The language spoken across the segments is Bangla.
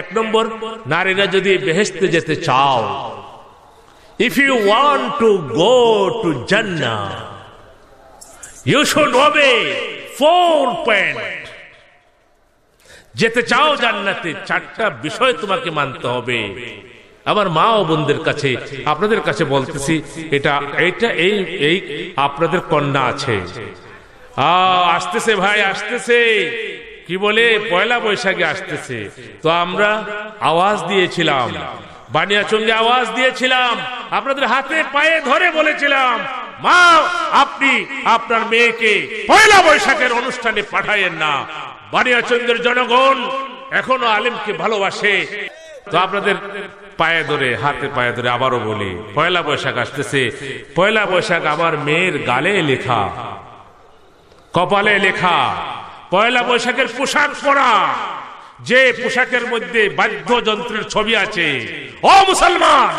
এক নম্বর নারীরা যদি বেহেস্তে যেতে চাও if you want to go to জন্না ইউ শুড হবে ফোর পয়েন্ট যেতে চাও জান্নাতে চারটা বিষয় তোমাকে মানতে হবে আমার মা ও বোনদের কাছে আপনাদের কাছে বলতেছি এটা এটা এই এই আপনাদের কন্যা আছে আসতেছে ভাই আসতেছে কি বলে পয়লা বৈশাখে আসতেছে তো আমরা আওয়াজ দিয়েছিলাম বানিয়াচঙ্গে আওয়াজ দিয়েছিলাম আপনাদের হাতে পায়ে ধরে বলেছিলাম মা আপনি আপনার মেয়েকে পয়লা বৈশাখের অনুষ্ঠানে পাঠাইয়েন না বানিয়াচন্দ্রের জনগণ এখনো আলিমকে ভালোবাসে তো আপনাদের পায়ে ধরে হাতে পায়ে ধরে আবারও বলি পয়লা বৈশাখ আসতেছে পয়লা বৈশাখ আমার মেয়ের গালে লেখা কপালে লেখা পয়লা বৈশাখের পোশাক পরা যে পোশাকের মধ্যে বাদ্যযন্ত্রের ছবি আছে ও মুসলমান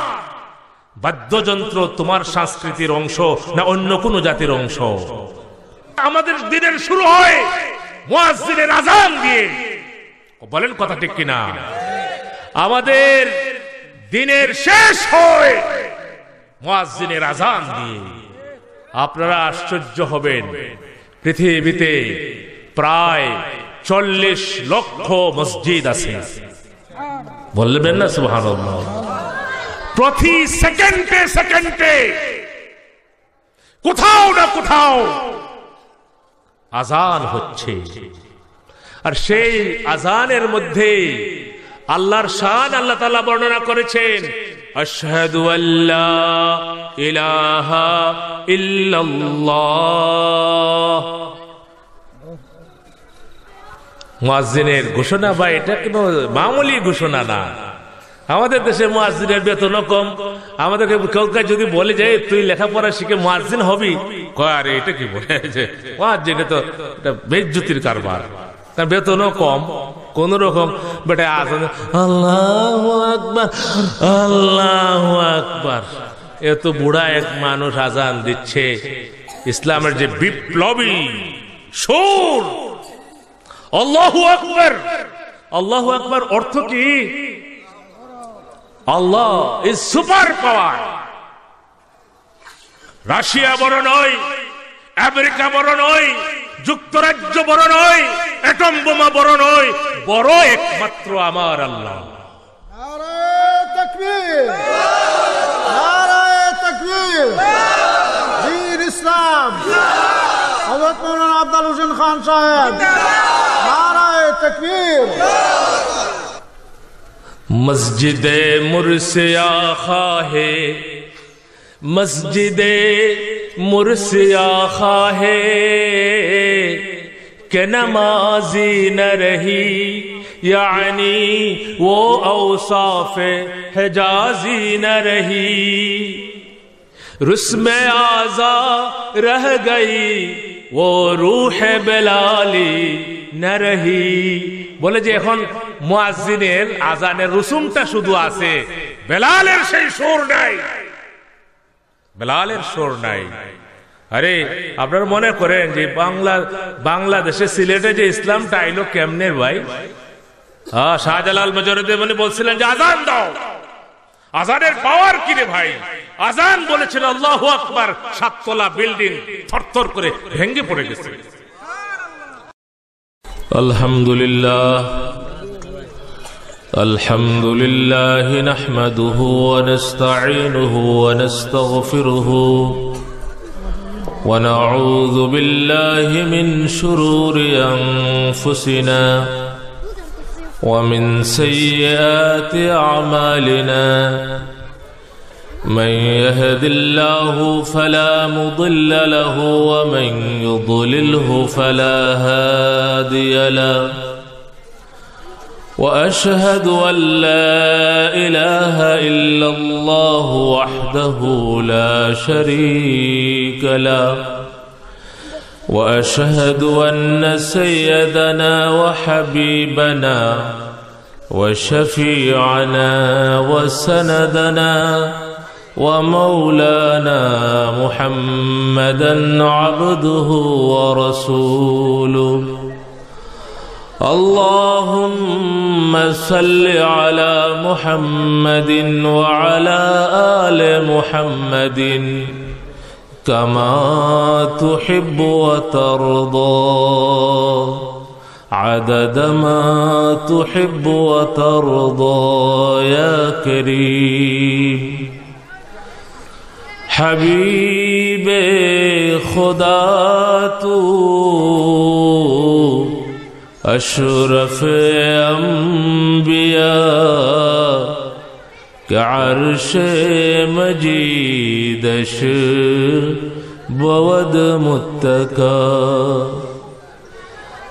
বাদ্যযন্ত্র তোমার সংস্কৃতির অংশ না অন্য কোন জাতির অংশ আমাদের দিনের শুরু হয় আজান দিয়ে বলেন কথা ঠিক কিনা আমাদের দিনের শেষ হয় আজান দিয়ে আপনারা আশ্চর্য হবেন পৃথিবীতে প্রায় চল্লিশ লক্ষ মসজিদ আছে বলবেন না সুহান প্রতি সেকেন্ডে সেকেন্ডে কোথাও না কোথাও আজান হচ্ছে আর সেই আজানের মধ্যে আল্লাহর শান আল্লাহ তালা বর্ণনা করেছেন আল্লাহ ইলাহা ইল্লাল্লাহ মোয়াজিনের ঘোষণা বা এটা কোনো মামুলি ঘোষণা না আমাদের দেশে মোয়াজিনের বেতন কম আমাদেরকে কেউ যদি বলে যে তুই লেখাপড়া শিখে মোয়াজিন হবি আরে এটা কি বলে যে মোয়াজিন তো এটা বেজ্জুতির কারবার তার বেতনও কম কোন রকম বেটা আস আল্লাহ আকবার আল্লাহ আকবার এত বুড়া এক মানুষ আজান দিচ্ছে ইসলামের যে বিপ্লবী সুর আল্লাহ আকবর আল্লাহ আকবর অর্থ কি আল্লাহ ইজ সুপার পাওয়ার রাশিয়া বড় নয় আমেরিকা বড় নয় যুক্তরাজ্য বড় নয় এটম বোমা বড় নয় বড় একমাত্র আমার আল্লাহ ইসলাম হজরত মৌলানা আব্দাল হোসেন খান সাহেব تکبیر مسجد مرسیا خواہ مسجد مرسیا خواہ کہ نمازی نہ رہی یعنی وہ اوصاف حجازی نہ رہی رسم آزا رہ گئی ও রুহে বেলালি নারহি বলে যে এখন মুয়াজ্জিনের আজানের রুসুমটা শুধু আছে বেলালের সেই সুর নাই বেলালের সুর নাই আরে আপনার মনে করেন যে বাংলা বাংলাদেশে সিলেটে যে ইসলামটা আইলো কেমনে ভাই হ্যাঁ শাহজালাল মেজরিতে মানে বলে বলছিলেন যে আজান দাও আজানের পাওয়ার কি রে ভাই আজান বলেছিল আল্লাহ আকবর সাততলা বিল্ডিং থরথর করে ভেঙ্গে পড়ে গেছে আলহামদুলিল্লাহ الحمد لله نحمده ونستعينه ونستغفره ونعوذ بالله من شرور أنفسنا ونعوذ ومن سيئات أعمالنا من يهد الله فلا مضل له ومن يضلله فلا هادي له وأشهد أن لا إله إلا الله وحده لا شريك له واشهد ان سيدنا وحبيبنا وشفيعنا وسندنا ومولانا محمدا عبده ورسوله اللهم صل على محمد وعلى ال محمد كما تحب وترضى عدد ما تحب وترضى يا كريم حبيبي خدا تو اشرف أنبياء کہ عرش مجیدش بود متکا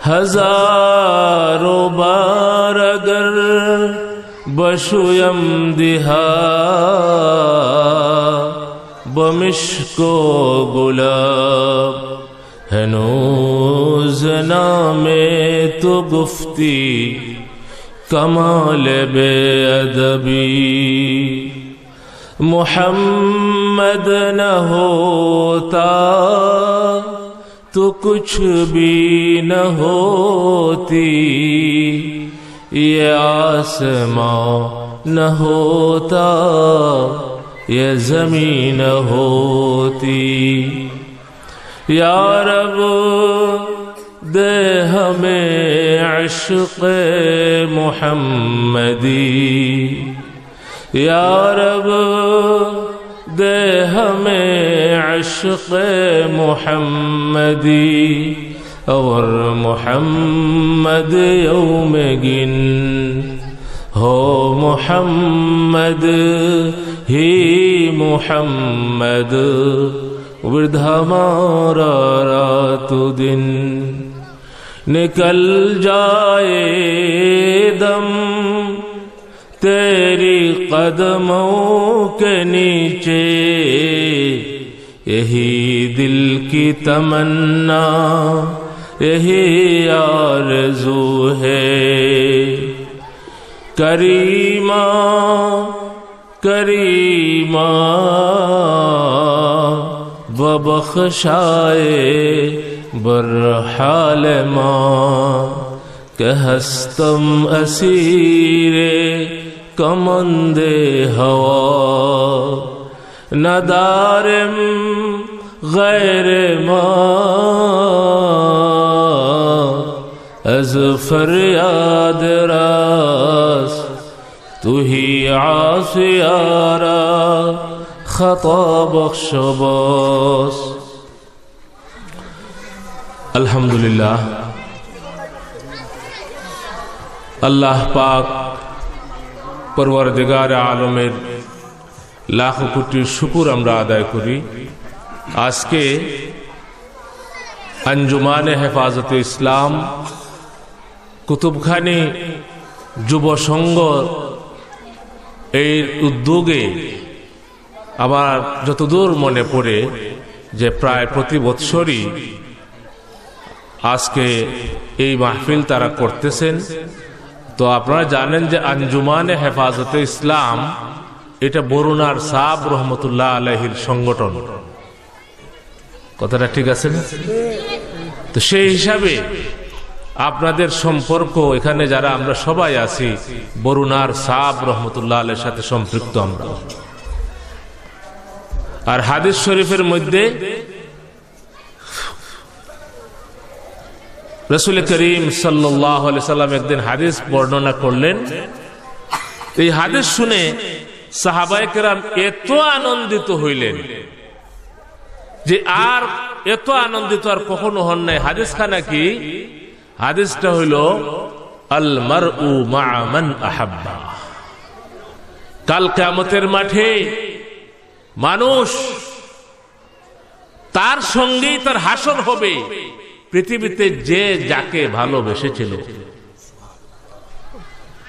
ہزار اگر بشویم دہا بمشکو گلاب ہنوز نام تو گفتی کمال بے ادبی محمد نہ ہوتا تو کچھ بھی نہ ہوتی یہ آسمان نہ ہوتا یہ زمین ہوتی یا رب دے ہمیں عشق محمدی یا رب دے ہمیں عشق محمدی اور محمد یوم گن هو محمد هي محمد ورد ہمارا رات دن نکل جائے دم تیری قدموں کے نیچے یہی دل کی تمنا یہی آرزو ہے کریم کریم بخشائے برحال ما کہ ہستم اسیر کمند ہوا ندارم غیر ما از فریاد راس تو ہی عاصیارا خطا بخش باس আলহামদুলিল্লাহ আল্লাহ পাক দিগার আলমের লাখ কোটি শুকুর আমরা আদায় করি আজকে আঞ্জুমান হেফাজতে ইসলাম কুতুবখানি যুব সংঘ এই উদ্যোগে আমার যতদূর মনে পড়ে যে প্রায় প্রতি বৎসরই আজকে এই মাহফিল তারা করতেছেন তো আপনারা জানেন যে আঞ্জুমানে হেফাজতে ইসলাম এটা বরুণার সাব রহমতুল্লাহ আলহির সংগঠন কথাটা ঠিক আছে না তো সেই হিসাবে আপনাদের সম্পর্ক এখানে যারা আমরা সবাই আছি বরুণার সাব রহমতুল্লাহ আলের সাথে সম্পৃক্ত আমরা আর হাদিস শরীফের মধ্যে রসুল করিম সাল্লাম একদিন হাদিস বর্ণনা করলেন এই হাদিস শুনে সাহাবাইকেরাম এত আনন্দিত হইলেন যে আর এত আনন্দিত আর কখনো হন নাই হাদিস খানা কি হাদিসটা হইল আলমার উ আহাব্বা কাল কামতের মাঠে মানুষ তার সঙ্গেই তার হাসর হবে পৃথিবীতে যে যাকে ভালোবেসেছিল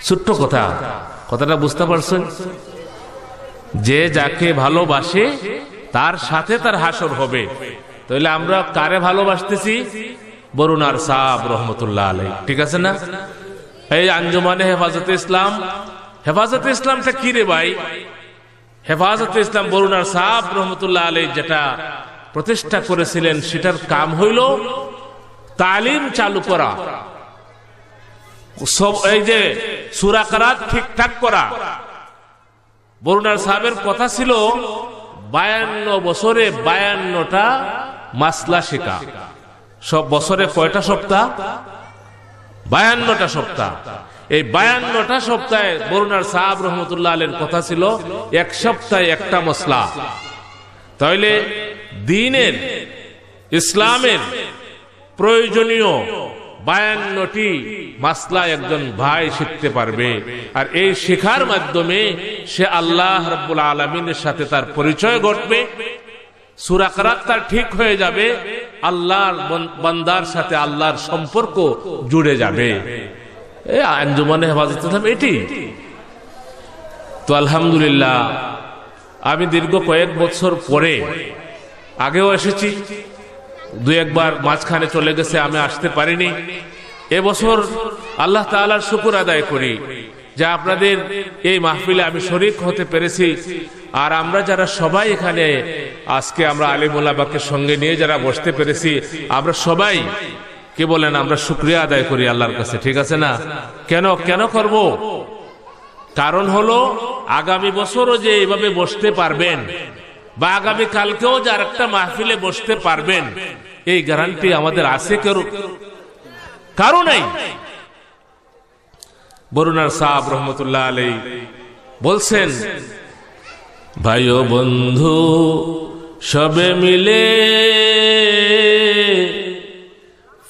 ছোট্ট কথা কথাটা বুঝতে পারছেন যে যাকে ভালোবাসে তার সাথে তার হাসর হবে তাহলে আমরা কারে ভালোবাসতেছি বরুণার সাহ রহমতুল্লাহ আলাই ঠিক আছে না এই আঞ্জুমানে হেফাজতে ইসলাম হেফাজতে ইসলামটা কি রে ভাই হেফাজতে ইসলাম বরুণার সাহ রহমতুল্লাহ আলাই যেটা প্রতিষ্ঠা করেছিলেন সেটার কাম হইল তালিম চালু করা সব এই যে সুরাকারা ঠিকঠাক করা বরুণার সাহেবের কথা ছিল বায়ান্ন বছরে বায়ান্নটা মাসলা শেখা সব বছরে কয়টা সপ্তাহ বায়ান্নটা সপ্তাহ এই বায়ান্নটা সপ্তাহে বরুণার সাহাব রহমতুল্লাহ আলের কথা ছিল এক সপ্তাহে একটা মশলা তাহলে দিনের ইসলামের প্রয়োজনীয় বায়ান্নটি মাসলা একজন ভাই শিখতে পারবে আর এই শেখার মাধ্যমে সে আল্লাহ রব্বুল আলমিনের সাথে তার পরিচয় ঘটবে সুরাকরাত তার ঠিক হয়ে যাবে আল্লাহর বান্দার সাথে আল্লাহর সম্পর্ক জুড়ে যাবে এটি তো আলহামদুলিল্লাহ আমি দীর্ঘ কয়েক বছর পরে আগেও এসেছি দু একবার মাঝখানে চলে গেছে আমি আসতে পারিনি এবছর আল্লাহ তালার শুকুর আদায় করি যে আপনাদের এই মাহফিলে আমি শরিক হতে পেরেছি আর আমরা যারা সবাই এখানে আজকে আমরা আলিমুল্লাবাকে সঙ্গে নিয়ে যারা বসতে পেরেছি আমরা সবাই কে বলেন আমরা শুক্রিয়া আদায় করি আল্লাহর কাছে ঠিক আছে না কেন কেন করব কারণ হলো আগামী বছরও যে এভাবে বসতে পারবেন বা আগামী কালকেও যার একটা মাহফিলে বসতে পারবেন এই গ্যারান্টি আমাদের আছে কেউ কারো নাই বরুণার সাহাব রহমতুল্লাহ আলাই বলছেন ভাই ও বন্ধু সবে মিলে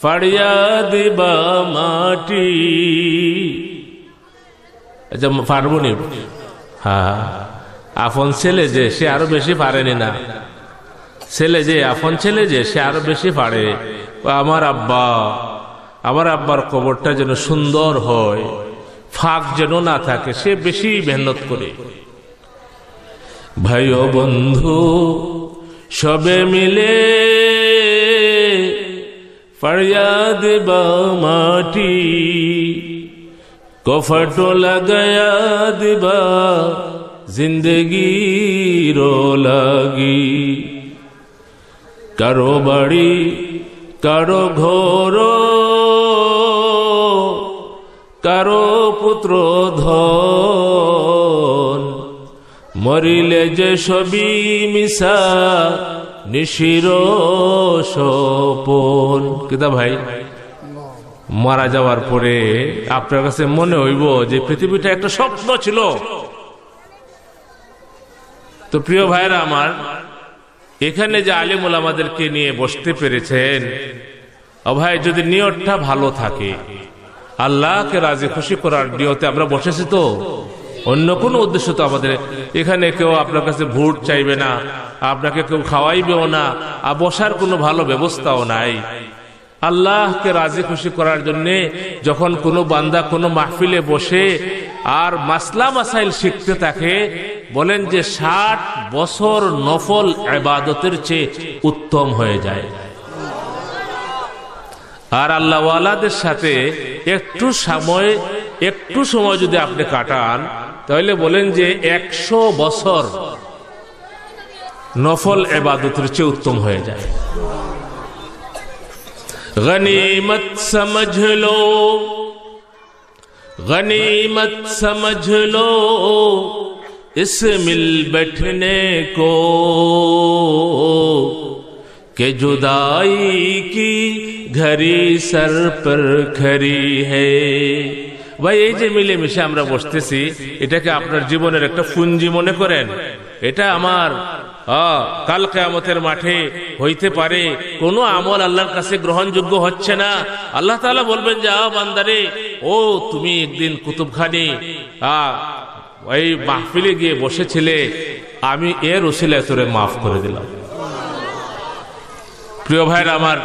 ফাড়িয়া দিবা মাটি আচ্ছা পারবো নি হ্যাঁ, হ্যাঁ। আফন ছেলে যে সে আরো বেশি পারেনি না ছেলে যে আফন ছেলে যে সে আরো বেশি পারে আমার আব্বা আমার আব্বার কবরটা যেন সুন্দর হয় ফাঁক যেন না থাকে সে বেশি মেহনত করে ভাই ও বন্ধু সবে মিলে পাড়িয়া দেবা মাটি কফটো লাগায়া দেবা রো লাগি কারো বাড়ি কারো ঘর কারো পুত্র ধন মরিলে যে সবি মিশা নিশির সপন কিতা ভাই মারা যাওয়ার পরে আপনার কাছে মনে হইব যে পৃথিবীটা একটা স্বপ্ন ছিল তো প্রিয় ভাইরা আমার এখানে যে আলিমুল আমাদেরকে নিয়ে বসতে পেরেছেন অভাই যদি নিয়তটা ভালো থাকে আল্লাহকে রাজি খুশি করার নিয়তে আমরা বসেছি তো অন্য কোনো উদ্দেশ্য তো আমাদের এখানে কেউ আপনার কাছে ভোট চাইবে না আপনাকে কেউ খাওয়াইবেও না আর বসার কোনো ভালো ব্যবস্থাও নাই আল্লাহকে রাজি খুশি করার জন্যে যখন কোনো বান্দা কোনো মাহফিলে বসে আর মাসলা মাসাইল শিখতে থাকে বলেন যে ষাট বছর নফল আবাদতের চেয়ে উত্তম হয়ে যায় আর আল্লাহওয়ালাদের সাথে একটু সময় একটু সময় যদি আপনি কাটান তাহলে বলেন যে একশো বছর নফল এবাদতের চেয়ে উত্তম হয়ে যায় গনিমত গনিমত समझ लो মিল বেঠনে কো को के जुदाई की সর পর খরি হে ভাই এই যে মিলে মিশে আমরা বসতেছি এটাকে আপনার জীবনের একটা ফুঞ্জি মনে করেন এটা আমার কাল কেয়ামতের মাঠে হইতে পারে কোনো আমল আল্লাহর কাছে গ্রহণযোগ্য হচ্ছে না আল্লাহ তালা বলবেন যে আহ বান্দারে ও তুমি একদিন কুতুবখানি এই মাহফিলে গিয়ে বসেছিলে আমি এর ওসিলায় তোরে মাফ করে দিলাম প্রিয় ভাইয়ের আমার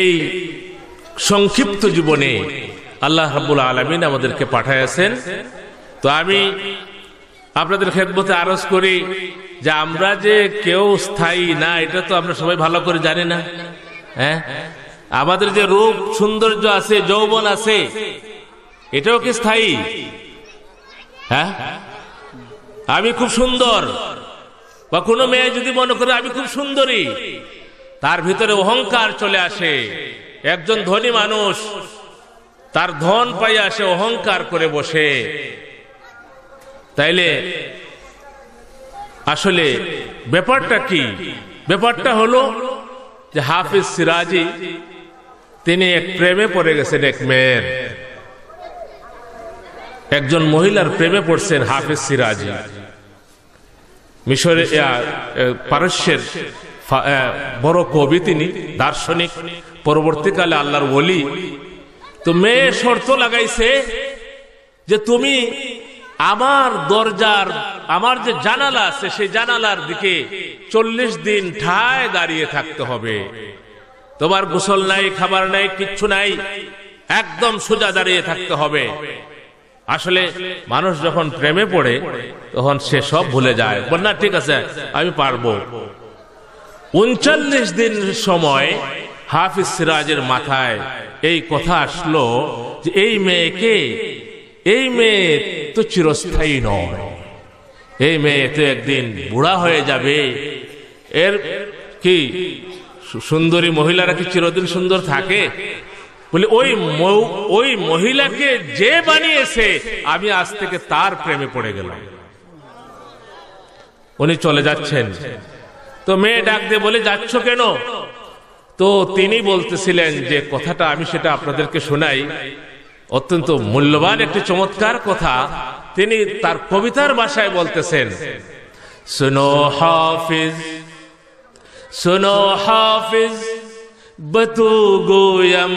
এই সংক্ষিপ্ত জীবনে আল্লাহ হাবুল আলমিন আমাদেরকে পাঠাইয়াছেন তো আমি আপনাদের খেদমতে আরজ করি যে আমরা যে কেউ স্থায়ী না এটা তো আমরা সবাই ভালো করে জানি না হ্যাঁ আমাদের যে রূপ সৌন্দর্য আছে যৌবন আছে এটাও কি স্থায়ী হ্যাঁ আমি খুব সুন্দর বা কোনো মেয়ে যদি মনে করে আমি খুব সুন্দরী তার ভিতরে অহংকার চলে আসে একজন ধনী মানুষ তার ধন পাই আসে অহংকার করে বসে তাইলে আসলে ব্যাপারটা কি ব্যাপারটা হলো যে হাফিজ সিরাজি তিনি এক প্রেমে পড়ে গেছেন এক মেয়ের একজন মহিলার প্রেমে পড়ছেন হাফিজ সিরাজি মিশরে পারস্যের বড় কবি তিনি দার্শনিক পরবর্তীকালে আল্লাহর বলি তো মেয়ে শর্ত লাগাইছে যে তুমি আমার দরজার আমার যে জানালা আছে সেই জানালার দিকে চল্লিশ দিন ঠায় দাঁড়িয়ে থাকতে হবে তোমার গোসল নাই খাবার নাই কিচ্ছু নাই একদম সোজা দাঁড়িয়ে থাকতে হবে আসলে মানুষ যখন প্রেমে পড়ে তখন সে সব ভুলে যায় বল না ঠিক আছে আমি পারবো উনচল্লিশ দিন সময় হাফিজ সিরাজের মাথায় এই কথা আসলো যে এই মেয়েকে এই মেয়ে তো চিরস্থায়ী নয় এই মেয়ে তো একদিন বুড়া হয়ে যাবে এর কি সুন্দরী মহিলারা কি চিরদিন সুন্দর থাকে বলি ওই ওই মহিলাকে যে বানিয়েছে আমি আজ থেকে তার প্রেমে পড়ে গেলাম উনি চলে যাচ্ছেন তো মেয়ে ডাক দিয়ে বলে যাচ্ছ কেন তো তিনি বলতেছিলেন যে কথাটা আমি সেটা আপনাদেরকে শোনাই অত্যন্ত মূল্যবান একটি চমৎকার কথা তিনি তার কবিতার ভাষায় বলতেছেন সুনো হাফিজ সুনো হাফিজ বতু গোয়ম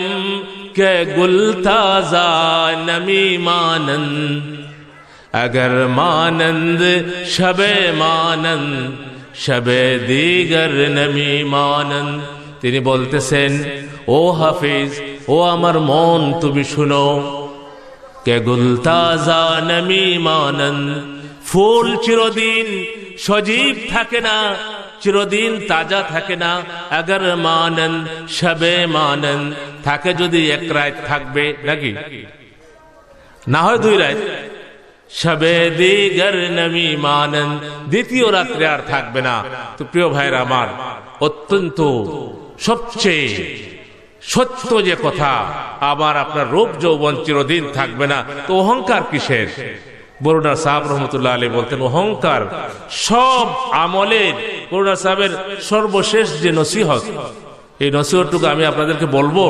কে গুল তাজা নমি মানন্দ শবে مانند মানন্দ শবে দিগর নমি মানন্দ তিনি বলতেছেন ও হাফিজ ও আমার মন তুমি শুনো কেগুল তাজা নমি মানন ফুল চিরদিন সজীব থাকে না চিরদিন তাজা থাকে না আগর মানন সবে মানন থাকে যদি এক রাত থাকবে নাকি না হয় দুই রাত সবে দিগর নমি মানন দ্বিতীয় রাত্রে আর থাকবে না তো প্রিয় ভাইরা আমার অত্যন্ত সবচেয়ে সত্য যে কথা আবার আপনার রূপ যৌবন চিরদিন থাকবে না তো অহংকার কিসের বরুণা সাহেব রহমতুল্লাহ আলী বলতেন অহংকার সব আমলের বরুণা সাহেবের সর্বশেষ যে নসিহত এই নসিহতটুকু আমি আপনাদেরকে বলবো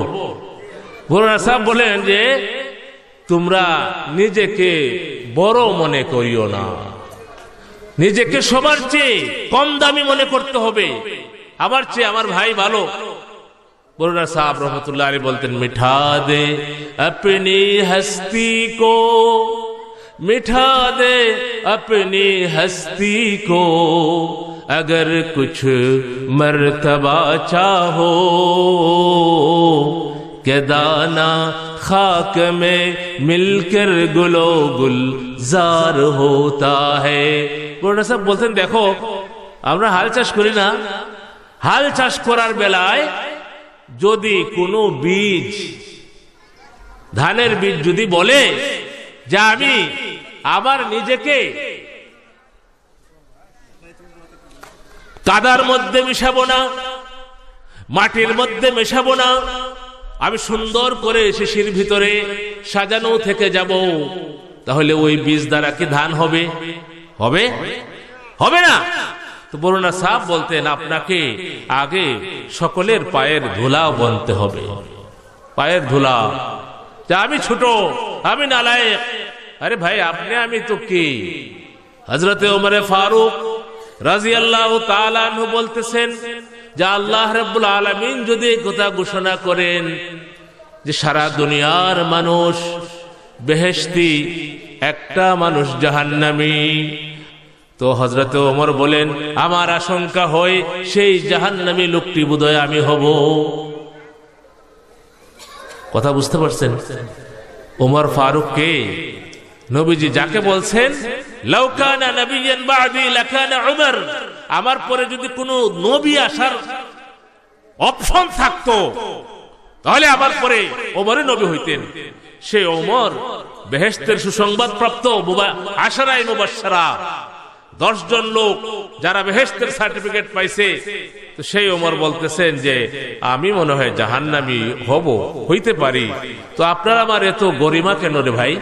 বরুণা সাহেব বলেন যে তোমরা নিজেকে বড় মনে করিও না নিজেকে সবার চেয়ে কম দামি মনে করতে হবে আমার চেয়ে আমার ভাই ভালো کورا صاحب رحمت اللہ علیہ بولتے ہیں مٹھا دے اپنی ہستی کو مٹھا دے اپنی ہستی کو اگر کچھ مرتبہ چاہو کہ دانا خاک میں مل کر گلو گل زار ہوتا ہے گرونا صاحب بولتے ہیں دیکھو اب حال ہال چاس کری نا ہال چاش کرار যদি কোনো বীজ ধানের বীজ যদি বলে যে আমি আবার নিজেকে কাদার মধ্যে মেশাবো না মাটির মধ্যে মেশাবো না আমি সুন্দর করে শিশির ভিতরে সাজানো থেকে যাব তাহলে ওই বীজ দ্বারা কি ধান হবে হবে হবে না তো বরুণা সাহ বলতেন আপনাকে আগে সকলের পায়ের ধুলা বলতে হবে পায়ের ধুলা যা আমি ছোট আমি নালায়েক আরে ভাই আপনি আমি তো কি হজরতে ওমরে ফারুক রাজি আল্লাহ বলতেছেন যে আল্লাহ রব্বুল আলমিন যদি কথা ঘোষণা করেন যে সারা দুনিয়ার মানুষ বেহেস্তি একটা মানুষ জাহান্নামী তো হজরত ওমর বলেন আমার আশঙ্কা হয় সেই জাহান্নামী লোকটি বোধহয় আমি হব কথা বুঝতে পারছেন ওমর ফারুক কে নবীজি যাকে বলছেন আমার পরে যদি কোনো নবী আসার অপশন থাকতো তাহলে আমার পরে ওমরে নবী হইতেন সে ওমর বেহেস্তের সুসংবাদ প্রাপ্ত আশারায় মুবাসারা জন লোক যারা বেহেস্তের সার্টিফিকেট পাইছে তো সেই ওমর বলতেছেন যে আমি মনে হয় জাহান্নামি হব হইতে পারি তো আপনার আমার এত গরিমা কেন রে ভাই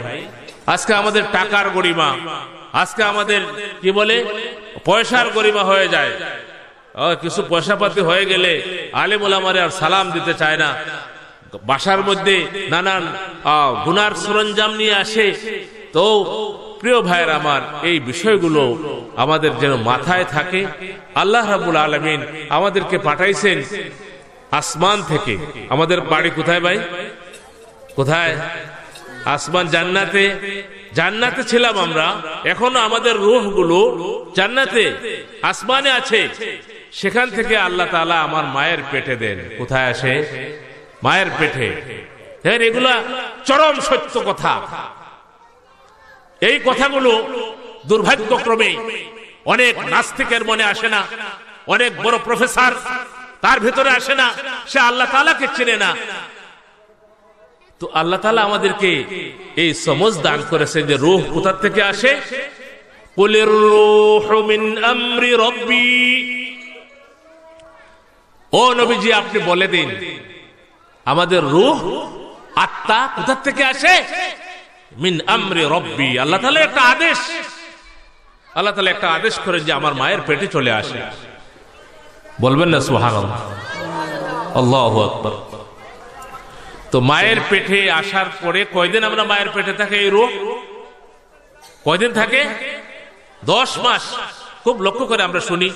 আজকে আমাদের টাকার গরিমা আজকে আমাদের কি বলে পয়সার গরিমা হয়ে যায় কিছু পয়সা পাতি হয়ে গেলে আলেমুলামারে আর সালাম দিতে চায় না বাসার মধ্যে নানান গুনার সরঞ্জাম নিয়ে আসে তো প্রিয় ভাইয়ের আমার এই বিষয়গুলো আমাদের যেন মাথায় থাকে আল্লাহ রাবুল আলমিন আমাদেরকে পাঠাইছেন আসমান থেকে আমাদের বাড়ি কোথায় ভাই কোথায় আসমান জান্নাতে জান্নাতে ছিলাম আমরা এখনো আমাদের রোহ গুলো জান্নাতে আসমানে আছে সেখান থেকে আল্লাহ তালা আমার মায়ের পেটে দেন কোথায় আসে মায়ের পেটে হ্যাঁ এগুলা চরম সত্য কথা এই কথাগুলো দুর্ভাগ্যক্রমে অনেক নাস্তিকের মনে আসে না অনেক বড় প্রফেসর তার ভেতরে আসে না সে আল্লাহ তালাকে চেনে না তো আল্লাহ তালা আমাদেরকে এই সমজ দান করেছে যে রোহ কোথার থেকে আসে রব্বি ও নবীজি আপনি বলে দিন আমাদের রুহ আত্মা কোথার থেকে আসে মিন আমরে রব্বি আল্লাহ তাহলে একটা আদেশ আল্লাহ তাহলে একটা আদেশ করে যে আমার মায়ের পেটে চলে আসে বলবেন না সুহান আল্লাহ আকবর তো মায়ের পেটে আসার পরে কয়দিন আমরা মায়ের পেটে থাকে এই রোগ কয়দিন থাকে দশ মাস খুব লক্ষ্য করে আমরা শুনি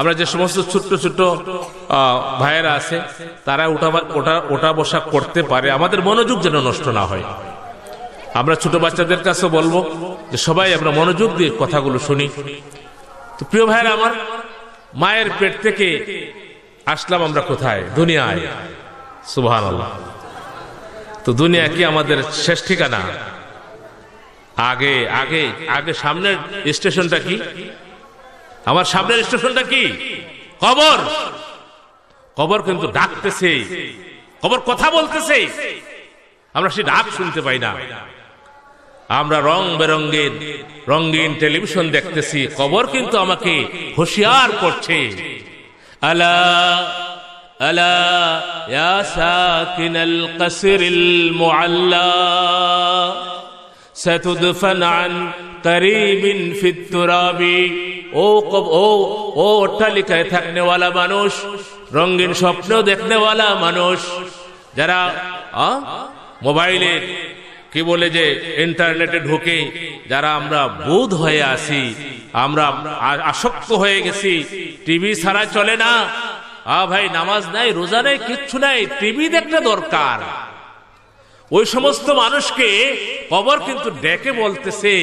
আমরা যে সমস্ত ছোট্ট ছোট্ট ভাইয়েরা আছে তারা ওটা ওটা ওটা বসা করতে পারে আমাদের মনোযোগ যেন নষ্ট না হয় আমরা ছোট বাচ্চাদের কাছে বলবো যে সবাই আমরা মনোযোগ দিয়ে কথাগুলো শুনি তো প্রিয় ভাইয়ের আমার মায়ের পেট থেকে আসলাম আমরা কোথায় দুনিয়ায় সুবাহ তো দুনিয়া কি আমাদের শেষ ঠিকানা আগে আগে আগে সামনের স্টেশনটা কি আমার সামনের স্টেশনটা কি কবর কবর কিন্তু ডাকতেছে কবর কথা বলতেছে আমরা সে ডাক শুনতে পাই না আমরা রং বেরঙ্গের রঙিন টেলিভিশন দেখতেছি কবর কিন্তু আমাকে হুঁশিয়ার করছে আলা আলা ও ও ও অট্টালিকায় থাকনে মানুষ রঙিন স্বপ্ন দেখনেওয়ালা মানুষ যারা মোবাইলের কি বলে যে ইন্টারনেটে ঢুকে যারা আমরা বোধ হয়ে আসি আমরা আসক্ত হয়ে গেছি টিভি ছাড়া চলে না আ ভাই নামাজ নাই রোজা নাই কিচ্ছু নাই টিভি দেখতে দরকার ওই সমস্ত মানুষকে কবর কিন্তু ডেকে বলতেছে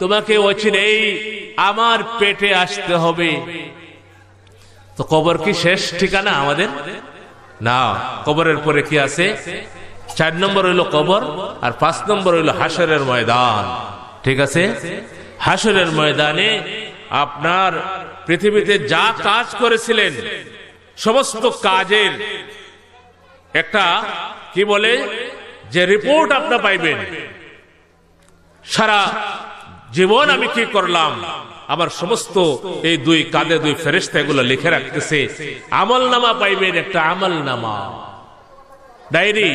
তোমাকে অচিরেই আমার পেটে আসতে হবে তো কবর কি শেষ ঠিকানা আমাদের না কবরের পরে কি আছে চার নম্বর হইল কবর আর পাঁচ নম্বর হইল হাসরের ময়দান ঠিক আছে হাসরের ময়দানে আপনার পৃথিবীতে যা কাজ করেছিলেন সমস্ত কাজের একটা কি বলে যে রিপোর্ট আপনার পাইবেন সারা জীবন আমি কি করলাম আমার সমস্ত এই দুই কাঁধে দুই ফেরেস্তা এগুলো লিখে রাখতেছে আমল নামা পাইবেন একটা আমল নামা ডায়েরি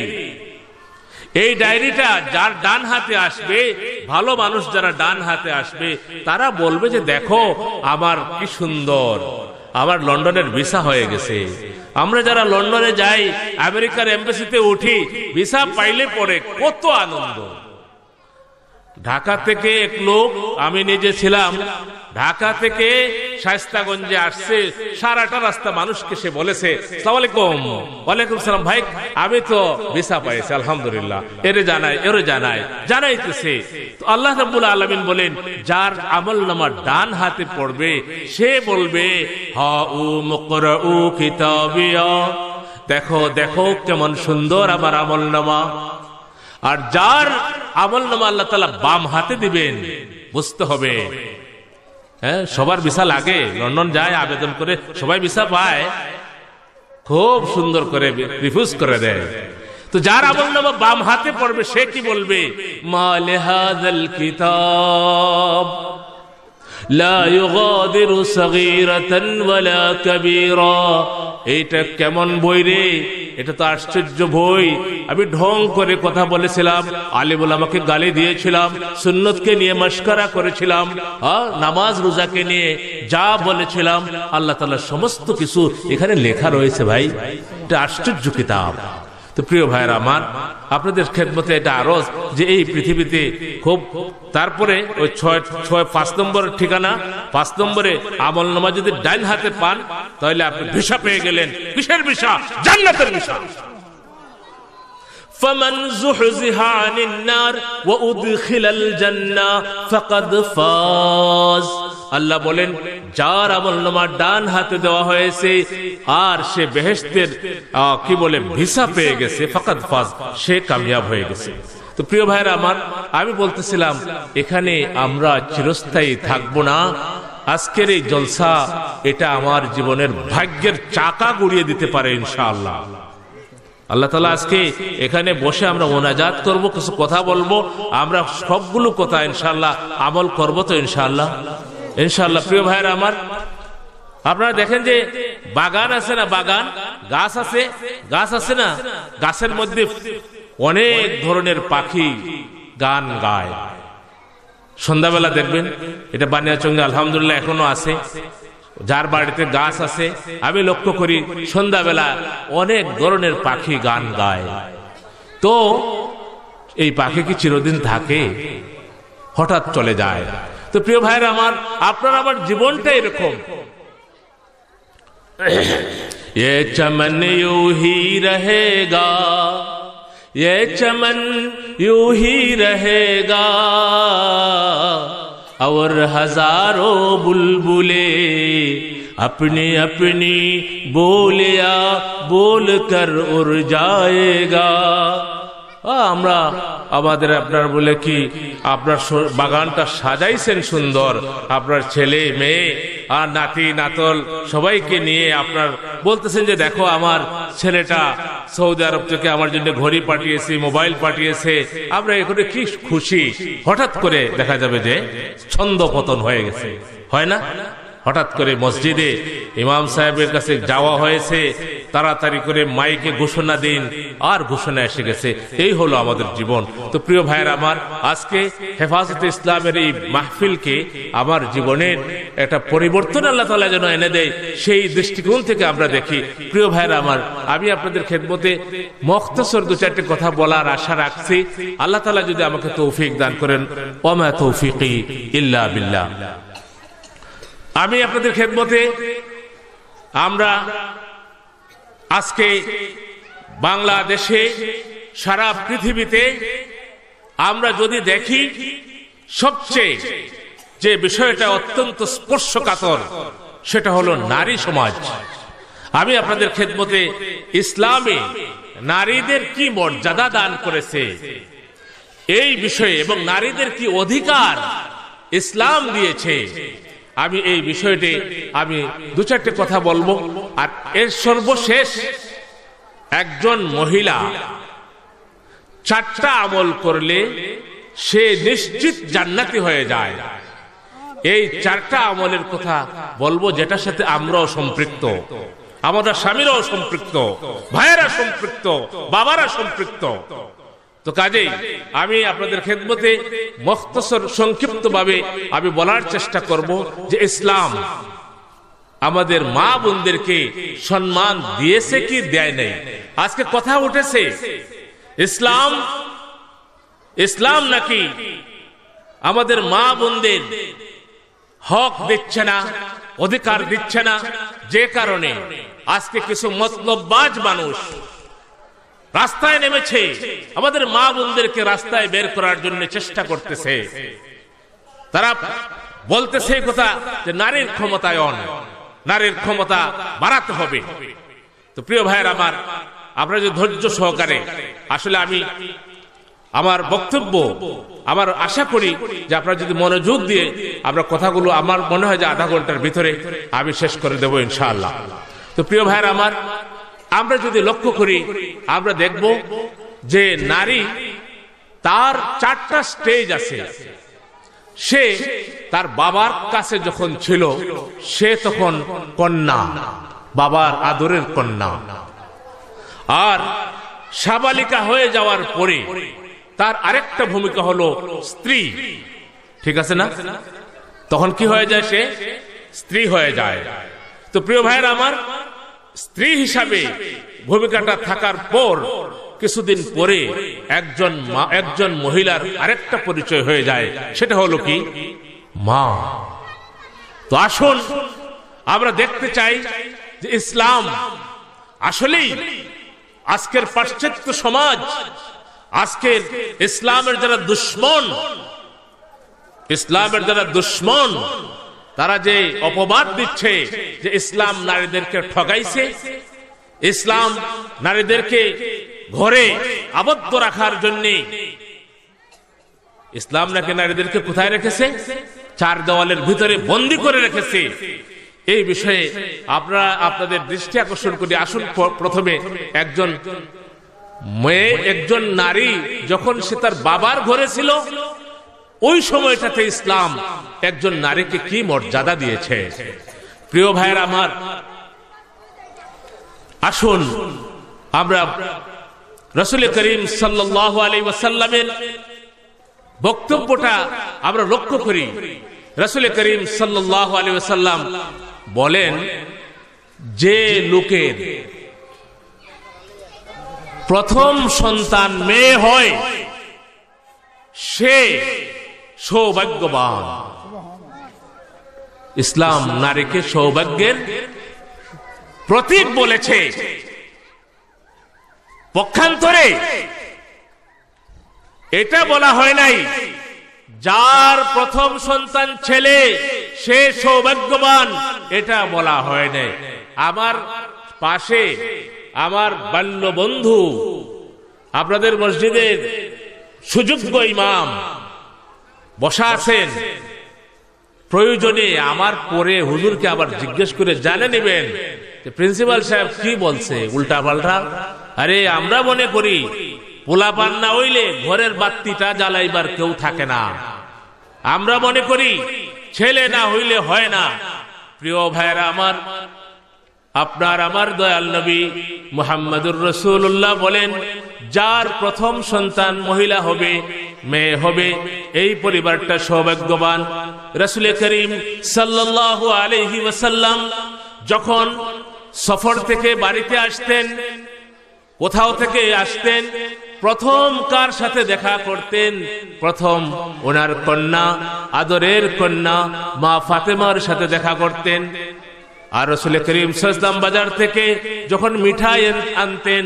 এই ডায়েরিটা যার ডান হাতে আসবে ভালো মানুষ যারা ডান হাতে আসবে তারা বলবে যে দেখো আমার কি সুন্দর আমার লন্ডনের ভিসা হয়ে গেছে আমরা যারা লন্ডনে যাই আমেরিকার এম্বাসিতে উঠি ভিসা পাইলে পরে কত আনন্দ ঢাকা থেকে এক লোক আমি নিজে ছিলাম ঢাকা থেকে শায়স্তাগঞ্জে আসছে সারাটা রাস্তা মানুষকে সে বলেছে ভাই আমি তো ভিসা পাইছি আলহামদুলিল্লাহ এরে জানাই এরে জানাই জানাইতেছে তো আল্লাহ রাব্বুল আলমিন বলেন যার আমল নামার ডান হাতে পড়বে সে বলবে হ উ মুকরাউ কিতাবিয়া দেখো দেখো কেমন সুন্দর আমার আমল নামা আর যার আমল নামা আল্লাহ তালা বাম হাতে দিবেন বুঝতে হবে হ্যাঁ সবার ভিসা লাগে লন্ডন যায় আবেদন করে সবাই ভিসা পায় খুব সুন্দর করে রিফিউজ করে দেয় তো যার আমল নামা বাম হাতে পড়বে সে কি বলবে মালেহাদ কিতাব লা ইউগাদিরু সাগীরাতান ওয়ালা কাবীরা এইটা কেমন বই রে এটা তো আশ্চর্য বই আমি ঢং করে কথা বলেছিলাম বলে আমাকে গালি দিয়েছিলাম সুন্নতকে নিয়ে মস্করা করেছিলাম নামাজ রোজাকে নিয়ে যা বলেছিলাম আল্লাহ তালা সমস্ত কিছু এখানে লেখা রয়েছে ভাই এটা আশ্চর্য কিতাব তো প্রিয় ভাইয়ের আমার আপনাদের খেদমতে এটা আরজ যে এই পৃথিবীতে খুব তারপরে ওই ছয় ছয় পাঁচ নম্বরের ঠিকানা পাঁচ নম্বরে আমল নামা যদি ডাইন হাতে পান তাহলে আপনি ভিসা পেয়ে গেলেন কিসের ভিসা জান্নাতের ভিসা فمن زحزح عن النار وأدخل الجنة فقد فاز আল্লাহ বলেন যার আমল নামা ডান হাতে দেওয়া হয়েছে আর সে বেহেস্তের কি বলে ভিসা পেয়ে গেছে ফাকাদ ফাজ সে কামিয়াব হয়ে গেছে তো প্রিয় ভাইরা আমার আমি বলতেছিলাম এখানে আমরা চিরস্থায়ী থাকবো না আজকের এই জলসা এটা আমার জীবনের ভাগ্যের চাকা গড়িয়ে দিতে পারে ইনশাআল্লাহ আল্লাহ তালা আজকে এখানে বসে আমরা মোনাজাত করব কিছু কথা বলবো আমরা সবগুলো কথা ইনশাল্লাহ আমল করব তো ইনশাল্লাহ ইনশাল্লাহ প্রিয় ভাইয়ের আমার আপনারা দেখেন যে বাগান আছে না বাগান গাছ আছে গাছ আছে না গাছের মধ্যে অনেক ধরনের পাখি গান গায় সন্ধ্যাবেলা দেখবেন এটা বানিয়াচঙ্গে আলহামদুলিল্লাহ এখনো আছে যার বাড়িতে গাছ আছে আমি লক্ষ্য করি সন্ধ্যাবেলা অনেক ধরনের পাখি গান গায় তো এই পাখি কি চিরদিন থাকে হঠাৎ চলে যায় তো প্রিয় ভাইরা আমার আপনার আমার জীবনটা এরকম ये चमन यू ही रहेगा ये चमन यू ही रहेगा اور ہزاروں بلبلے اپنی اپنی بولیا بول کر اڑ جائے گا আমরা আমাদের আপনার বলে কি আপনার বাগানটা সাজাইছেন সুন্দর আপনার ছেলে মেয়ে আর নাতি নাতল সবাইকে নিয়ে আপনার বলতেছেন যে দেখো আমার ছেলেটা সৌদি আরব থেকে আমার জন্য ঘড়ি পাঠিয়েছে মোবাইল পাঠিয়েছে আমরা এখানে কি খুশি হঠাৎ করে দেখা যাবে যে ছন্দ পতন হয়ে গেছে হয় না হঠাৎ করে মসজিদে ইমাম সাহেবের কাছে যাওয়া হয়েছে তাড়াতাড়ি করে মাইকে ঘোষণা দিন আর ঘোষণা এসে গেছে এই হলো আমাদের জীবন তো প্রিয় ভাইয়ের আমার আজকে হেফাজতে ইসলামের এই মাহফিলকে আমার জীবনের একটা পরিবর্তন আল্লাহ তালা যেন এনে দেয় সেই দৃষ্টিকোণ থেকে আমরা দেখি প্রিয় ভাইয়ের আমার আমি আপনাদের খেদমতে মখতসর দু চারটে কথা বলার আশা রাখছি আল্লাহ তালা যদি আমাকে তৌফিক দান করেন ওমা তৌফিক ইল্লা বিল্লাহ আমি আপনাদের খেদমতে আমরা আজকে বাংলাদেশে সারা পৃথিবীতে আমরা যদি দেখি সবচেয়ে যে বিষয়টা অত্যন্ত স্পর্শকাতর সেটা হলো নারী সমাজ আমি আপনাদের খেদমতে ইসলামে নারীদের কি মর্যাদা দান করেছে এই বিষয়ে এবং নারীদের কি অধিকার ইসলাম দিয়েছে আমি এই বিষয়টি আমি দু চারটে কথা বলবো আর এর সর্বশেষ একজন মহিলা চারটা আমল করলে সে নিশ্চিত জান্নাতি হয়ে যায় এই চারটা আমলের কথা বলবো যেটার সাথে আমরাও সম্পৃক্ত আমাদের স্বামীরাও সম্পৃক্ত ভাইয়েরা সম্পৃক্ত বাবারা সম্পৃক্ত তো কাজেই আমি আপনাদের খেদমতে সংক্ষিপ্ত সংক্ষিপ্তভাবে আমি বলার চেষ্টা করব যে ইসলাম আমাদের মা বোনদেরকে সম্মান দিয়েছে কি দেয় নাই আজকে কথা উঠেছে ইসলাম ইসলাম নাকি আমাদের মা বোনদের হক দিচ্ছে না অধিকার দিচ্ছে না যে কারণে আজকে কিছু মতলববাজ মানুষ রাস্তায় নেমেছে আমাদের মা বোনদেরকে রাস্তায় বের করার জন্য চেষ্টা করতেছে তারা বলতেছে কথা যে নারীর ক্ষমতায়ন নারীর ক্ষমতা বাড়াতে হবে তো প্রিয় ভাইয়ের আমার আপনারা যে ধৈর্য সহকারে আসলে আমি আমার বক্তব্য আমার আশা করি যে আপনারা যদি মনোযোগ দিয়ে আমরা কথাগুলো আমার মনে হয় যে আধা ঘন্টার ভিতরে আমি শেষ করে দেবো ইনশাআল্লাহ তো প্রিয় ভাইয়ের আমার আমরা যদি লক্ষ্য করি আমরা দেখব যে নারী তার চারটা স্টেজ আছে সে তার বাবার কাছে যখন ছিল সে তখন কন্যা বাবার আদরের কন্যা আর সাবালিকা হয়ে যাওয়ার পরে তার আরেকটা ভূমিকা হলো স্ত্রী ঠিক আছে না তখন কি হয়ে যায় সে স্ত্রী হয়ে যায় তো প্রিয় ভাইয়ের আমার স্ত্রী হিসাবে ভূমিকাটা থাকার পর কিছুদিন পরে একজন একজন মহিলার আরেকটা পরিচয় হয়ে যায় সেটা হলো কি মা তো আসুন আমরা দেখতে চাই যে ইসলাম আসলেই আজকের পাশ্চাত্য সমাজ আজকের ইসলামের যারা দুশ্মন ইসলামের যারা দুশ্মন তারা যে অপবাদ দিচ্ছে যে ইসলাম নারীদেরকে ঠগাইছে ইসলাম নারীদেরকে ঘরে আবদ্ধ রাখার জন্যে ইসলাম নাকি নারীদেরকে কোথায় রেখেছে চার দেওয়ালের ভিতরে বন্দি করে রেখেছে এই বিষয়ে আপনারা আপনাদের দৃষ্টি আকর্ষণ করি আসুন প্রথমে একজন মেয়ে একজন নারী যখন সে তার বাবার ঘরে ছিল ওই সময়টাতে ইসলাম একজন নারীকে কি মর্যাদা দিয়েছে প্রিয় ভাইয়ের আমার আসুন আমরা রসুল করিম সাল্লাহ বক্তব্যটা আমরা লক্ষ্য করি রসুল করিম সাল্লাহ বলেন যে লোকের প্রথম সন্তান মেয়ে হয় সে সৌভাগ্যবান ইসলাম নারীকে সৌভাগ্যের প্রতীক বলেছে পক্ষান্তরে এটা বলা হয় নাই যার প্রথম সন্তান ছেলে সে সৌভাগ্যবান এটা বলা হয় নাই আমার পাশে আমার বাল্য বন্ধু আপনাদের মসজিদের সুযোগ্য ইমাম বসা আছেন প্রয়োজনে আমার পরে হুজুরকে আবার জিজ্ঞেস করে জানে নেবেন প্রিন্সিপাল সাহেব কি বলছে উল্টা পাল্টা আরে আমরা মনে করি পোলা পান না হইলে ঘরের বাত্তিটা জ্বালাইবার কেউ থাকে না আমরা মনে করি ছেলে না হইলে হয় না প্রিয় ভাইরা আমার আপনার আমার দয়াল নবী মোহাম্মদুর রসুল্লাহ বলেন যার প্রথম সন্তান মহিলা হবে মেয়ে হবে এই পরিবারটা সৌভাগ্যবান রসুল করিম সাল্লাহ আলহি ওয়াসাল্লাম যখন সফর থেকে বাড়িতে আসতেন কোথাও থেকে আসতেন প্রথম কার সাথে দেখা করতেন প্রথম ওনার কন্যা আদরের কন্যা মা ফাতেমার সাথে দেখা করতেন আর রসুল করিম সজদাম বাজার থেকে যখন মিঠাই আনতেন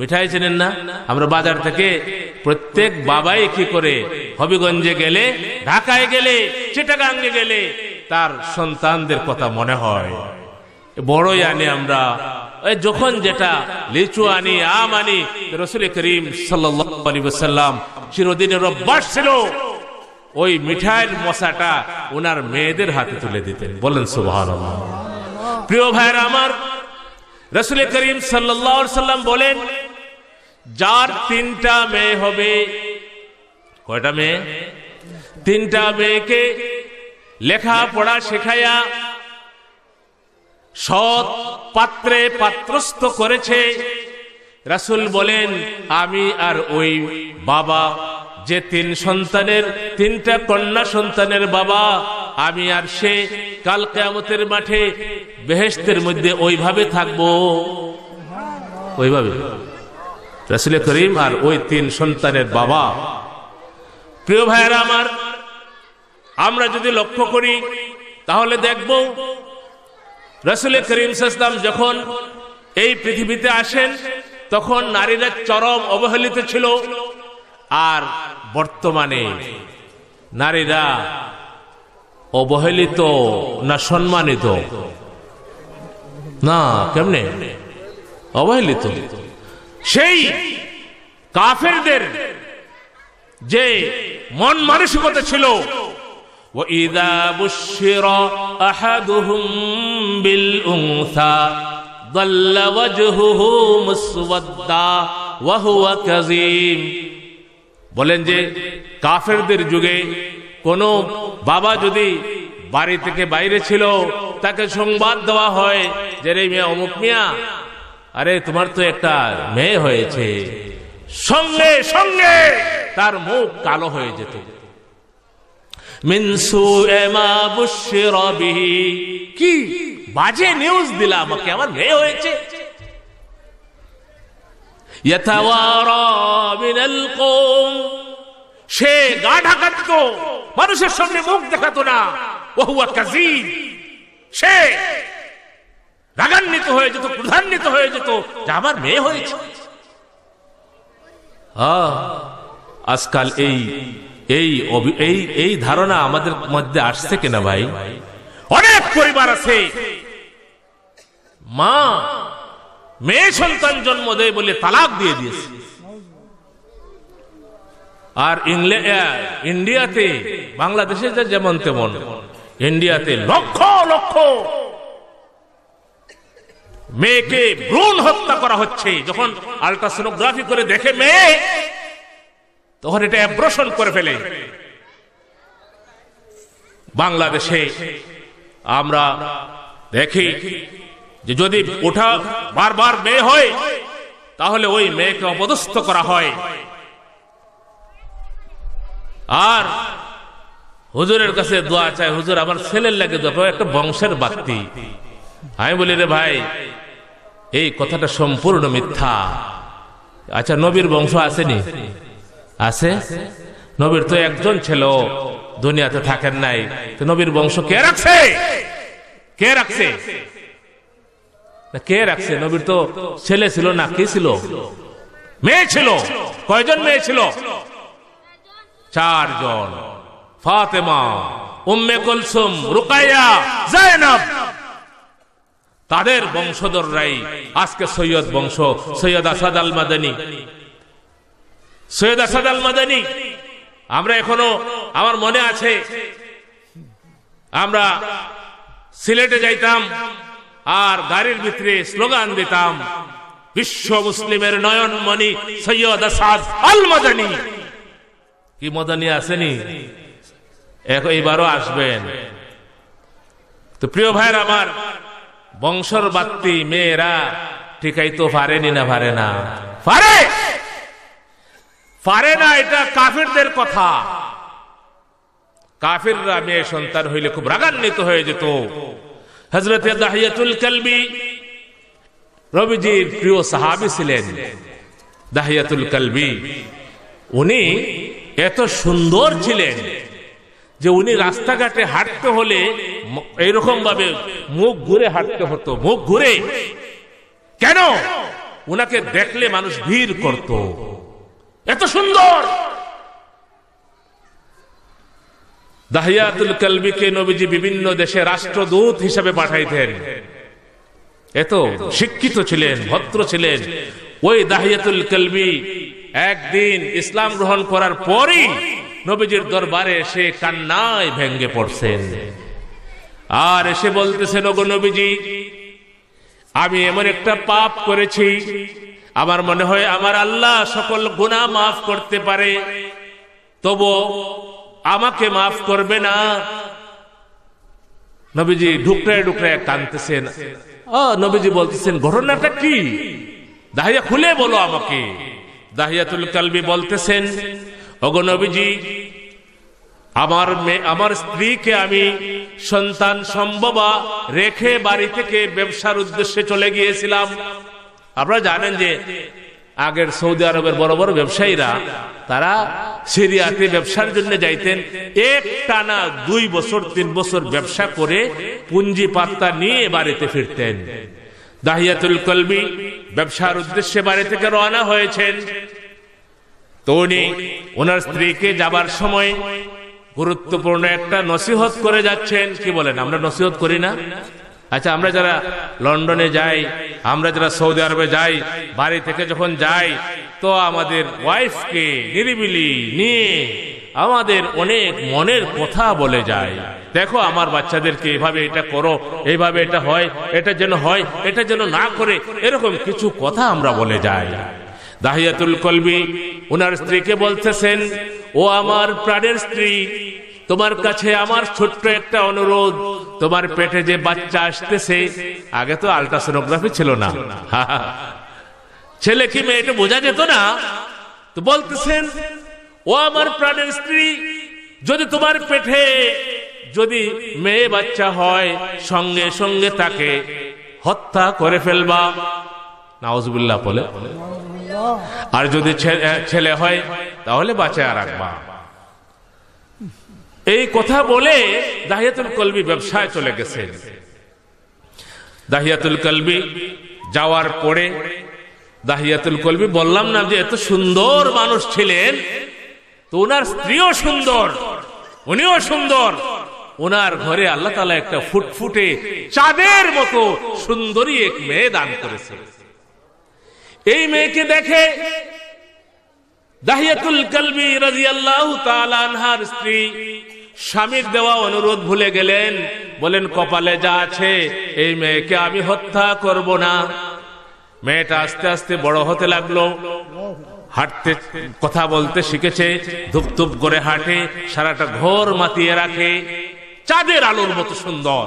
মিঠাই চেনেন না আমরা বাজার থেকে প্রত্যেক বাবাই কি করে হবিগঞ্জে গেলে ঢাকায় গেলে চিটাগাঙ্গে গেলে তার সন্তানদের কথা মনে হয় বড়ই আনি আমরা যখন যেটা লিচু আনি আম আনি রসুল করিম সাল্লাম চিরদিনের অভ্যাস ছিল ওই মিঠাইয়ের মশাটা ওনার মেয়েদের হাতে তুলে দিতেন বলেন সুভান প্রিয় ভাইয়ের আমার রসুল করিম সাল্লাম বলেন যার তিনটা মেয়ে হবে কয়টা মেয়ে তিনটা মেয়েকে লেখা পড়া শেখাইয়া সৎ পাত্রে পাত্রস্থ করেছে রাসুল বলেন আমি আর ওই বাবা যে তিন সন্তানের তিনটা কন্যা সন্তানের বাবা আমি আর সে কাল কেমতের মাঠে বেহেস্তের মধ্যে ওইভাবে থাকবো ওইভাবে রাসুল করিম আর ওই তিন সন্তানের বাবা প্রিয় ভাইয়েরা আমার আমরা যদি লক্ষ্য করি তাহলে দেখব রসুল করিম সাসলাম যখন এই পৃথিবীতে আসেন তখন নারীরা চরম অবহেলিত ছিল আর বর্তমানে নারীরা অবহেলিত না সম্মানিত না কেমনে অবহেলিত সেই কাফেরদের যে মন মানসিকতা ছিল বলেন যে কাফেরদের যুগে কোন বাবা যদি বাড়ি থেকে বাইরে ছিল তাকে সংবাদ দেওয়া হয় যে রে মিয়া অমুক মিয়া আরে তোমার তো একটা মেয়ে হয়েছে সঙ্গে সঙ্গে তার মুখ কালো হয়ে যেত কি বাজে নিউজ দিলা আমাকে আমার মেয়ে হয়েছে সে গা ঢাকাত মানুষের সঙ্গে মুখ দেখাতো না বহু কাজিন সে রাগান্বিত হয়ে যেত প্রধান্বিত হয়ে যেত যে আমার মেয়ে হয়েছে আজকাল এই এই এই এই ধারণা আমাদের মধ্যে আসছে কিনা ভাই অনেক পরিবার আছে মা মেয়ে সন্তান জন্ম দেয় বলে তালাক দিয়ে দিয়েছে আর ইন্ডিয়াতে বাংলাদেশে যেমন তেমন ইন্ডিয়াতে লক্ষ লক্ষ মেয়েকে ভ্রূণ হত্যা করা হচ্ছে যখন আলট্রাসোনোগ্রাফি করে দেখে মেয়ে তখন এটা অ্যাব্রসন করে ফেলে বাংলাদেশে আমরা দেখি যে যদি ওঠা বারবার মেয়ে হয় তাহলে ওই মেয়েকে অপদস্থ করা হয় আর হুজুরের কাছে দোয়া চায় হুজুর আমার ছেলের লাগে দোয়া একটা বংশের বাত্তি আমি বলি রে ভাই এই কথাটা সম্পূর্ণ মিথ্যা আচ্ছা নবীর বংশ আসেনি আছে নবীর তো একজন ছেলে দুনিয়াতে থাকেন নাই তো নবীর বংশ কে রাখছে কে রাখছে কে রাখছে নবীর তো ছেলে ছিল না কে ছিল মেয়ে ছিল কয়জন মেয়ে ছিল চারজন ফাতেমা উম্মে কুলসুম রুকাইয়া জয়নব তাদের বংশধররাই আজকে সৈয়দ বংশ সৈয়দ আসাদ আল মাদানী সৈয়দ আসাদ আল মাদানী আমরা এখনো আমার মনে আছে আমরা সিলেটে যাইতাম আর গাড়ির ভিতরে স্লোগান দিতাম বিশ্ব মুসলিমের নয়ন মণি সৈয়দ আসাদ আল মাদানী কি মদানী আসেনি এবারও আসবেন তো প্রিয় ভাইয়ের আমার বংশর বাত্তি মেয়েরা তো পারেনি না পারে না পারে পারে না এটা কাফিরদের কথা কাফিররা মেয়ে সন্তান হইলে খুব রাগান্বিত হয়ে যেত হজরতে দাহিয়াতুল কালবি রবিজির প্রিয় সাহাবি ছিলেন দাহিয়াতুল কালবি উনি এত সুন্দর ছিলেন যে উনি রাস্তাঘাটে হাঁটতে হলে এরকম ভাবে মুখ ঘুরে হাঁটতে হতো মুখ ঘুরে কেন উনাকে দেখলে মানুষ ভিড় করত এত সুন্দর দাহিয়াতুল কালবিকে নবীজি বিভিন্ন দেশে রাষ্ট্রদূত হিসাবে পাঠাইতেন এত শিক্ষিত ছিলেন ভদ্র ছিলেন ওই দাহিয়াতুল কালবি একদিন ইসলাম গ্রহণ করার পরই নবীজির দরবারে এসে কান্নায় ভেঙ্গে পড়ছেন আর এসে বলতেছেন ওগো নবীজি আমি এমন একটা পাপ করেছি আমার মনে হয় আমার আল্লাহ সকল গুণা মাফ করতে পারে তবু আমাকে মাফ করবে না নবীজি ঢুকরায় ঢুকরায় কানতেছেন ও নবীজি বলতেছেন ঘটনাটা কি দাহিয়া খুলে বলো আমাকে দাহিয়াতুল কালবি বলতেছেন অগনবীজি আমার মেয়ে আমার স্ত্রীকে আমি সন্তান সম্ভবা রেখে বাড়ি থেকে ব্যবসার উদ্দেশ্যে চলে গিয়েছিলাম আপনারা জানেন যে আগের সৌদি আরবের বড় বড় ব্যবসায়ীরা তারা সিরিয়াতে ব্যবসার জন্য যাইতেন এক টানা দুই বছর তিন বছর ব্যবসা করে পুঞ্জি পাত্তা নিয়ে বাড়িতে ফিরতেন দাহিয়াতুল কলবি ব্যবসার উদ্দেশ্যে বাড়ি থেকে রওনা হয়েছেন তো উনি ওনার স্ত্রীকে যাবার সময় গুরুত্বপূর্ণ একটা নসিহত করে যাচ্ছেন কি বলেন আমরা নসিহত করি না আচ্ছা আমরা যারা লন্ডনে যাই আমরা যারা সৌদি আরবে যাই বাড়ি থেকে যখন যাই তো আমাদের ওয়াইফকে নিরিবিলি নিয়ে আমাদের অনেক মনের কথা বলে যায় দেখো আমার বাচ্চাদেরকে এভাবে এটা করো এইভাবে এটা হয় এটা যেন হয় এটা যেন না করে এরকম কিছু কথা আমরা বলে যাই দাহিয়াতুল কলবি ওনার স্ত্রীকে বলতেছেন ও আমার প্রাণের স্ত্রী তোমার কাছে আমার ছোট্ট একটা অনুরোধ তোমার পেটে যে বাচ্চা আসতেছে আগে তো আলট্রাসোনোগ্রাফি ছিল না ছেলে কি মেয়েটা বোঝা যেত না তো বলতেছেন ও আমার প্রাণের স্ত্রী যদি তোমার পেটে যদি মেয়ে বাচ্চা হয় সঙ্গে সঙ্গে তাকে হত্যা করে ফেলবা নাওজবুল্লাহ বলে আর যদি ছেলে হয় তাহলে বাঁচায় রাখবা এই কথা বলে দাহিয়াতুল কলবি ব্যবসায় চলে গেছে দাহিয়াতুল কলবি যাওয়ার পরে দাহিয়াতুল কলবি বললাম না যে এত সুন্দর মানুষ ছিলেন তো ওনার স্ত্রীও সুন্দর উনিও সুন্দর ওনার ঘরে আল্লাহ তালা একটা ফুটফুটে চাঁদের মতো সুন্দরী এক মেয়ে দান করেছে এই মেয়েকে দেখে দাহিয়াতুল কলবি রাজিয়াল্লাহু আল্লাহ আনহার স্ত্রী স্বামীর দেওয়া অনুরোধ ভুলে গেলেন বলেন কপালে যা আছে এই মেয়েকে আমি হত্যা করব না মেয়েটা আস্তে আস্তে বড় হতে লাগলো হাঁটতে কথা বলতে শিখেছে ধূপ করে হাঁটে সারাটা ঘোর মাতিয়ে রাখে চাঁদের আলোর মতো সুন্দর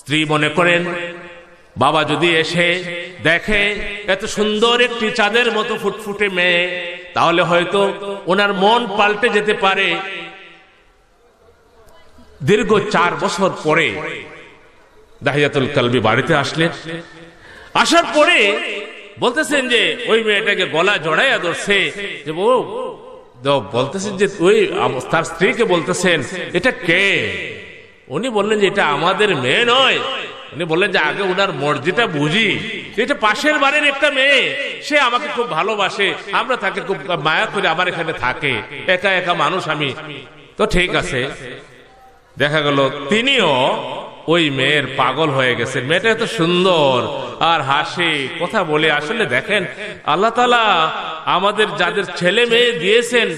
স্ত্রী মনে করেন বাবা যদি এসে দেখে এত সুন্দর একটি চাঁদের মতো ফুটফুটে মেয়ে তাহলে হয়তো ওনার মন পাল্টে যেতে পারে দীর্ঘ চার বছর পরে দাহিয়াতুল কালবি বাড়িতে আসলে আসার পরে বলতেছেন যে ওই মেয়েটাকে গলা জড়াইয়া ধরছে যে ও বলতেছেন যে ওই তার স্ত্রীকে বলতেছেন এটা কে উনি বললেন যে এটা আমাদের মেয়ে নয় উনি বললেন যে আগে উনার মর্জিটা বুঝি এটা পাশের বাড়ির একটা মেয়ে সে আমাকে খুব ভালোবাসে আমরা তাকে খুব মায়া করে আমার এখানে থাকে একা একা মানুষ আমি তো ঠিক আছে দেখা গেল তিনিও ওই মেয়ের পাগল হয়ে গেছে মেয়েটা এত সুন্দর আর হাসে কথা বলে আসলে দেখেন আল্লাহ তালা আমাদের যাদের ছেলে মেয়ে দিয়েছেন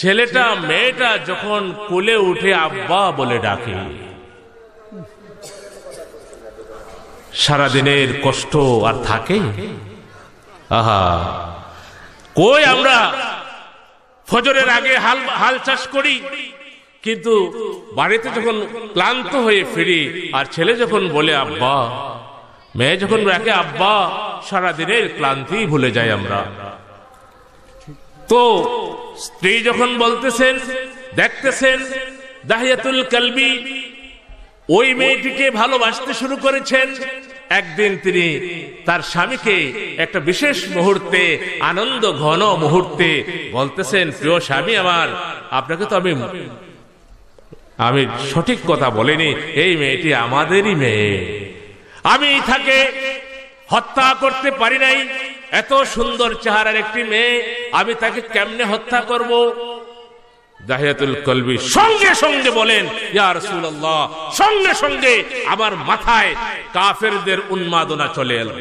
ছেলেটা মেয়েটা যখন কোলে উঠে আব্বা বলে ডাকে সারাদিনের কষ্ট আর থাকে আহা কই আমরা ফজরের আগে হাল হাল চাষ করি কিন্তু বাড়িতে যখন ক্লান্ত হয়ে ফিরি আর ছেলে যখন বলে আব্বা মেয়ে যখন রাখে আব্বা সারাদিনের ক্লান্তি ভুলে যাই আমরা তো স্ত্রী যখন বলতেছেন দেখতেছেন দাহিয়াতুল কালবি ওই মেয়েটিকে ভালোবাসতে শুরু করেছেন একদিন তিনি তার স্বামীকে একটা বিশেষ মুহূর্তে আনন্দ ঘন মুহূর্তে বলতেছেন প্রিয় স্বামী আমার আপনাকে তো আমি আমি সঠিক কথা বলিনি এই মেয়েটি আমাদেরই মেয়ে আমি তাকে হত্যা করতে পারি নাই এত সুন্দর চেহারার একটি মেয়ে আমি তাকে কেমনে হত্যা করব। জাহিরাতুল কলবি সঙ্গে সঙ্গে বলেন ইয়া রাসূলুল্লাহ সঙ্গে সঙ্গে আমার মাথায় কাফেরদের উন্মাদনা চলে এলো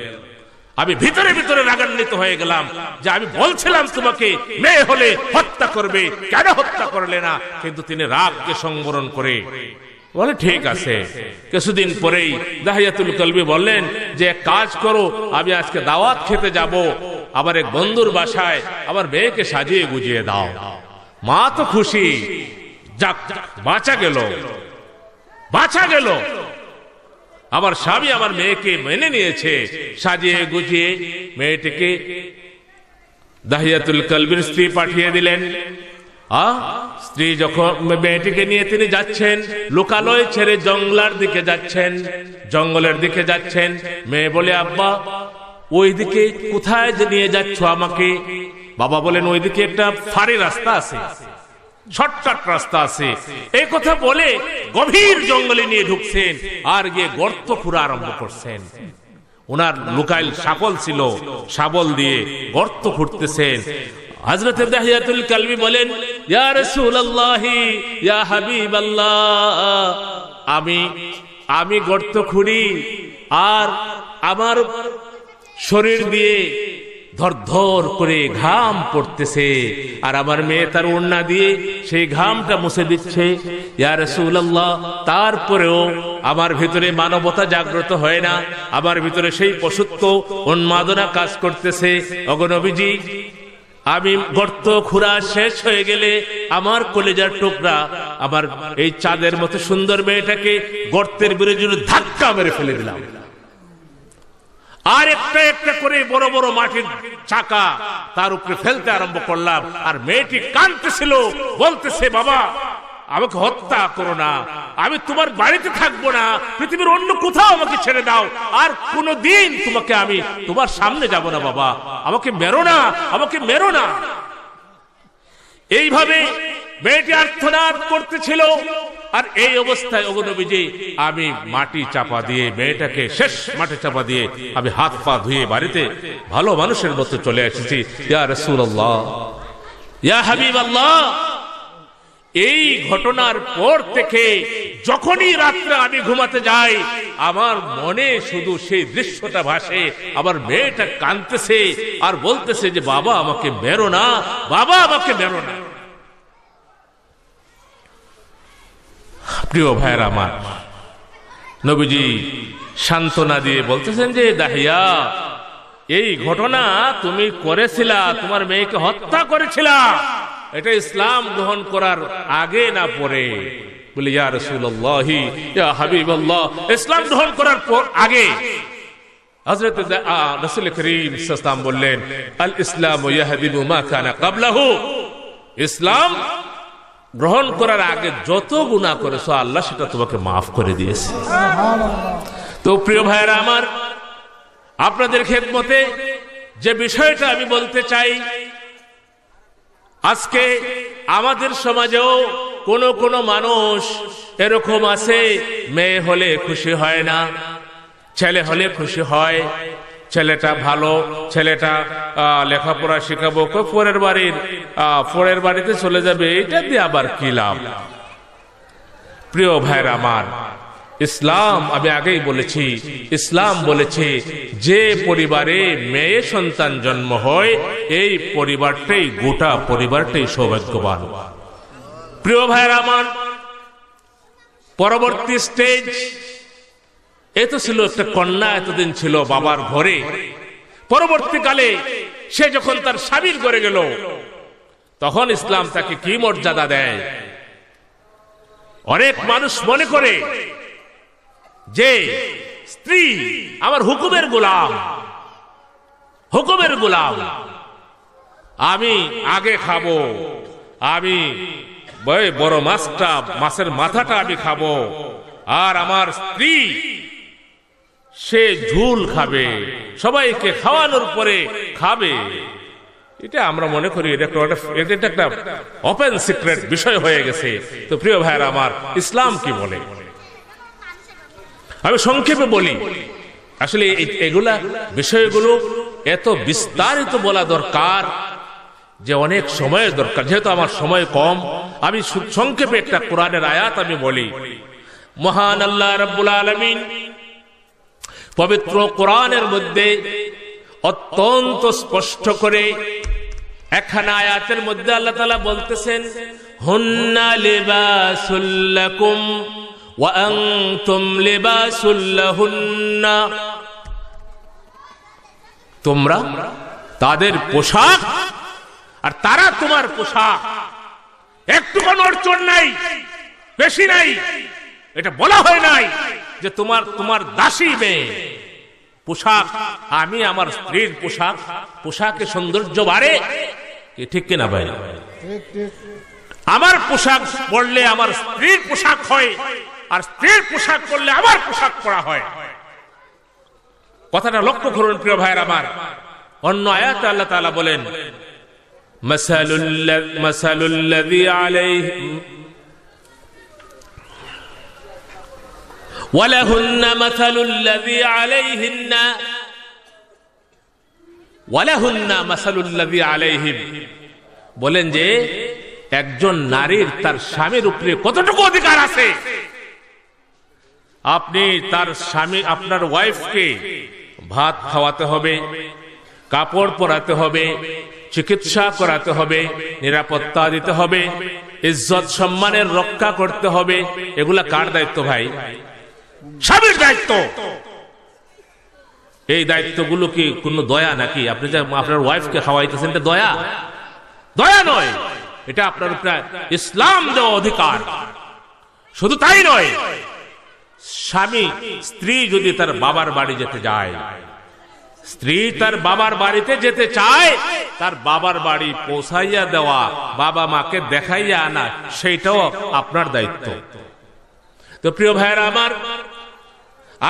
আমি ভিতরে ভিতরে রাগান্বিত হয়ে গেলাম যে আমি বলছিলাম তোমাকে মেয়ে হলে হত্যা করবে কেন হত্যা করলে না কিন্তু তিনি রাগকে সংবরণ করে বলে ঠিক আছে কিছুদিন পরেই দাহিয়াতুল কলবি বললেন যে কাজ করো আমি আজকে দাওয়াত খেতে যাব আবার এক বন্ধুর বাসায় আবার মেয়েকে সাজিয়ে গুজিয়ে দাও মা তো খুশি যাক বাঁচা গেল বাঁচা গেল আমার স্বামী আমার মেয়েকে মেনে নিয়েছে সাজিয়ে গুজিয়ে মেয়েটিকে দাহিয়াতুল কলবির স্ত্রী পাঠিয়ে দিলেন আ স্ত্রী যখন মেয়েটিকে নিয়ে তিনি যাচ্ছেন লোকালয় ছেড়ে জঙ্গলার দিকে যাচ্ছেন জঙ্গলের দিকে যাচ্ছেন মেয়ে বলে আব্বা ওই দিকে কোথায় যে নিয়ে যাচ্ছ আমাকে বাবা বলেন ওইদিকে একটা ফাড়ি রাস্তা আছে শর্টকাট রাস্তা আছে এই কথা বলে গভীর জঙ্গলে নিয়ে ঢুকছেন আর গিয়ে গর্ত খুঁড়া আরম্ভ করছেন ওনার লুকাইল সাবল ছিল সাবল দিয়ে গর্ত খুঁড়তেছেন হজরত দাহিয়াতুল কালবি বলেন ইয়া রাসূলুল্লাহি ইয়া হাবিবাল্লাহ আমি আমি গর্ত খুঁড়ি আর আমার শরীর দিয়ে ধর করে ঘাম পড়তেছে আর আমার মেয়ে তার ওড়না দিয়ে সেই ঘামটা মুছে দিচ্ছে তারপরেও আমার ভিতরে মানবতা জাগ্রত হয় না আমার ভিতরে সেই পশুত্ব উন্মাদনা কাজ করতেছে অগনবীজি আমি গর্ত খুরা শেষ হয়ে গেলে আমার কলেজার টুকরা আমার এই চাঁদের মতো সুন্দর মেয়েটাকে গর্তের বিরোধী ধাক্কা মেরে ফেলে দিলাম আর একটা একটা করে বড় বড় মাটির চাকা তার উপরে ফেলতে আরম্ভ করলাম আর মেয়েটি কাঁদতেছিল বলতেছে বাবা আমাকে হত্যা করো না আমি তোমার বাড়িতে থাকবো না পৃথিবীর অন্য কোথাও আমাকে ছেড়ে দাও আর কোনো দিন তোমাকে আমি তোমার সামনে যাব না বাবা আমাকে মেরো না আমাকে মেরো না এইভাবে মেয়েটি আর্থনাদ করতেছিল আর এই অবস্থায় যে আমি মাটি চাপা দিয়ে মেয়েটাকে শেষ মাটি চাপা দিয়ে আমি হাত পা ধুয়ে বাড়িতে ভালো মানুষের মতো চলে এসেছি ইয়া ইয়া এই ঘটনার পর থেকে যখনই রাত্রে আমি ঘুমাতে যাই আমার মনে শুধু সেই দৃশ্যটা ভাসে আমার মেয়েটা কানতেছে আর বলতেছে যে বাবা আমাকে মেরো না বাবা আমাকে মেরো না প্রিয় ভাইয়ের আমার নবীজি সান্ত্বনা দিয়ে বলতেছেন যে দাহিয়া এই ঘটনা তুমি করেছিলা তোমার মেয়েকে হত্যা করেছিলা এটা ইসলাম গ্রহণ করার আগে না পরে বলে ইসলাম গ্রহণ করার পর আগে বললেন আল ইসলাম মা ইসলাম গ্রহণ করার আগে যত গুণা করেছ আল্লাহ সেটা তোমাকে মাফ করে দিয়েছে তো প্রিয় ভাইয়েরা আমার আপনাদের খেদমতে যে বিষয়টা আমি বলতে চাই আজকে আমাদের সমাজেও কোনো কোনো মানুষ এরকম আছে মেয়ে হলে খুশি হয় না ছেলে হলে খুশি হয় ছেলেটা ভালো ছেলেটা লেখাপড়া শিখাবো ফোরের বাড়ির ফোরের বাড়িতে চলে যাবে এটা দিয়ে আবার কি লাভ প্রিয় ভাইর আমার ইসলাম আমি আগেই বলেছি ইসলাম বলেছে যে পরিবারে মেয়ে সন্তান জন্ম হয় এই পরিবারটাই গোটা পরিবারটাই সৌভাগ্যবান প্রিয় ভাইয়ের আমার পরবর্তী স্টেজ এত ছিল একটা কন্যা এতদিন ছিল বাবার ঘরে পরবর্তীকালে সে যখন তার স্বামীর ঘরে গেল তখন ইসলাম তাকে কি মর্যাদা দেয় অনেক মানুষ মনে করে যে স্ত্রী আমার হুকুমের গোলাম হুকুমের গোলাম আমি আগে খাবো আমি বড় মাছটা মাছের মাথাটা আমি খাবো আর আমার স্ত্রী সে ঝুল খাবে সবাইকে খাওয়ানোর পরে খাবে এটা আমরা মনে করি এটা একটা একটা ওপেন সিক্রেট বিষয় হয়ে গেছে তো প্রিয় ভাইয়ের আমার ইসলাম কি বলে আমি সংক্ষেপে বলি আসলে এগুলা বিষয়গুলো এত বিস্তারিত বলা দরকার যে অনেক সময়ের দরকার যেহেতু আমার সময় কম আমি সংক্ষেপে একটা কোরআনের আয়াত আমি বলি মহান আল্লাহ রব্বুল আলমিন পবিত্র কোরআনের মধ্যে অত্যন্ত স্পষ্ট করে একখানা আয়াতের মধ্যে আল্লাহ তালা বলতেছেন হুন্না তোমরা তাদের পোশাক আর তারা তোমার পোশাক একটু কোন অর্চন নাই বেশি নাই এটা বলা হয় নাই যে তোমার তোমার দাসী মেয়ে পোশাক আমি আমার স্ত্রীর পোশাক পোশাকের সৌন্দর্য বাড়ে ঠিক কিনা ভাই আমার পোশাক পড়লে আমার স্ত্রীর পোশাক হয় আর স্ত্রীর পোশাক পরলে আমার পোশাক পরা হয় কথাটা লক্ষ্য করুন প্রিয় ভাইয়ের আমার অন্য আয়াত আল্লাহ তাআলা বলেন মাসালুল্লাযী আলাইহি ولهن مثل الذي عليهن مثل الذي عليهم বলেন যে একজন নারীর তার স্বামীর উপরে কতটুকু অধিকার আছে আপনি তার স্বামী আপনার ওয়াইফকে ভাত খাওয়াতে হবে কাপড় পরাতে হবে চিকিৎসা করাতে হবে নিরাপত্তা দিতে হবে ইজ্জত সম্মানের রক্ষা করতে হবে এগুলা কার দায়িত্ব ভাই স্বামীর দায়িত্ব এই দায়িত্বগুলো কি কোন দয়া নাকি আপনি যে আপনার ওয়াইফকে খাওয়াইতেছেন এটা দয়া দয়া নয় এটা আপনার ইসলাম দেওয়া অধিকার শুধু তাই নয় স্বামী স্ত্রী যদি তার বাবার বাড়ি যেতে যায় স্ত্রী তার বাবার বাড়িতে যেতে চায় তার বাবার বাড়ি পৌঁছাইয়া দেওয়া বাবা মাকে দেখাইয়া আনা সেইটাও আপনার দায়িত্ব তো প্রিয় ভাইয়েরা আমার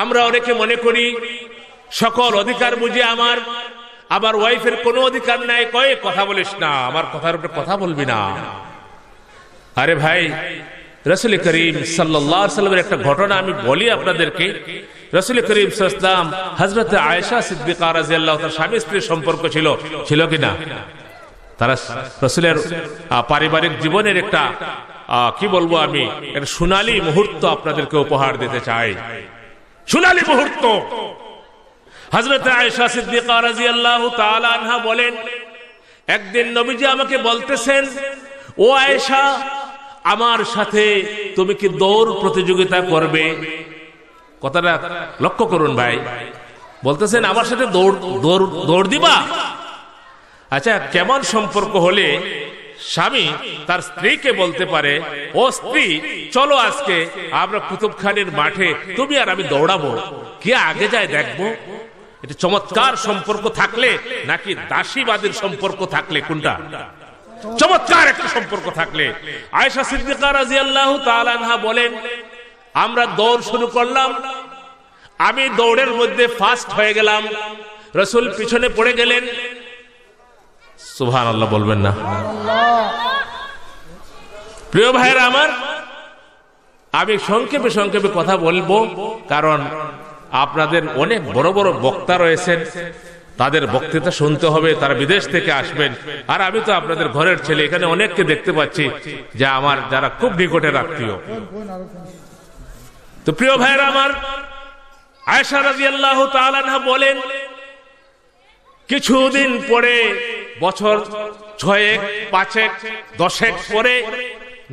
আমরা অনেকে মনে করি সকল অধিকার বুঝে আমার আবার ওয়াইফের কোনো অধিকার নাই কয়ে কথা বলিস না আমার কথার উপরে কথা বলবি না আরে ভাই রসুল করিম সাল্লামের একটা ঘটনা আমি বলি আপনাদেরকে রসুল করিম সাল্লাম হজরত আয়েশা সিদ্দিকা তার স্বামী স্ত্রীর সম্পর্ক ছিল ছিল কিনা তারা রসুলের পারিবারিক জীবনের একটা কি বলবো আমি এর সোনালি মুহূর্ত আপনাদেরকে উপহার দিতে চাই সোনালি মুহূর্ত হজরত আয়সা সিদ্দিকা আনহা বলেন একদিন নবীজি আমাকে বলতেছেন ও আয়েশা আমার সাথে তুমি কি দৌড় প্রতিযোগিতা করবে কথাটা লক্ষ্য করুন ভাই বলতেছেন আমার সাথে দৌড় দৌড় দৌড় দিবা আচ্ছা কেমন সম্পর্ক হলে স্বামী তার স্ত্রীকে বলতে পারে ও স্ত্রী চলো আজকে আমরা কুতুবখানের মাঠে তুমি আর আমি দৌড়াবো কে আগে যায় দেখবো এটা চমৎকার সম্পর্ক থাকলে নাকি দাসীবাদের সম্পর্ক থাকলে কোনটা চমৎকার একটা সম্পর্ক থাকলে আয়সা সিদ্দিকা রাজি আল্লাহ তালানহা বলেন আমরা দৌড় শুরু করলাম আমি দৌড়ের মধ্যে ফার্স্ট হয়ে গেলাম রসুল পিছনে পড়ে গেলেন সুভান আল্লাহ বলবেন না প্রিয় ভাইয়ের আমার আমি সংক্ষেপে সংক্ষেপে কথা বলবো কারণ আপনাদের অনেক বড় বড় বক্তা রয়েছেন তাদের বক্তৃতা শুনতে হবে তারা বিদেশ থেকে আসবেন আর আমি তো আপনাদের ঘরের ছেলে এখানে অনেককে দেখতে পাচ্ছি যে আমার যারা খুব নিকটের আত্মীয় তো প্রিয় ভাইয়েরা আমার আয়সা রাজি আল্লাহ বলেন কিছুদিন পরে বছর ছয়েক পাঁচেক দশেক পরে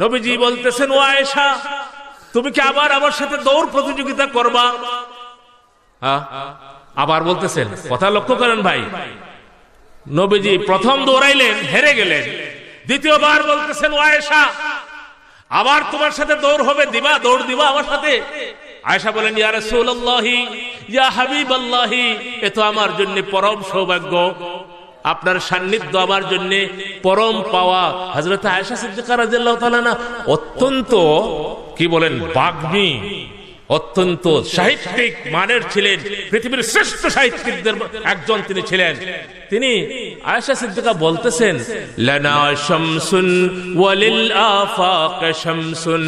নবীজি বলতেছেন ও আয়েশা তুমি কি আবার আমার সাথে দৌড় প্রতিযোগিতা করবা আবার বলতেছেন কথা লক্ষ্য করেন ভাই নবীজি প্রথম দৌড়াইলেন হেরে গেলেন দ্বিতীয়বার বলতেছেন ও আয়েশা আবার তোমার সাথে দৌড় হবে দিবা দৌড় দিবা আমার সাথে আয়েশা বলেন ইয়া রাসূলুল্লাহি ইয়া হাবিবাল্লাহি এ তো আমার জন্য পরম সৌভাগ্য আপনার সান্নিধ্য আমার জন্য পরম পাওয়া হজরত আয়সা সিদ্দিকার না অত্যন্ত কি বলেন বাগ্মি অত্যন্ত সাহিত্যিক মানের ছিলেন পৃথিবীর শ্রেষ্ঠ সাহিত্যিকদের একজন তিনি ছিলেন তিনি আয়েশা সিদ্দিকা বলতেছেন লানা শামসুন ওয়ালিল আফাক শামসুন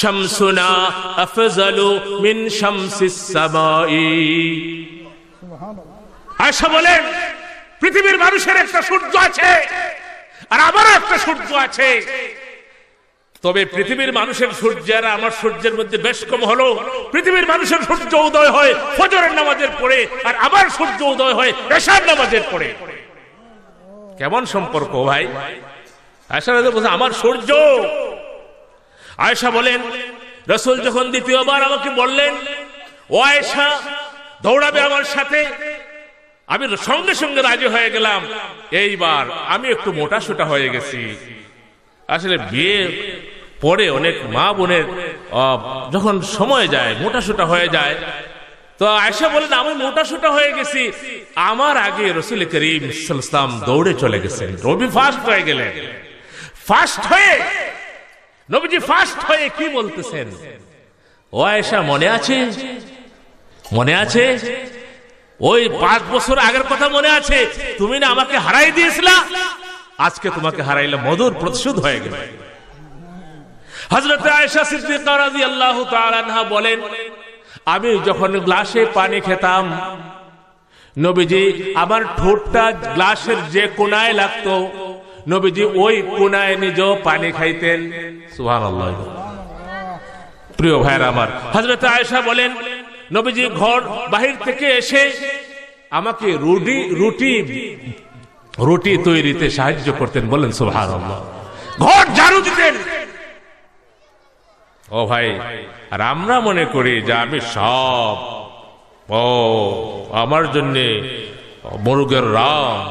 শামসুনা আফজালু মিন শামসিস সামাই আয়সা বলেন পৃথিবীর মানুষের একটা সূর্য আছে আর আমারও একটা সূর্য আছে তবে পৃথিবীর মানুষের সূর্যের আমার সূর্যের মধ্যে বেশ কম হলো পৃথিবীর মানুষের সূর্য উদয় হয় ফজরের নামাজের পরে আর আমার সূর্য উদয় হয় পেশার নামাজের পরে কেমন সম্পর্ক ভাই আমার সূর্য আয়সা বলেন রসুল যখন দ্বিতীয়বার আমাকে বললেন ও আয়সা দৌড়াবে আমার সাথে আমি সঙ্গে সঙ্গে রাজি হয়ে গেলাম এইবার আমি একটু মোটা সোটা হয়ে গেছি আসলে বিয়ে পরে অনেক মা বোনের যখন সময় যায় মোটা সোটা হয়ে যায় তো আয়সা বলেন আমি মোটা সোটা হয়ে গেছি আমার আগে রসুল করিম ইসলাম দৌড়ে চলে গেছেন রবি ফার্স্ট হয়ে গেলেন ফার্স্ট হয়ে নবীজি ফার্স্ট হয়ে কি বলতেছেন ও আয়সা মনে আছে মনে আছে ওই পাঁচ বছর আগের কথা মনে আছে তুমি না আমাকে হারাই দিয়েছিলা আজকে তোমাকে হারাইলে মধুর প্রতিশোধ হয়ে গেল হজরত আয়সা সিদ্দিকা আল্লাহ তালানহা বলেন আমি যখন গ্লাসে পানি খেতাম নবীজি আমার ঠোঁটটা গ্লাসের যে কোনায় লাগতো নবীজি ওই কোনায় নিজেও পানি খাইতেন সুহান প্রিয় ভাইয়ের আমার হজরত আয়সা বলেন নবীজি ঘর বাহির থেকে এসে আমাকে রুটি রুটি রুটি তৈরিতে সাহায্য করতেন বলেন সোভার ঘর ঝাড়ু দিতেন ও ভাই আর আমরা মনে করি যে আমি সব ও আমার জন্যে মরুগের রাম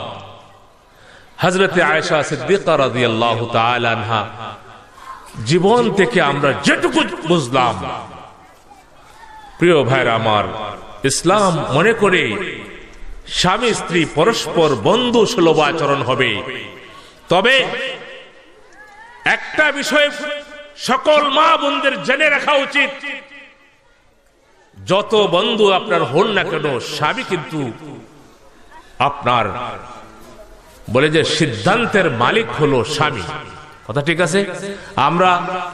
হজরতে আয়সা সিদ্দিকার আনহা জীবন থেকে আমরা যেটুকু বুঝলাম প্রিয় ভাইরা আমার ইসলাম মনে করে স্বামী স্ত্রী পরস্পর বন্ধু সুলভ আচরণ হবে তবে একটা বিষয় সকল মা বোনদের জেনে রাখা উচিত যত বন্ধু আপনার হন না কেন স্বামী কিন্তু আপনার বলে যে সিদ্ধান্তের মালিক হলো স্বামী কথা ঠিক আছে আমরা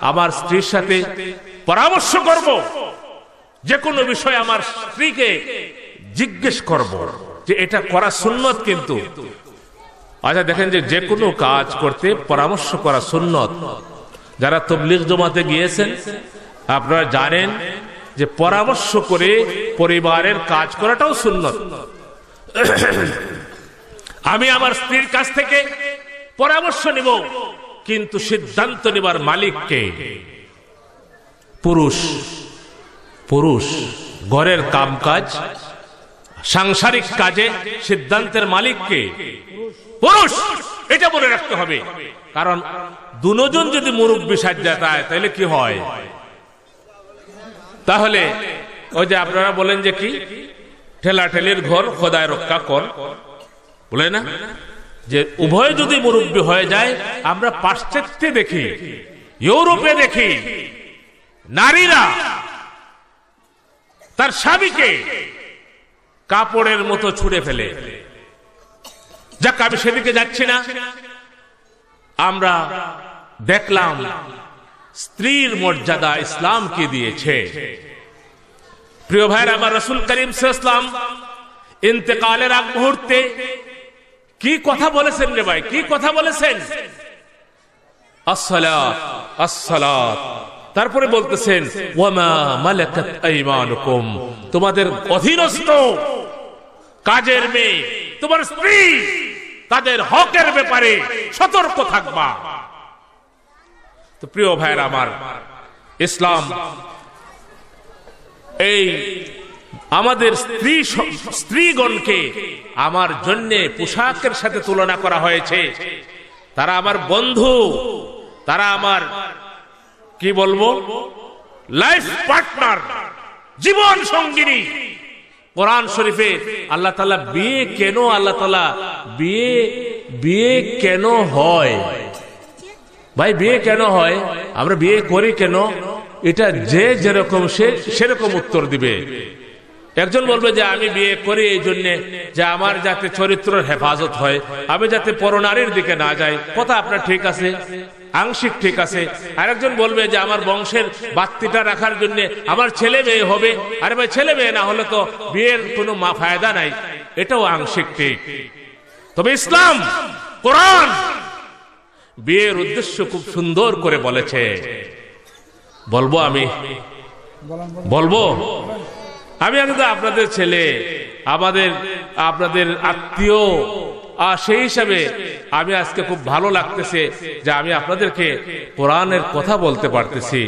আমার স্ত্রীর সাথে পরামর্শ করব যে কোনো বিষয় আমার স্ত্রীকে জিজ্ঞেস করব যে এটা করা সুন্নত কিন্তু আচ্ছা দেখেন যে যে কোনো কাজ করতে পরামর্শ করা সুন্নত যারা তবলিগ জমাতে গিয়েছেন আপনারা জানেন যে পরামর্শ করে পরিবারের কাজ করাটাও সুন্নত আমি আমার স্ত্রীর কাছ থেকে পরামর্শ নিব কিন্তু সিদ্ধান্ত নেবার মালিককে পুরুষ পুরুষ ঘরের কামকাজ সাংসারিক কাজে সিদ্ধান্তের মালিককে পুরুষ এটা বলে রাখতে হবে কারণ দুজন যদি মুরব্বী সাজ্জা যায় তাহলে কি হয় তাহলে ওই যে আপনারা বলেন যে কি ঠেলা ঠেলির ঘর খোদায় রক্ষা কর বলে না যে উভয় যদি মুরব্বী হয়ে যায় আমরা পাশ্চাত্যে দেখি ইউরোপে দেখি নারীরা তার স্বামীকে কাপড়ের মতো ছুড়ে ফেলে যাক আমি সেদিকে যাচ্ছি না আমরা দেখলাম স্ত্রীর মর্যাদা ইসলামকে দিয়েছে প্রিয় ভাইয়ের আমার রসুল করিম ইসলাম ইন্তেকালের আগ মুহূর্তে কি কথা বলেছেন রে ভাই কি কথা বলেছেন আসসালাম আসসালাম তারপরে বলতেছেন তোমাদের অধীনস্থ কাজের মেয়ে তোমার স্ত্রী তাদের হকের ব্যাপারে সতর্ক থাকবা তো প্রিয় ভাইয়ের আমার ইসলাম এই আমাদের স্ত্রী স্ত্রীগণকে আমার জন্য পোশাকের সাথে তুলনা করা হয়েছে তারা আমার বন্ধু তারা আমার কি বলবো লাইফ পার্টনার জীবন সঙ্গিনী কোরআন শরীফে আল্লাহ তালা বিয়ে কেন আল্লাহ তালা বিয়ে বিয়ে কেন হয় ভাই বিয়ে কেন হয় আমরা বিয়ে করি কেন এটা যে যেরকম সে সেরকম উত্তর দিবে একজন বলবে যে আমি বিয়ে করি এই জন্যে যে আমার যাতে চরিত্রের হেফাজত হয় আমি যাতে পরনারীর দিকে না যাই কথা আপনার ঠিক আছে আংশিক ঠিক আছে আরেকজন বলবে যে আমার বংশের বাত্তিটা রাখার জন্য আমার ছেলে মেয়ে হবে আরে ভাই ছেলে মেয়ে না হলে তো বিয়ের কোনো মা ফায়দা নাই এটাও আংশিক ঠিক তবে ইসলাম কোরআন বিয়ের উদ্দেশ্য খুব সুন্দর করে বলেছে বলবো আমি বলবো আমি আপনাদের ছেলে আমাদের আপনাদের আত্মীয় আর সেই হিসাবে আমি আজকে খুব ভালো লাগতেছে যে আমি আপনাদেরকে কোরআনের কথা বলতে পারতেছি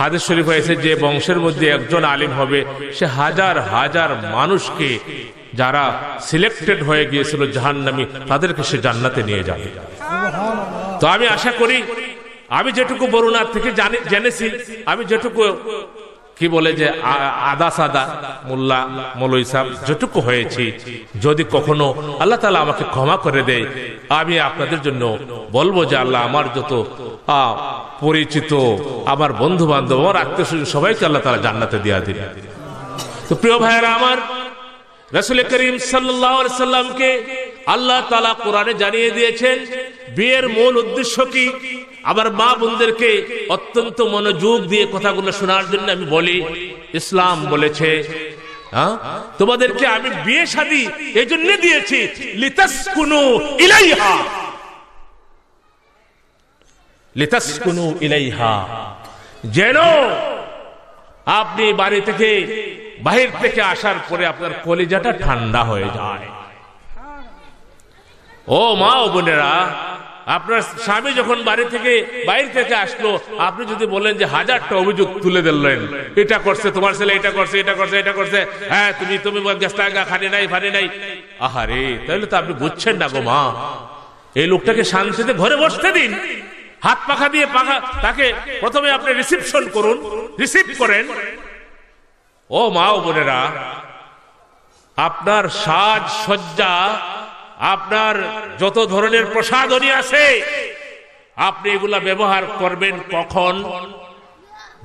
হাদিস শরীফ হয়েছে যে বংশের মধ্যে একজন আলিম হবে সে হাজার হাজার মানুষকে যারা সিলেক্টেড হয়ে গিয়েছিল জাহান্নামি তাদেরকে সে জান্নাতে নিয়ে যাবে তো আমি আশা করি আমি যেটুকু বরুণার থেকে জেনেছি আমি যেটুকু কি বলে যে আদা সাদা মোল্লা মৌলই সাহ যেটুকু হয়েছি যদি কখনো আল্লাহ তালা আমাকে ক্ষমা করে দেয় আমি আপনাদের জন্য বলবো যে আল্লাহ আমার যত পরিচিত আমার বন্ধু বান্ধব আমার আত্মীয় সবাইকে আল্লাহ তালা জান্নাতে দিয়া দিন তো প্রিয় ভাইয়েরা আমার রসুল করিম সাল্লামকে আল্লাহ তালা কোরআনে জানিয়ে দিয়েছেন বিয়ের মূল উদ্দেশ্য কি আমার মা বোনদেরকে অত্যন্ত মনোযোগ দিয়ে কথাগুলো শোনার জন্য আমি বলি ইসলাম বলেছে হ্যাঁ? তোমাদেরকে আমি বিয়ে সাদী এই জন্য দিয়েছি ইলাইহা ইলাইহা যেন আপনি বাড়ি থেকে বাহির থেকে আসার পরে আপনার কলিজাটা ঠান্ডা হয়ে যায় ও মা ও বোনেরা আপনার স্বামী যখন বাড়ি থেকে বাইরে থেকে আসলো আপনি যদি বলেন যে হাজারটা অভিযোগ তুলে দিলেন এটা করছে তোমার ছেলে এটা করছে এটা করছে এটা করছে হ্যাঁ তুমি তুমি খানি নাই ফানি নাই আহারে তাহলে তো আপনি বুঝছেন না গো মা এই লোকটাকে শান্তিতে ঘরে বসতে দিন হাত পাখা দিয়ে পাখা তাকে প্রথমে আপনি রিসিপশন করুন রিসিভ করেন ও মা ও বোনেরা আপনার সাজ সজ্জা আপনার যত ধরনের প্রসাদনী আছে আপনি এগুলা ব্যবহার করবেন কখন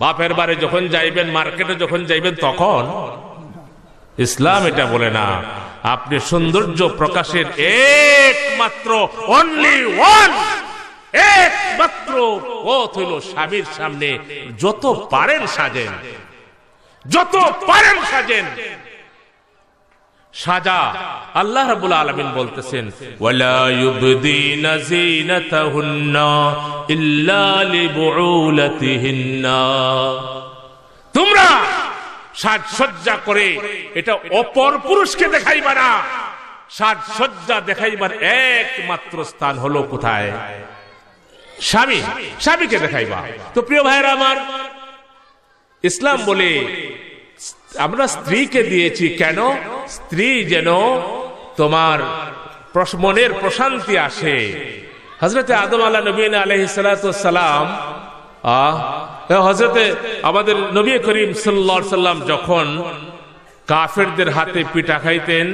বাপের বারে যখন যাইবেন মার্কেটে যখন যাইবেন তখন ইসলাম এটা বলে না আপনি সৌন্দর্য প্রকাশের একমাত্র অনলি ওয়ান একমাত্র পথ হইল স্বামীর সামনে যত পারেন সাজেন যত পারেন সাজেন সাজা আল্লাহ রাবুল আলমিন বলতেছেন তোমরা সাজসজ্জা করে এটা অপর পুরুষকে দেখাইবা না সাজসজ্জা দেখাইবার একমাত্র স্থান হলো কোথায় স্বামী স্বামীকে দেখাইবা তো প্রিয় ভাইরা আমার ইসলাম বলে আমরা স্ত্রীকে দিয়েছি কেন স্ত্রী যেন তোমার মনের প্রশান্তি আসে হজরতে আদম আল্লাহ নবীন আলহ সালাম হজরতে আমাদের নবী করিম সাল্লা সাল্লাম যখন কাফেরদের হাতে পিঠা খাইতেন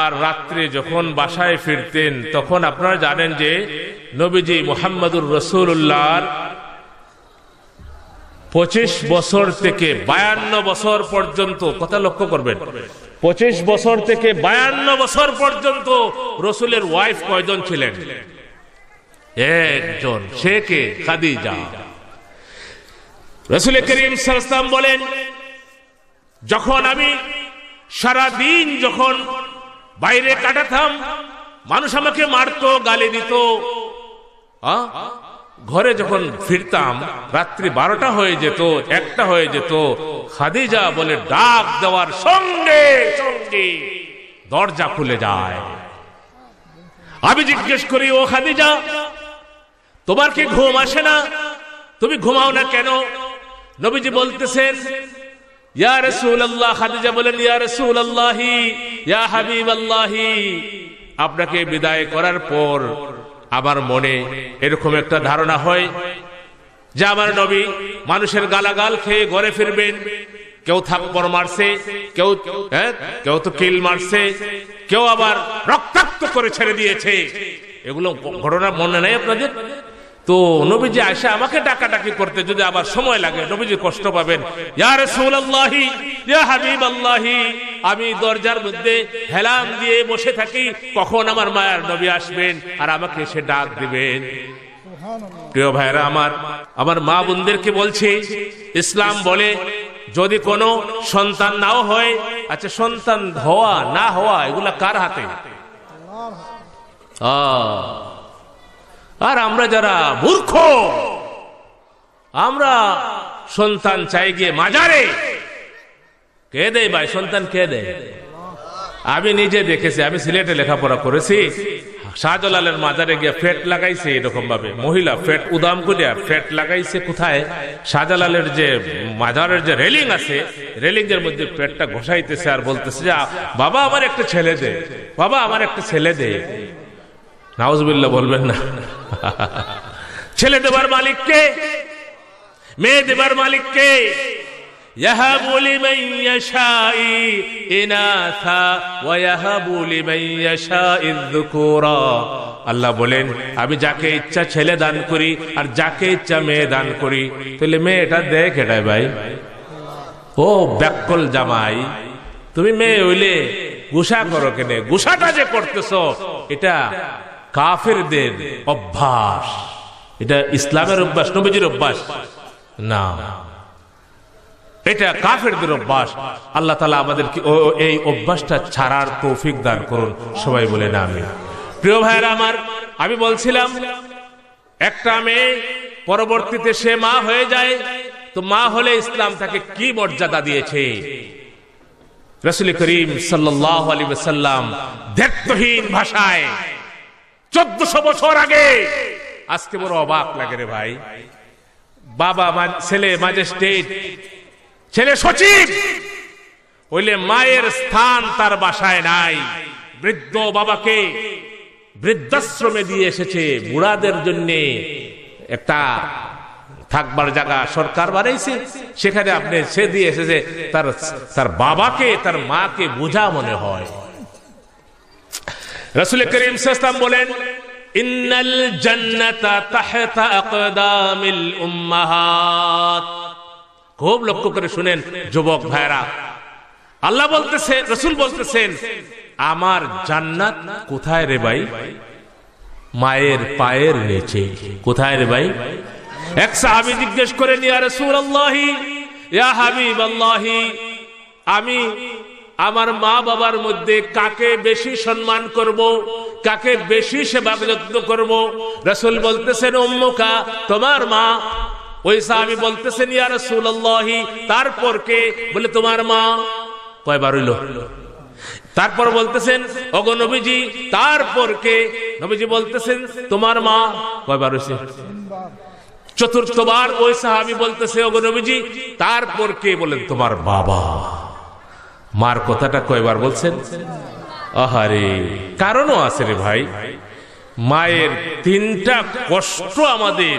আর রাত্রে যখন বাসায় ফিরতেন তখন আপনারা জানেন যে নবীজি মোহাম্মদুর রসুল্লাহর পঁচিশ বছর থেকে বায়ান্ন বছর পর্যন্ত কথা লক্ষ্য করবেন পঁচিশ বছর থেকে বায়ান্ন বছর পর্যন্ত রসুলের ওয়াইফ কয়জন ছিলেন একজন সে কে যা রসুল করিম সালাম বলেন যখন আমি সারা দিন যখন বাইরে কাটাতাম মানুষ আমাকে মারতো গালি দিত ঘরে যখন ফিরতাম রাত্রি বারোটা হয়ে যেত একটা হয়ে যেত খাদিজা বলে ডাক দেওয়ার সঙ্গে সঙ্গে দরজা খুলে যায় আমি জিজ্ঞেস করি ও খাদিজা তোমার কি ঘুম আসে না তুমি ঘুমাও না কেন নবীজি বলতেছেন ইয়া খাদিজা বলেন ইয়া ইয়া আপনাকে বিদায় করার পর আমার মনে এরকম একটা ধারণা হয় যে আমার নবী মানুষের গালাগাল খেয়ে ঘরে ফিরবেন কেউ থাপ্পর মারছে কেউ হ্যাঁ, কেউ তো কিল মারছে কেউ আবার রক্তাক্ত করে ছেড়ে দিয়েছে এগুলো ঘটনা মনে নেই আপনাদের তো নবীজি আসে আমাকে ডাকাডাকি করতে যদি আবার সময় লাগে নবীজি কষ্ট পাবেন আমি দরজার মধ্যে হেলাম দিয়ে বসে থাকি কখন আমার মায়ার নবী আসবেন আর আমাকে এসে ডাক দিবেন প্রিয় ভাইরা আমার আমার মা বোনদেরকে বলছি ইসলাম বলে যদি কোনো সন্তান নাও হয় আচ্ছা সন্তান হওয়া না হওয়া এগুলা কার হাতে আহ আর আমরা যারা মূর্খ আমরা সন্তান চাই গিয়ে মাজারে কে দেয় ভাই সন্তান কে দেয় আমি নিজে দেখেছি আমি সিলেটে লেখাপড়া করেছি শাহজালালের মাজারে গিয়ে ফ্যাট লাগাইছে এরকম ভাবে মহিলা ফ্যাট উদাম করে ফ্যাট লাগাইছে কোথায় শাহজালালের যে মাজারের যে রেলিং আছে রেলিং এর মধ্যে ফ্যাটটা ঘষাইতেছে আর বলতেছে বাবা আমার একটা ছেলে দে বাবা আমার একটা ছেলে দে নাউজবিল্লা বলবেন না ছেলে দেবার মালিককে মেয়ে দেবার মালিককে يهب আল্লাহ বলেন আমি যাকে ইচ্ছা ছেলে দান করি আর যাকে ইচ্ছা মেয়ে দান করি তাহলে মেয়ে এটা দেখ এটাই ভাই ও ব্যাকল জামাই তুমি মেয়ে হইলে গুসা করো কেনে গুসাটা যে করতেছ এটা কাফেরদের অভ্যাস এটা ইসলামের অভ্যাস নবীজির অভ্যাস না এটা কাফেরদের অভ্যাস আল্লাহ তালা আমাদেরকে এই অভ্যাসটা ছাড়ার তৌফিক দান করুন সবাই বলে না আমি প্রিয় ভাইয়ের আমার আমি বলছিলাম একটা মেয়ে পরবর্তীতে সে মা হয়ে যায় তো মা হলে ইসলাম তাকে কি মর্যাদা দিয়েছে রসুল করিম সাল্লাহ আলী সাল্লাম দেখতহীন ভাষায় চোদ্দশো বছর আগে আজকে বড় অবাক লাগে রে ভাই বাবা ছেলে ম্যাজিস্ট্রেট ছেলে সচিব হইলে মায়ের স্থান তার বাসায় নাই বৃদ্ধ বাবাকে বৃদ্ধাশ্রমে দিয়ে এসেছে বুড়াদের জন্য একটা থাকবার জায়গা সরকার বাড়াইছে সেখানে আপনি সে দিয়ে এসেছে তার তার বাবাকে তার মাকে বোঝা মনে হয় রসুল করিম সাস্তাম বলেন ইন্নাল জান্নাতা তাহতা আকদামিল উম্মাহাত খুব লক্ষ্য করে শুনেন যুবক ভাইরা আল্লাহ বলতেছে রসুল বলতেছেন আমার জান্নাত কোথায় রে ভাই মায়ের পায়ের নিচে কোথায় রে ভাই এক সাহাবি জিজ্ঞেস করেন ইয়া রাসূলুল্লাহি ইয়া হাবিবাল্লাহি আমি আমার মা বাবার মধ্যে কাকে বেশি সম্মান করব। কাকে বেশি সেবা যত্ন করব। রসুল বলতেছেন অম্মকা তোমার মা ওই সাহাবি বলতেছেন ইয়া রসুল্লাহি তারপর কে বলে তোমার মা কয়বার হইল তারপর বলতেছেন অগ নবীজি তারপর কে নবীজি বলতেছেন তোমার মা কয়বার হয়েছে চতুর্থবার ওই সাহাবি বলতেছে অগ নবীজি তারপর কে বলেন তোমার বাবা মার কথাটা কয়বার বলছেন আহারে কারণও আছে রে ভাই মায়ের তিনটা কষ্ট আমাদের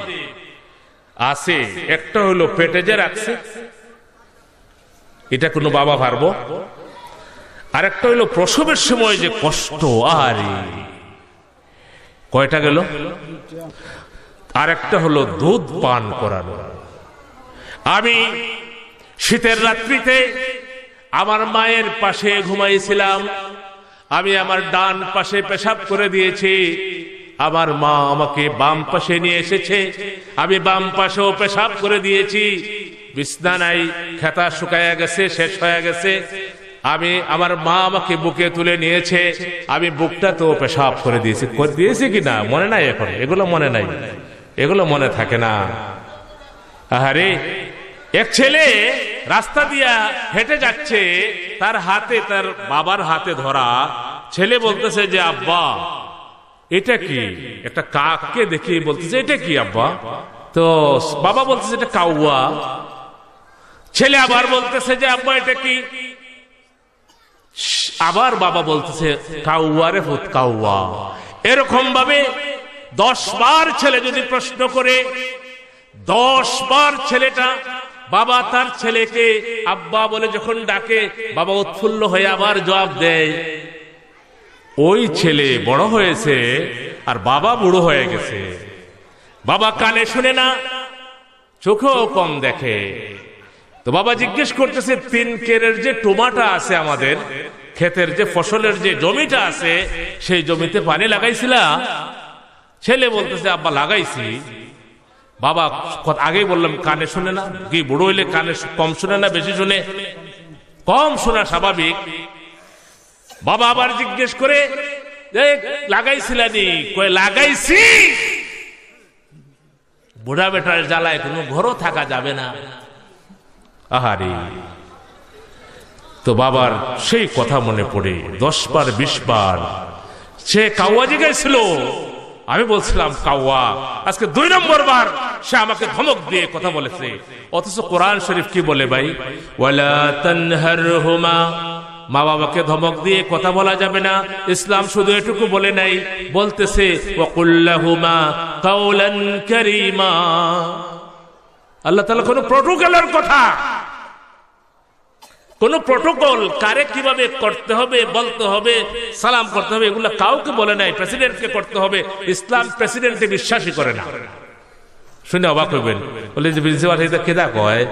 আছে একটা হলো পেটে যে রাখছে এটা কোনো বাবা ভারব আর একটা হলো প্রসবের সময় যে কষ্ট আহারে কয়টা গেল আর একটা হলো দুধ পান করানো আমি শীতের রাত্রিতে আমার মায়ের পাশে ঘুমাইছিলাম আমি আমার ডান পাশে পেশাব করে দিয়েছি আমার মা আমাকে বাম পাশে নিয়ে এসেছে আমি বাম পাশেও পেশাব করে দিয়েছি বিছনা নাই খেতা শুকায়া গেছে শেষ হয়ে গেছে আমি আমার মা আমাকে বুকে তুলে নিয়েছে আমি বুকটা তো পেশাব করে দিয়েছি করে দিয়েছি কি না মনে নাই এখন এগুলো মনে নাই এগুলো মনে থাকে না আহারে এক ছেলে রাস্তা দিয়া হেঁটে যাচ্ছে তার হাতে তার বাবার হাতে ধরা ছেলে বলতেছে যে আব্বা এটা কি একটা কাককে দেখে বলতেছে এটা কি আব্বা তো বাবা বলতেছে এটা কাউয়া ছেলে আবার বলতেছে যে আব্বা এটা কি আবার বাবা বলতেছে কাউয়া রে ভূত কাউয়া এরকম ভাবে দশ বার ছেলে যদি প্রশ্ন করে দশ বার ছেলেটা বাবা তার ছেলেকে আব্বা বলে যখন ডাকে বাবা উৎফুল্ল হয়ে আবার জবাব দেয় ওই ছেলে বড় হয়েছে আর বাবা বুড়ো হয়ে গেছে বাবা কানে শুনে না চোখেও কম দেখে তো বাবা জিজ্ঞেস করতেছে তিন কেরের যে টোমাটা আছে আমাদের ক্ষেতের যে ফসলের যে জমিটা আছে সেই জমিতে পানি লাগাইছিলা ছেলে বলতেছে আব্বা লাগাইছি বাবা আগেই বললাম কানে শুনে না কি বুড়ো হইলে কানে কম শুনে না বেশি শুনে কম শোনা স্বাভাবিক বাবা আবার জিজ্ঞেস করে লাগাইছিলানি কয়ে লাগাইছি বুড়া বেটার জ্বালায় কোনো ঘরও থাকা যাবে না আহারে তো বাবার সেই কথা মনে পড়ে দশ বার বিশ বার সে কাউয়া জিগাইছিল আমি বলছিলাম কাওয়া আজকে দুই নম্বর বার সে আমাকে ধমক দিয়ে কথা বলেছে অথচ কোরআন শরীফ কি বলে ভাই মা বাবাকে ধমক দিয়ে কথা বলা যাবে না ইসলাম শুধু এটুকু বলে নাই বলতেছে আল্লাহ তালা কোন প্রোটোকলের কথা কোনো প্রোটোকল কারে কিভাবে করতে হবে বলতে হবে সালাম করতে হবে এগুলো কাউকে বলে নাই প্রেসিডেন্টকে করতে হবে ইসলাম প্রেসিডেন্টে বিশ্বাসই করে না শুনে অবাক হইবেন বলে যে প্রিন্সিপাল সেটা কেদা কয়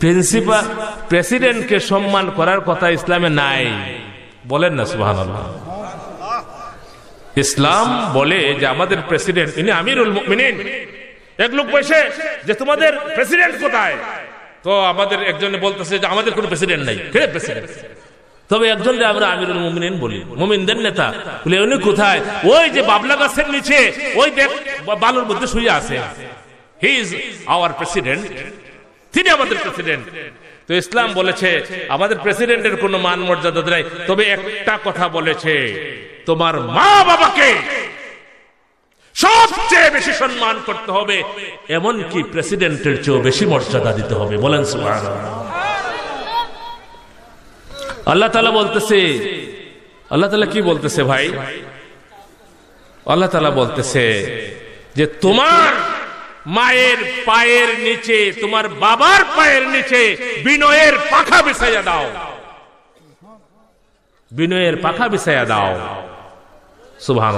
প্রিন্সিপাল প্রেসিডেন্টকে সম্মান করার কথা ইসলামে নাই বলেন না সুহান ইসলাম বলে যে আমাদের প্রেসিডেন্ট ইনি আমিরুল মিনিন এক লোক বসে যে তোমাদের প্রেসিডেন্ট কোথায় তো আমাদের একজন বলতেছে যে আমাদের কোনো প্রেসিডেন্ট নাই কে প্রেসিডেন্ট তবে একজনকে আমরা আমিরুল মুমিনিন বলি মুমিনদের নেতা বলে উনি কোথায় ওই যে বাবলা গাছের নিচে ওই দেখ বালুর মধ্যে শুয়ে আছে হি ইজ আওয়ার প্রেসিডেন্ট তিনি আমাদের প্রেসিডেন্ট তো ইসলাম বলেছে আমাদের প্রেসিডেন্টের কোনো মান মর্যাদা নাই তবে একটা কথা বলেছে তোমার মা বাবাকে সবচেয়ে বেশি সম্মান করতে হবে এমনকি প্রেসিডেন্টের চেয়েও বেশি মর্যাদা দিতে হবে বলেন সুমান আল্লাহ তালা বলতেছে আল্লাহ তালা কি বলতেছে ভাই আল্লাহ তালা বলতেছে যে তোমার মায়ের পায়ের নিচে তোমার বাবার পায়ের নিচে বিনয়ের পাখা বিছাইয়া দাও বিনয়ের পাখা বিছাইয়া দাও সুবাহ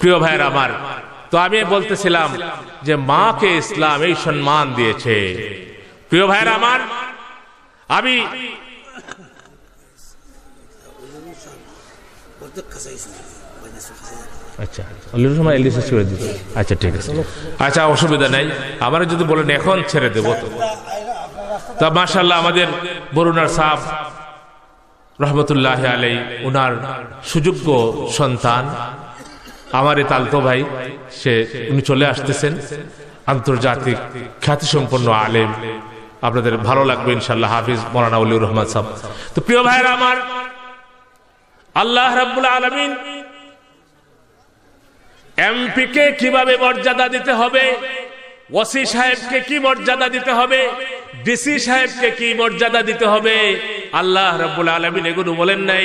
প্রিয় ভাইয়ের আমার তো আমি বলতেছিলাম যে মাকে ইসলাম এই সম্মান দিয়েছে প্রিয় ভাইয়ের আমার আমি আচ্ছা, আচ্ছা ঠিক আছে আচ্ছা অসুবিধা নেই যদি বলেন এখন ছেড়ে দেবো তো তা আমাদের বরুণার সুযোগ্য সন্তান আমার এই তালতো ভাই সে উনি চলে আসতেছেন আন্তর্জাতিক খ্যাতিসম্পন্ন আলেম আপনাদের ভালো লাগবে ইনশাল্লাহ হাফিজ মৌলানা উলিউর রহমান সাহেব তো প্রিয় ভাইয়ের আমার আল্লাহ রাবুল আলমিন এমপিকে কিভাবে মর্যাদা দিতে হবে ওসি সাহেবকে কি মর্যাদা দিতে হবে ডিসি সাহেবকে কি মর্যাদা দিতে হবে আল্লাহ রাবুল আলমিন এগুলো বলেন নাই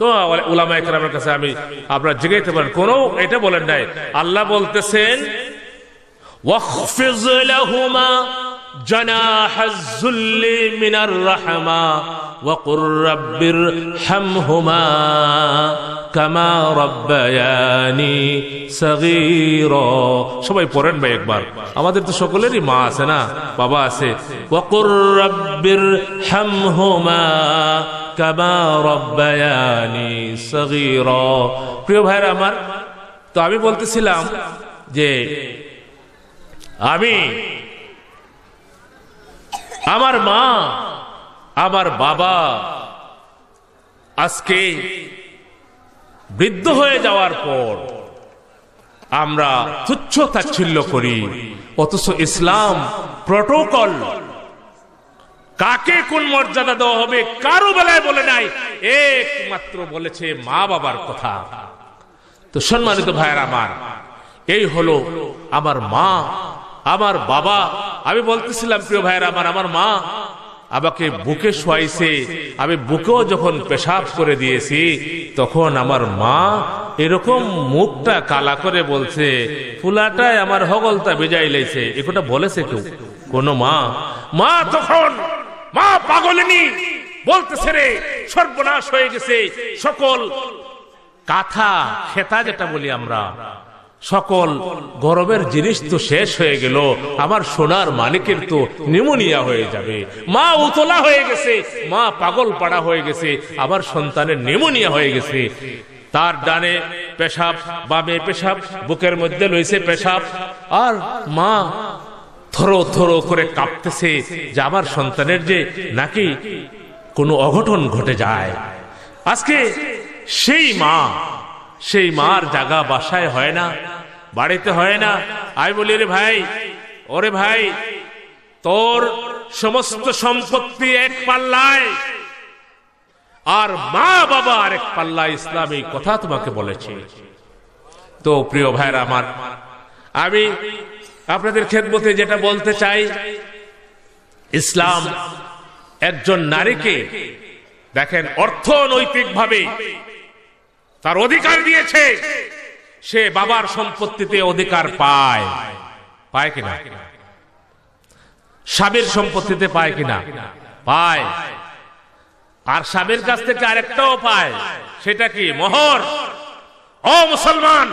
তো ওলামা একরামের কাছে আমি আপনারা জিগাইতে পারেন কোন এটা বলেন নাই আল্লাহ বলতেছেন সবাই পড়েন ভাই একবার আমাদের তো সকলেরই মা আছে না বাবা আছে ওয়াকুর রব্বির হাম হোমা কামা প্রিয় ভাইরা আমার তো আমি বলতেছিলাম যে আমি আমার মা আমার বাবা আজকে বৃদ্ধ হয়ে যাওয়ার পর আমরা তুচ্ছ তাচ্ছিল্য করি অথচ ইসলাম প্রোটোকল কাকে কোন মর্যাদা দেওয়া হবে কারো বেলায় বলে নাই একমাত্র বলেছে মা বাবার কথা তো সম্মানিত ভাইয়ের আমার এই হলো আমার মা আমার বাবা আমি বলতেছিলাম প্রিয় ভাইয়ের আমার আমার মা আমাকে বুকে শোয়াইছে আমি বুকেও যখন পেশাব করে দিয়েছি তখন আমার মা এরকম মুখটা কালা করে বলছে ফুলাটায় আমার হগলটা বেজাই লাইছে এটা বলেছে কেউ কোনো মা মা তখন মা পাগলিনী বলতেছে রে সর্বনাশ হয়ে গেছে সকল কাঁথা খেতা যেটা বলি আমরা সকল গরমের জিনিস তো শেষ হয়ে গেল আমার সোনার মালিকের তো নিমোনিয়া হয়ে যাবে মা উতলা হয়ে গেছে মা পাগল পাড়া হয়ে গেছে আবার সন্তানের নিমোনিয়া হয়ে গেছে তার ডানে পেশাব বামে পেশাব বুকের মধ্যে রয়েছে পেশাব আর মা থরো থরো করে কাঁপতেছে যে আমার সন্তানের যে নাকি কোনো অঘটন ঘটে যায় আজকে সেই মা সেই মার জাগা বাসায় হয় না বাড়িতে হয় না আই বলি রে ভাই ওরে ভাই তোর সমস্ত সম্পত্তি এক পাল্লায় আর মা বাবা আরেক পাল্লা ইসলাম এই কথা তোমাকে বলেছে তো প্রিয় ভাইরা আমার আমি আপনাদের খেদমতে যেটা বলতে চাই ইসলাম একজন নারীকে দেখেন অর্থনৈতিকভাবে তার অধিকার দিয়েছে সে বাবার সম্পত্তিতে অধিকার পায় পায় কিনা স্বামীর সম্পত্তিতে পায় কিনা পায় আর স্বামীর কাছ থেকে আরেকটাও পায় সেটা কি মোহর ও মুসলমান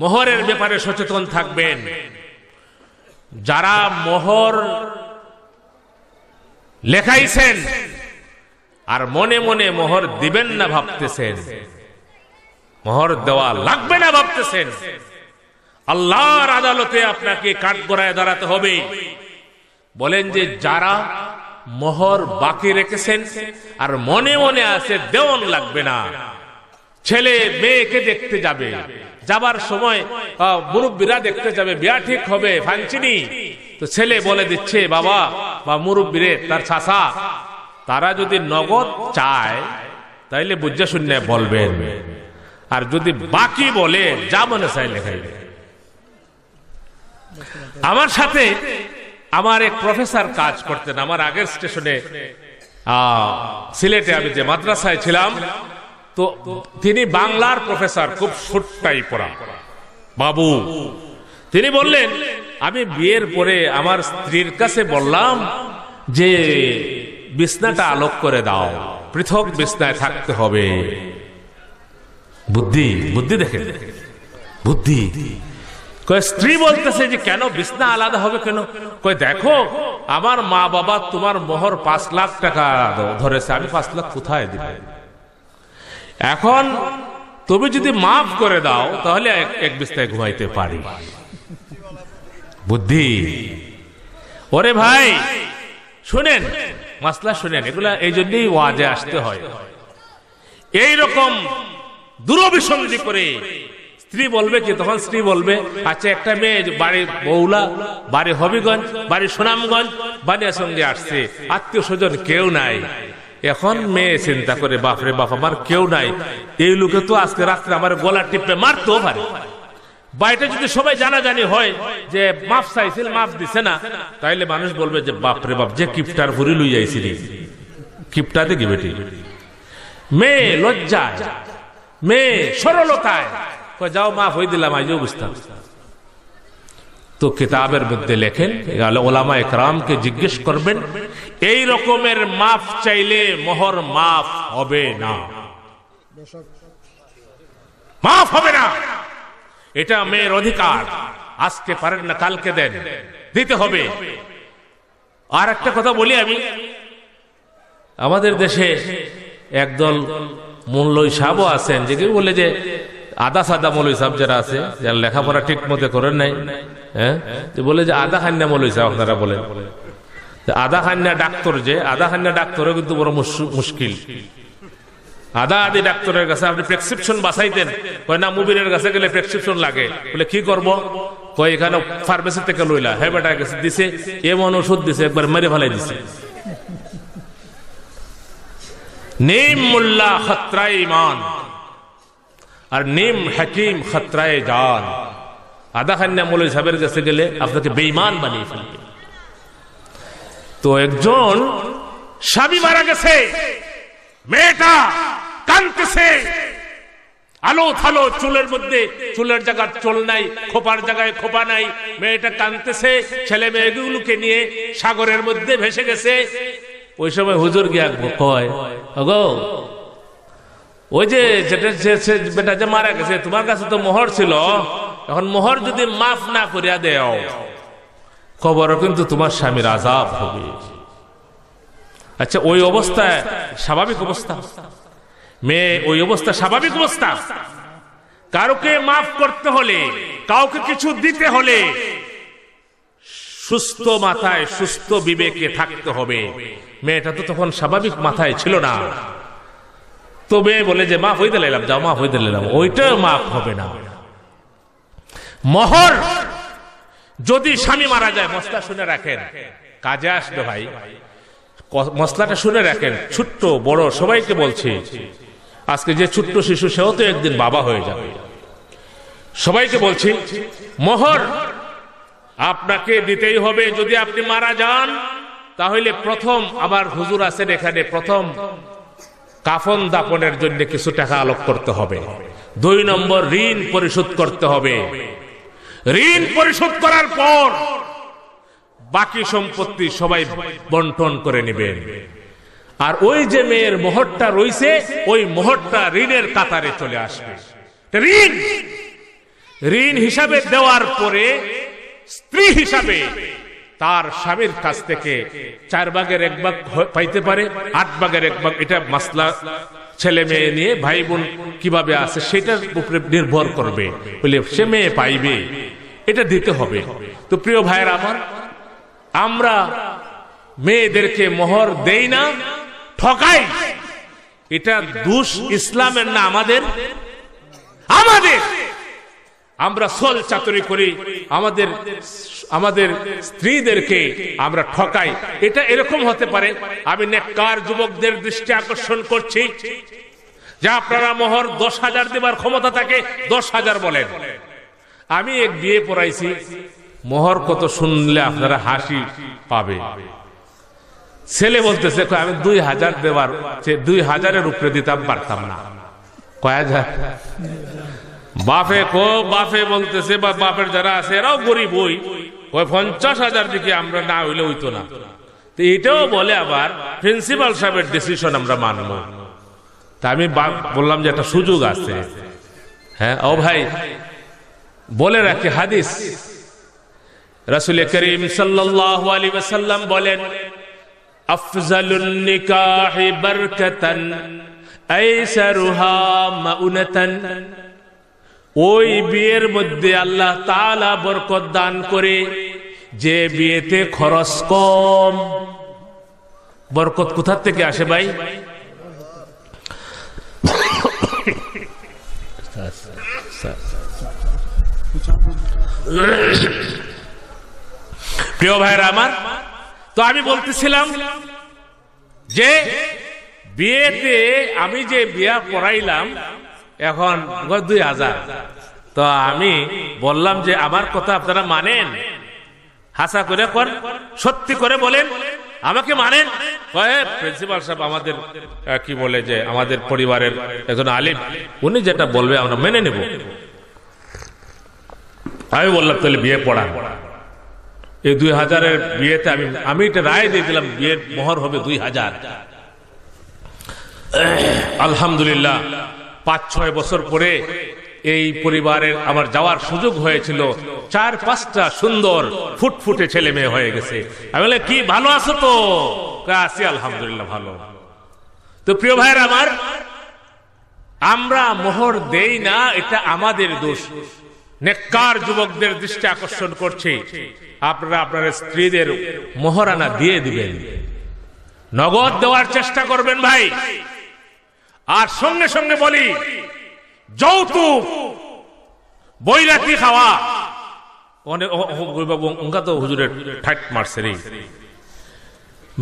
মোহরের ব্যাপারে সচেতন থাকবেন যারা মোহর লেখাইছেন আর মনে মনে মোহর দিবেন না ভাবতেছেন মোহর দেওয়া লাগবে না ভাবতেছেন আল্লাহর আদালতে আপনাকে কাঠগড়ায় দাঁড়াতে হবে বলেন যে যারা মোহর বাকি রেখেছেন আর মনে মনে আছে দেওয়ান লাগবে না ছেলে মেয়েকে দেখতে যাবে যাবার সময় মুরব্বীরা দেখতে যাবে বিয়া ঠিক হবে ফাঞ্চিনি তো ছেলে বলে দিচ্ছে বাবা বা মুরব্বীরে তার চাষা তারা যদি নগদ চায় তাইলে বুঝা শুনে বলবেন আর যদি বাকি বলে যা মনে চাই লেখাইবে আমার সাথে আমার এক প্রফেসর কাজ করতেন আমার আগের স্টেশনে সিলেটে আমি যে মাদ্রাসায় ছিলাম তো তিনি বাংলার প্রফেসর খুব ছোট্টাই পড়া বাবু তিনি বললেন আমি বিয়ের পরে আমার স্ত্রীর কাছে বললাম যে বিছনাটা আলোক করে দাও পৃথক বিছনায় থাকতে হবে বুদ্ধি বুদ্ধি দেখে বুদ্ধি স্ত্রী বলতেছে যে কেন বিছনা আলাদা হবে কেন কয় দেখো আমার মা বাবা তোমার মোহর পাঁচ লাখ টাকা ধরেছে আমি পাঁচ লাখ কোথায় দিবে এখন তুমি যদি মাফ করে দাও তাহলে এক বিস্তায় ঘুমাইতে পারি বুদ্ধি ওরে ভাই শুনেন মাসলা শুনেন এগুলা এই জন্যই ওয়াজে আসতে হয় এই রকম দুরভিসন্ধি করে স্ত্রী বলবে কি তখন স্ত্রী বলবে আচ্ছা একটা মেয়ে বাড়ি বৌলা বাড়ি হবিগঞ্জ বাড়ি সুনামগঞ্জ বাড়ি সঙ্গে আসছে আত্মীয় স্বজন কেউ নাই এখন মেয়ে চিন্তা করে বাপরে বাপ আমার কেউ নাই এই লোকে তো আজকে রাত্রে আমার গলা টিপে মারতেও পারে বাড়িটা যদি সবাই জানাজানি হয় যে মাফ চাইছিল মাফ দিছে না তাইলে মানুষ বলবে যে বাপরে বাপ যে কিপটার ভরি লই আইছিলি কিপটা দেখি বেটি মেয়ে লজ্জায় মেয়ে সরলতায় যাও মাফ হয়ে দিলাম আইজও বুঝতাম তো কিতাবের মধ্যে লেখেন ওলামা একরামকে জিজ্ঞেস করবেন এই রকমের মাফ চাইলে মোহর মাফ হবে না মাফ হবে না এটা মেয়ের অধিকার আজকে পারেন না কালকে দেন দিতে হবে আর একটা কথা বলি আমি আমাদের দেশে একদল মূল্য সাবও আছেন যে বলে যে আদা সাদা মৌলী সাহেব যারা আছে যারা লেখাপড়া ঠিক মতো করেন নাই হ্যাঁ বলে যে আদা খান্না মৌলী সাহেব আপনারা বলেন আদা খান্না ডাক্তার যে আদা খান্না ডাক্তারও কিন্তু বড় মুশকিল আদা আদি ডাক্তারের কাছে আপনি প্রেসক্রিপশন বাঁচাইতেন কয় না মুবিরের কাছে গেলে প্রেসক্রিপশন লাগে বলে কি করব কয় এখানে ফার্মেসি থেকে লইলা হ্যাঁ বেটা গেছে দিছে এমন ওষুধ দিছে একবার মেরে ফেলাই দিছে নেই মোল্লা খতরা ইমান আর নিম হাকিম খতরায় যান আদা খান্না মৌলী সাহেবের কাছে গেলে আপনাকে বেইমান বানিয়ে ফেলবে তো একজন স্বামী মারা গেছে মেয়েটা কানতেছে আলো থালো চুলের মধ্যে চুলের জায়গার চোল নাই খোপার জায়গায় খোপা নাই মেয়েটা কানতেছে ছেলে মেয়েগুলোকে নিয়ে সাগরের মধ্যে ভেসে গেছে ওই সময় হুজুর গিয়া কয় গো ওই যে বেটা যে মারা গেছে তোমার কাছে তো মোহর ছিল এখন মোহর যদি মাফ না করিয়া দেও খবরও কিন্তু তোমার স্বামীর আজাব হবে আচ্ছা ওই অবস্থায় স্বাভাবিক অবস্থা মেয়ে ওই অবস্থা স্বাভাবিক অবস্থা কারোকে মাফ করতে হলে কাউকে কিছু দিতে হলে সুস্থ মাথায় সুস্থ বিবেকে থাকতে হবে মেয়েটা তো তখন স্বাভাবিক মাথায় ছিল না তবে বলে যে মাফ হইতে লাইলাম যাও মাফ হইতে লাইলাম ওইটা মাফ হবে না মহর যদি স্বামী মারা যায় মশলা শুনে রাখেন কাজে আসবে ভাই মশলাটা শুনে রাখেন ছোট্ট বড় সবাইকে বলছি আজকে যে ছোট্ট শিশু সেও তো একদিন বাবা হয়ে যাবে সবাইকে বলছি মহর আপনাকে দিতেই হবে যদি আপনি মারা যান তাহলে প্রথম আবার হুজুর আছেন এখানে প্রথম কাফন দাপনের জন্য কিছু টাকা আলোক করতে হবে দুই নম্বর ঋণ পরিশোধ করতে হবে ঋণ পরিশোধ করার পর বাকি সম্পত্তি সবাই বন্টন করে নেবেন আর ওই যে মেয়ের মোহরটা রয়েছে ওই মোহরটা ঋণের কাতারে চলে আসবে ঋণ ঋণ হিসাবে দেওয়ার পরে স্ত্রী হিসাবে তার স্বামীর কাছ থেকে চার ভাগের এক ভাগ পাইতে পারে আট ভাগের এক ভাগ এটা মাসলা ছেলে মেয়ে নিয়ে ভাই বোন কিভাবে আছে সেটার উপরে নির্ভর করবে বলে সে মেয়ে পাইবে এটা দিতে হবে তো প্রিয় ভাইয়ের আমার আমরা মেয়েদেরকে মোহর দেই না ঠকাই এটা দুষ ইসলামের না আমাদের আমাদের আমরা সোল চাতুরি করি আমাদের আমাদের স্ত্রীদেরকে আমরা ঠকাই এটা এরকম হতে পারে আমি নেককার যুবকদের দৃষ্টি আকর্ষণ করছি যে আপনারা মোহর দশ হাজার দেবার ক্ষমতা থাকে দশ হাজার বলেন আমি এক বিয়ে পড়াইছি মোহর কত শুনলে আপনারা হাসি পাবে ছেলে বলতেছে আমি দুই হাজার দেবার দুই হাজারের উপরে দিতাম পারতাম না কয়া আচ্ছা। যায় বাপে কো বাপে বলতেছে বা বাপের যারা আছে এরাও গরিব ওই ওই পঞ্চাশ হাজার দিকে আমরা না হইলে হইতো না তো এটাও বলে আবার প্রিন্সিপাল সাহেবের ডিসিশন আমরা মানব তা আমি বললাম যে একটা সুযোগ আছে হ্যাঁ ও ভাই বলে রাখি হাদিস রাসুল করিম সাল্লাহ বলেন আফজালুন বরকতন আইসারুহা মাউনতন ওই বিয়ের মধ্যে আল্লাহ তালা বরকত দান করে যে বিয়েতে খরচ কম বরকত কোথার থেকে আসে ভাই প্রিয় ভাইরা আমার তো আমি বলতেছিলাম যে বিয়েতে আমি যে বিয়া পড়াইলাম এখন দুই হাজার তো আমি বললাম যে আমার কথা আপনারা মানেন হাসা করে কর সত্যি করে বলেন আমাকে মানেন প্রিন্সিপাল সাহেব আমাদের কি বলে যে আমাদের পরিবারের একজন আলিম উনি যেটা বলবে আমরা মেনে নেব আমি বললাম তাহলে বিয়ে পড়া এই দুই হাজারের বিয়েতে আমি আমি এটা রায় দিয়ে দিলাম বিয়ের মোহর হবে দুই হাজার আলহামদুলিল্লাহ পাঁচ ছয় বছর পরে এই পরিবারের আমার যাওয়ার সুযোগ হয়েছিল চার পাঁচটা সুন্দর ফুটফুটে ছেলে মেয়ে হয়ে গেছে আমি বলে কি ভালো আছো তো আসি আলহামদুলিল্লাহ ভালো তো প্রিয় ভাইয়ের আমার আমরা মোহর দেই না এটা আমাদের দোষ নেককার যুবকদের দৃষ্টি আকর্ষণ করছে আপনারা আপনার স্ত্রীদের মোহরানা দিয়ে দিবেন নগদ দেওয়ার চেষ্টা করবেন ভাই আর সঙ্গে সঙ্গে বলি যৌতুক বৈরাতি খাওয়া তো হুজুরের ঠাট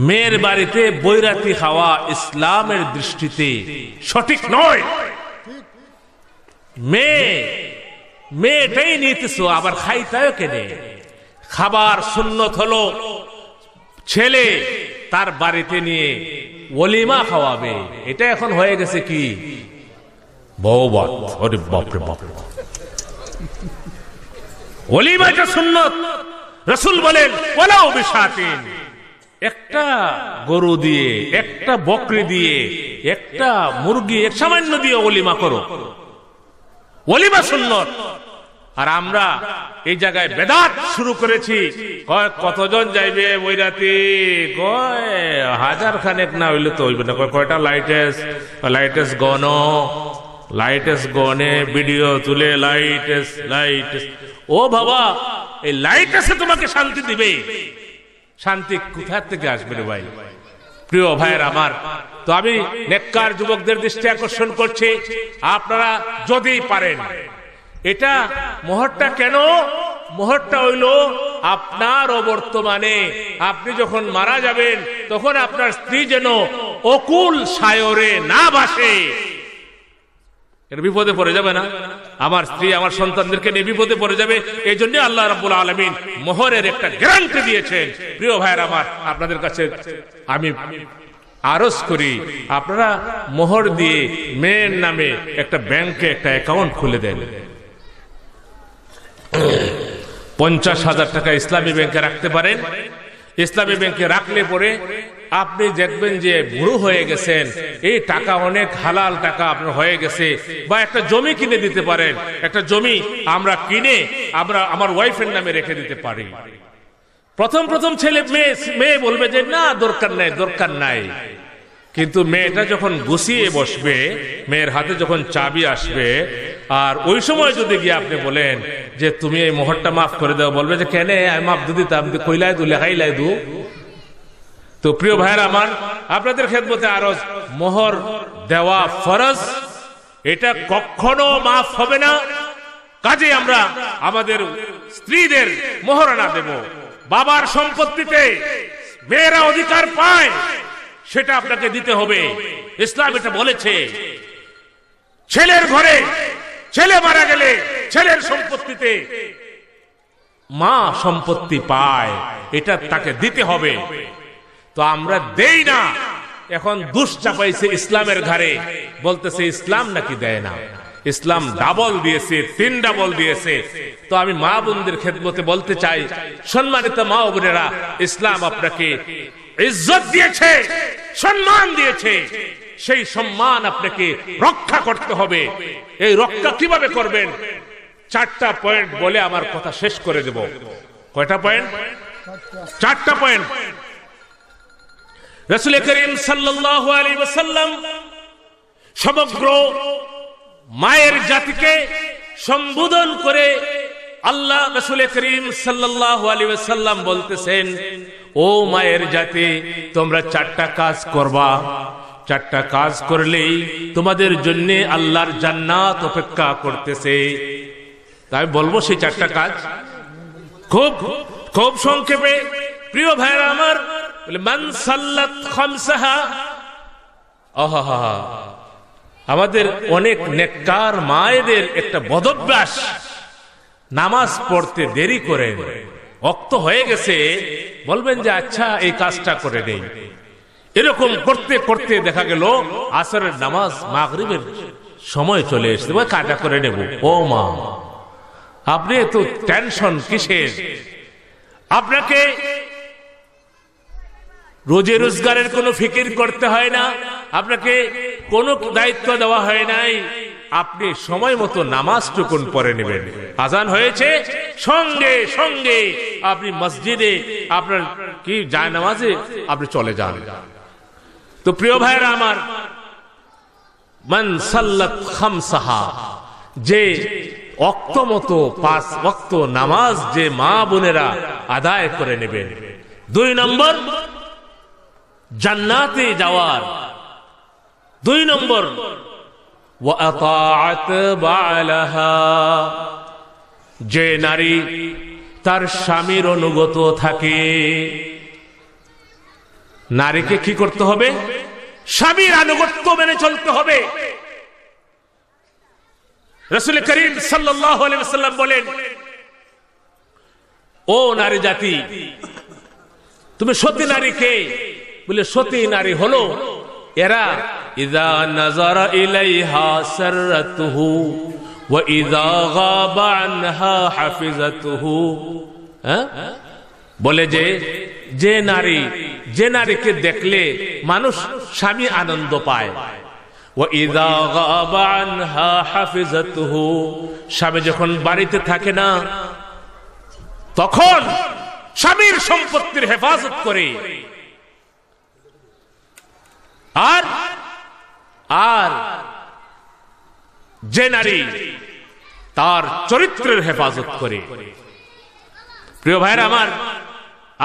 মেয়ের বাড়িতে বৈরাতি খাওয়া ইসলামের দৃষ্টিতে সঠিক নয় মেয়ে মেয়েটাই নিতেছো আবার খাইতাও কেনে খাবার সুন্নত হলো ছেলে তার বাড়িতে নিয়ে ওলিমা খাওয়াবে এটা এখন হয়ে গেছে কি বহুবাদ আরে বাপরে সুন্নত রসুল বলেন ওলাও বিশাতিন একটা গরু দিয়ে একটা বকরি দিয়ে একটা মুরগি এক সামান্য দিয়ে ওলিমা করো ওলিমা সুন্নত আর আমরা এই জায়গায় বেদাত শুরু করেছি কতজন যাইবে ওই রাতে হাজার খানেক না হইলে তো হইবে না কয়টা লাইটেস লাইটেস গণ লাইটেস গনে ভিডিও তুলে লাইটেস লাইটেস ও বাবা এই লাইটেস তোমাকে শান্তি দিবে শান্তি কোথার থেকে আসবে রে ভাই প্রিয় ভাইয়ের আমার তো আমি নেককার যুবকদের দৃষ্টি আকর্ষণ করছি আপনারা যদি পারেন এটা মোহরটা কেন মোহরটা হইল আপনার অবর্তমানে আপনি যখন মারা যাবেন তখন আপনার স্ত্রী যেন অকুল সায়রে না বাসে বিপদে পড়ে যাবে না আমার স্ত্রী আমার সন্তানদেরকে নিয়ে বিপদে পড়ে যাবে এই জন্য আল্লাহ রাবুল আলমিন মোহরের একটা গ্যারান্টি দিয়েছেন প্রিয় ভাইয়ের আমার আপনাদের কাছে আমি আরস করি আপনারা মোহর দিয়ে মেয়ের নামে একটা ব্যাংকে একটা অ্যাকাউন্ট খুলে দেন পঞ্চাশ হাজার টাকা ইসলামী ব্যাংকে রাখতে পারেন ইসলামী ব্যাংকে রাখলে পরে আপনি দেখবেন যে বুড়ো হয়ে গেছেন এই টাকা অনেক হালাল টাকা আপনার হয়ে গেছে বা একটা জমি কিনে দিতে পারেন একটা জমি আমরা কিনে আমরা আমার ওয়াইফের নামে রেখে দিতে পারি প্রথম প্রথম ছেলে মেয়ে মেয়ে বলবে যে না দরকার নাই দরকার নাই কিন্তু মেয়েটা যখন গুছিয়ে বসবে মেয়ের হাতে যখন চাবি আসবে আর ওই সময় যদি গিয়ে আপনি বলেন যে তুমি এই মোহরটা মাফ করে দাও বলবে যে কেন মাফ দু দিতাম কইলাই দু লেখাইলাই দু তো প্রিয় ভাইয়ের আমার আপনাদের খেদমতে আরো মোহর দেওয়া ফরজ এটা কখনো মাফ হবে না কাজে আমরা আমাদের স্ত্রীদের মোহরানা দেব বাবার সম্পত্তিতে মেয়েরা অধিকার পায় সেটা আপনাকে দিতে হবে ইসলাম এটা বলেছে ছেলের ঘরে ছেলে মারা গেলে ছেলের সম্পত্তিতে মা সম্পত্তি পায় এটা তাকে দিতে হবে তো আমরা দেই না এখন দুষ চাপাইছে ইসলামের ঘরে বলতেছে ইসলাম নাকি দেয় না ইসলাম ডাবল দিয়েছে তিন ডাবল দিয়েছে তো আমি মা বোনদের ক্ষেত্রে বলতে চাই সম্মানিত মা বোনেরা ইসলাম আপনাকে ইজ্জত দিয়েছে সম্মান দিয়েছে সেই সম্মান আপনাকে রক্ষা করতে হবে এই রক্ষা কিভাবে করবেন চারটা পয়েন্ট বলে আমার কথা শেষ করে দেব কয়টা পয়েন্ট চারটা পয়েন্ট রসুল করিম সাল্লাম সমগ্র মায়ের জাতিকে সম্বোধন করে আল্লাহ রসুল করিম সাল্লাহ আলী সাল্লাম বলতেছেন ও মায়ের জাতি তোমরা চারটা কাজ করবা চারটা কাজ করলেই তোমাদের জন্যে আল্লাহর জান্নাত অপেক্ষা করতেছে তাই বলবো সেই চারটা কাজ খুব খুব সংক্ষেপে প্রিয় ভাইরা আমার আমাদের অনেক নেককার মায়েদের একটা বদভ্যাস নামাজ পড়তে দেরি করে অক্ত হয়ে গেছে বলবেন যে আচ্ছা এই কাজটা করে নেই এরকম করতে করতে দেখা গেল আসরের নামাজ মাগরিবের সময় চলে এসছে বা কাটা করে নেব ও মা আপনি এত টেনশন কিসের আপনাকে রোজে রোজগারের কোনো ফিকির করতে হয় না আপনাকে কোন দায়িত্ব দেওয়া হয় নাই আপনি সময় মতো নামাজ টুকুন পরে নেবেন আজান হয়েছে সঙ্গে সঙ্গে আপনি মসজিদে আপনার কি যায় নামাজে আপনি চলে যান তো প্রিয় ভাইরা আমার মান খামসাহা যে অক্তমত পাঁচ অক্ত নামাজ যে মা বোনেরা আদায় করে নেবেন দুই নম্বর জান্নাতে যাওয়ার দুই নম্বর যে নারী তার স্বামীর অনুগত থাকে নারীকে কি করতে হবে স্বামীর আনুগত্য মেনে চলতে হবে রসুল করিম সাল্লাম বলেন ও নারী জাতি তুমি সতী নারী কে বলে সতী নারী হলো এরা ইদা নাজারা ইলাইহা সাররাতুহু ওয়া ইদা গাবা আনহা হাফিজাতুহু হ্যাঁ বলে যে যে নারী যে নারীকে দেখলে মানুষ স্বামী আনন্দ পায় স্বামী যখন বাড়িতে থাকে না তখন স্বামীর সম্পত্তির হেফাজত করে আর আর যে নারী তার চরিত্রের হেফাজত করে প্রিয় ভাইরা আমার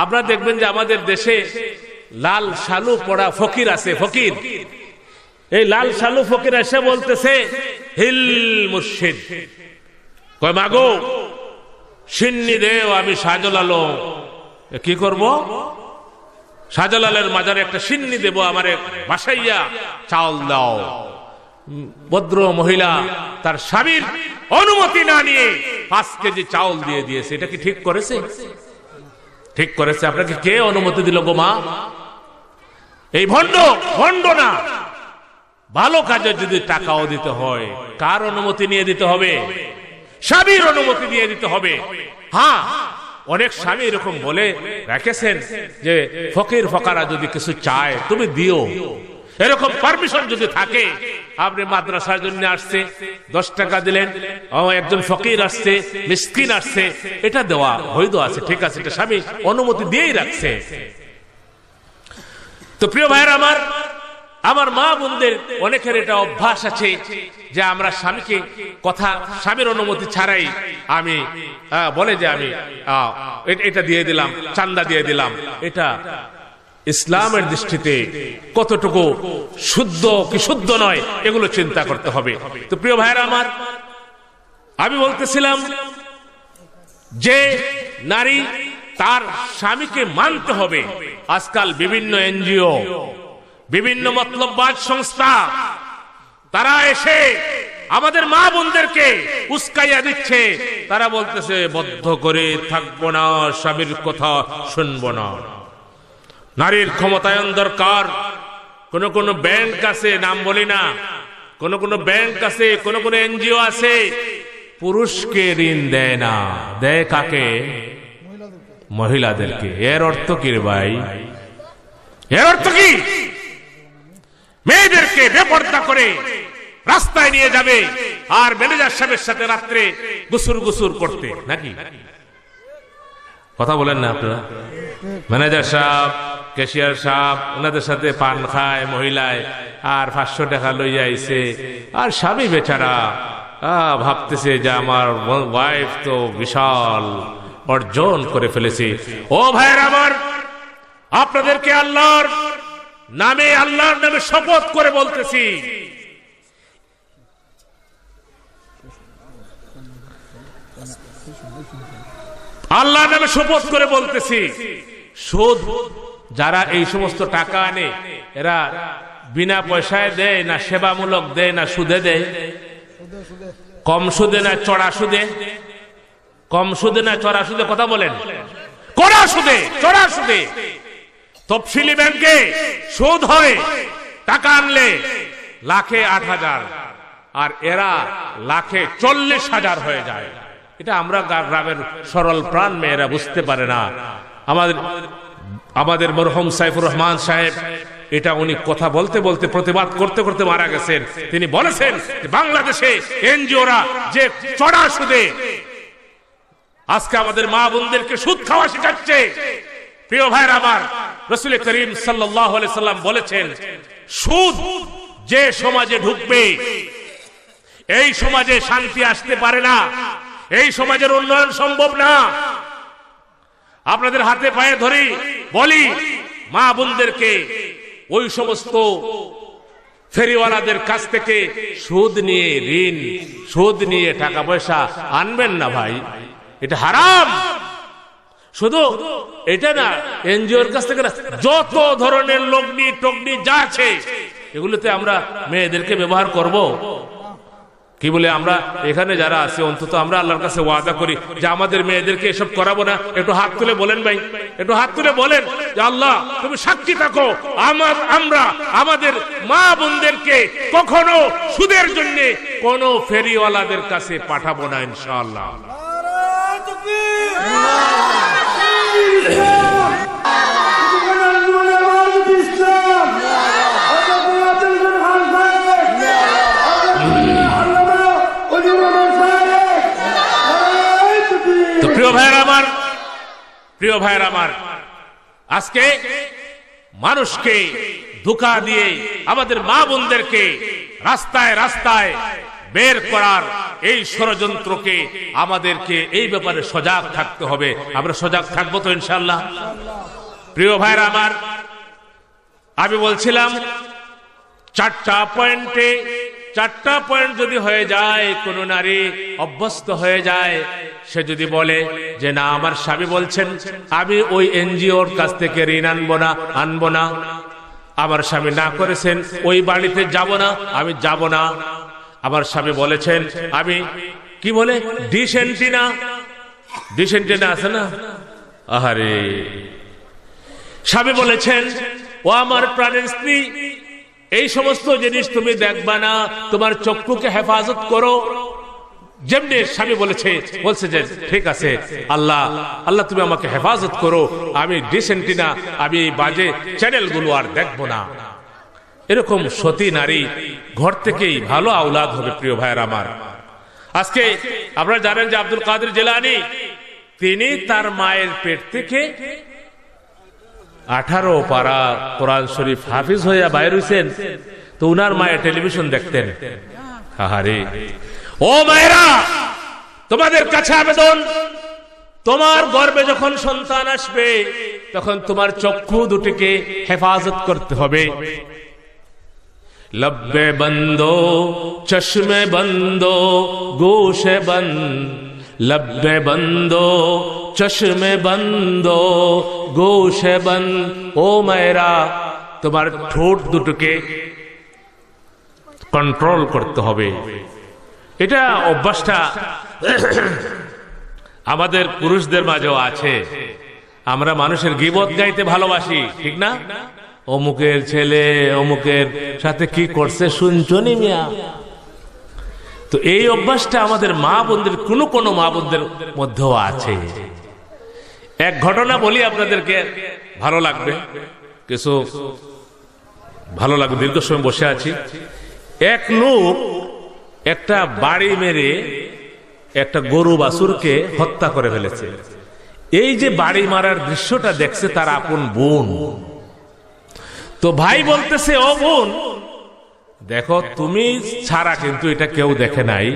আপনারা দেখবেন যে আমাদের দেশে লাল শালু পড়া ফকির আছে ফকির এই লাল শালু ফকির এসে বলতেছে হিল মুর্শিদ কয় মাগো সিন্নি দেও আমি সাজল আলম কি করব সাজলালের মাজারে একটা সিন্নি দেব আমারে বাসাইয়া চাল দাও ভদ্র মহিলা তার স্বামীর অনুমতি না নিয়ে পাঁচ কেজি চাউল দিয়ে দিয়েছে এটা কি ঠিক করেছে ঠিক করেছে আপনাকে কে অনুমতি দিল গো মা এই ভণ্ড ভণ্ড না ভালো কাজে যদি টাকাও দিতে হয় কার অনুমতি নিয়ে দিতে হবে স্বামীর অনুমতি নিয়ে দিতে হবে হ্যাঁ অনেক স্বামী এরকম বলে রেখেছেন যে ফকির ফকারা যদি কিছু চায় তুমি দিও এরকম পারমিশন যদি থাকে আপনি মাদ্রাসার জন্য আসছে দশ টাকা দিলেন একজন ফকির আসছে মিসকিন আসছে এটা দেওয়া বৈধ আছে ঠিক আছে এটা স্বামী অনুমতি দিয়েই রাখছে তো প্রিয় ভাইয়ের আমার আমার মা বোনদের অনেকের এটা অভ্যাস আছে যে আমরা স্বামীকে কথা স্বামীর অনুমতি ছাড়াই আমি বলে যে আমি এটা দিয়ে দিলাম চান্দা দিয়ে দিলাম এটা ইসলামের দৃষ্টিতে কতটুকু শুদ্ধ কি শুদ্ধ নয় এগুলো চিন্তা করতে হবে তো প্রিয় ভাইরা আমার আমি বলতেছিলাম যে নারী তার স্বামীকে মানতে হবে আজকাল বিভিন্ন এনজিও বিভিন্ন মতলববাজ সংস্থা তারা এসে আমাদের মা বোনদেরকে উস্কাইয়া দিচ্ছে তারা বলতেছে বদ্ধ করে থাকবো না স্বামীর কথা শুনবো না নারীর ক্ষমতায়ন দরকার কোন কোন ব্যাংক আছে নাম বলি না কোন কোন ব্যাংক আছে কোন কোন এনজিও আছে পুরুষকে ঋণ দেয় না দেয় কাকে মহিলাদেরকে এর অর্থ কি রে ভাই এর অর্থ কি মেয়েদেরকে বেপর্দা করে রাস্তায় নিয়ে যাবে আর ম্যানেজার সাহেবের সাথে রাত্রে গুসুর গুসুর করতে নাকি কথা বলেন না আপনারা ম্যানেজার সাহেব ক্যাশিয়ার সাহ ওনাদের সাথে পান খায় মহিলায় আর পাঁচশো টাকা লই যাইছে আর স্বামী বেচারা আহ ভাবতেছে যে আমার ওয়াইফ তো বিশাল অর্জন করে ফেলেছি ও ভাইয়ের আমার আপনাদেরকে আল্লাহর নামে আল্লাহর নামে শপথ করে বলতেছি আল্লাহর নামে শপথ করে বলতেছি সুদ যারা এই সমস্ত টাকা আনে এরা বিনা পয়সায় দেয় না সেবামূলক দেয় না সুদে দেয় কম সুদে না চড়া সুদে কম সুদে না চড়া সুদে কথা বলেন কড়া সুদে চড়া সুদে তফসিলি ব্যাংকে সুদ হয় টাকা আনলে লাখে আট হাজার আর এরা লাখে চল্লিশ হাজার হয়ে যায় এটা আমরা গ্রামের সরল প্রাণ মেয়েরা বুঝতে পারে না আমাদের আমাদের মরহম সাইফুর রহমান সাহেব এটা উনি কথা বলতে বলতে প্রতিবাদ করতে করতে মারা গেছেন তিনি বলেছেন বাংলাদেশে এনজিওরা যে চড়া সুদে আজকে আমাদের মা বোনদেরকে সুদ খাওয়া শেখাচ্ছে প্রিয় ভাইয়ের আমার রসুল করিম সাল্লাম বলেছেন সুদ যে সমাজে ঢুকবে এই সমাজে শান্তি আসতে পারে না এই সমাজের উন্নয়ন সম্ভব না আপনাদের হাতে পায়ে ধরে বলি মা বোনদেরকে ওই সমস্ত ফেরিওয়ালাদের কাছ থেকে সুদ নিয়ে ঋণ সুদ নিয়ে টাকা পয়সা আনবেন না ভাই এটা হারাম শুধু এটা না এনজিওর কাছ থেকে যত ধরনের লগ্নি টগ্নি যা আছে এগুলোতে আমরা মেয়েদেরকে ব্যবহার করব। কি বলে আমরা এখানে যারা আছে অন্তত আমরা আল্লাহর কাছে ওয়াদা করি যে আমাদের মেয়েদেরকে এসব করাবো না একটু হাত তুলে বলেন ভাই একটু হাত তুলে বলেন যে আল্লাহ তুমি সাক্ষী থাকো আমার আমরা আমাদের মা বোনদেরকে কখনো সুদের জন্য কোন ফেরিওয়ালাদের কাছে পাঠাবো না ইনশাআল্লাহ প্রিয় ভাইয়ের আমার আজকে মানুষকে ধোকা দিয়ে আমাদের মা বোনদেরকে রাস্তায় রাস্তায় বের করার এই ষড়যন্ত্রকে আমাদেরকে এই ব্যাপারে সজাগ থাকতে হবে আমরা সজাগ থাকবো তো ইনশাল্লাহ প্রিয় ভাইয়ের আমার আমি বলছিলাম চারটা পয়েন্টে চারটা পয়েন্ট যদি হয়ে যায় কোনো নারী অভ্যস্ত হয়ে যায় সে যদি বলে যে না আমার স্বামী বলছেন আমি ওই এনজিওর কাছ থেকে ঋণ আনবো না আনবো না আমার স্বামী না করেছেন ওই বাড়িতে যাব না আমি যাব না আমার স্বামী বলেছেন আমি কি বলে ডিসেন্টিনা ডিসেন্টিনা আছে না আহারে স্বামী বলেছেন ও আমার প্রাণের স্ত্রী এই সমস্ত জিনিস তুমি দেখবা না তোমার চক্ষুকে হেফাজত করো যেমনি স্বামী বলেছে বলছে যে ঠিক আছে আল্লাহ আল্লাহ তুমি আমাকে হেফাজত করো আমি ডিসেন্টিনা আমি বাজে চ্যানেলগুলো আর দেখব না এরকম সতী নারী ঘর থেকেই ভালো আউলাদ হবে প্রিয় ভাইয়ের আমার আজকে আপনারা জানেন যে আব্দুল কাদের জেলানি তিনি তার মায়ের পেট থেকে আঠারো পারা কোরআন শরীফ হাফিজ হইয়া বাইর হইছেন তো উনার মায়ের টেলিভিশন দেখতেন ও মায়েরা তোমাদের কাছে আবেদন তোমার গর্বে যখন সন্তান আসবে তখন তোমার চক্ষু দুটিকে হেফাজত করতে হবে লব্বে বন্ধ চশমে বন্ধ গোষে বন্ধ লব্বে বন্দো চশমে বন্দো গোশে বন্দ ও মেরা তোমার ঠোঁট দুটোকে কন্ট্রোল করতে হবে এটা অভ্যাসটা আমাদের পুরুষদের মাঝেও আছে আমরা মানুষের গিবত গাইতে ভালোবাসি ঠিক না অমুকের ছেলে অমুকের সাথে কি করছে শুনছনি মিয়া তো এই অভ্যাসটা আমাদের মা বোনদের কোনো কোনো মা বোনদের মধ্যেও আছে এক ঘটনা বলি আপনাদেরকে ভালো লাগবে কিছু ভালো লাগবে দীর্ঘ সময় বসে আছি এক লোক একটা বাড়ি মেরে একটা গরু বাসুরকে হত্যা করে ফেলেছে এই যে বাড়ি মারার দৃশ্যটা দেখছে তার আপন বোন তো ভাই বলতেছে ও বোন দেখো তুমি ছাড়া কিন্তু এটা কেউ দেখে নাই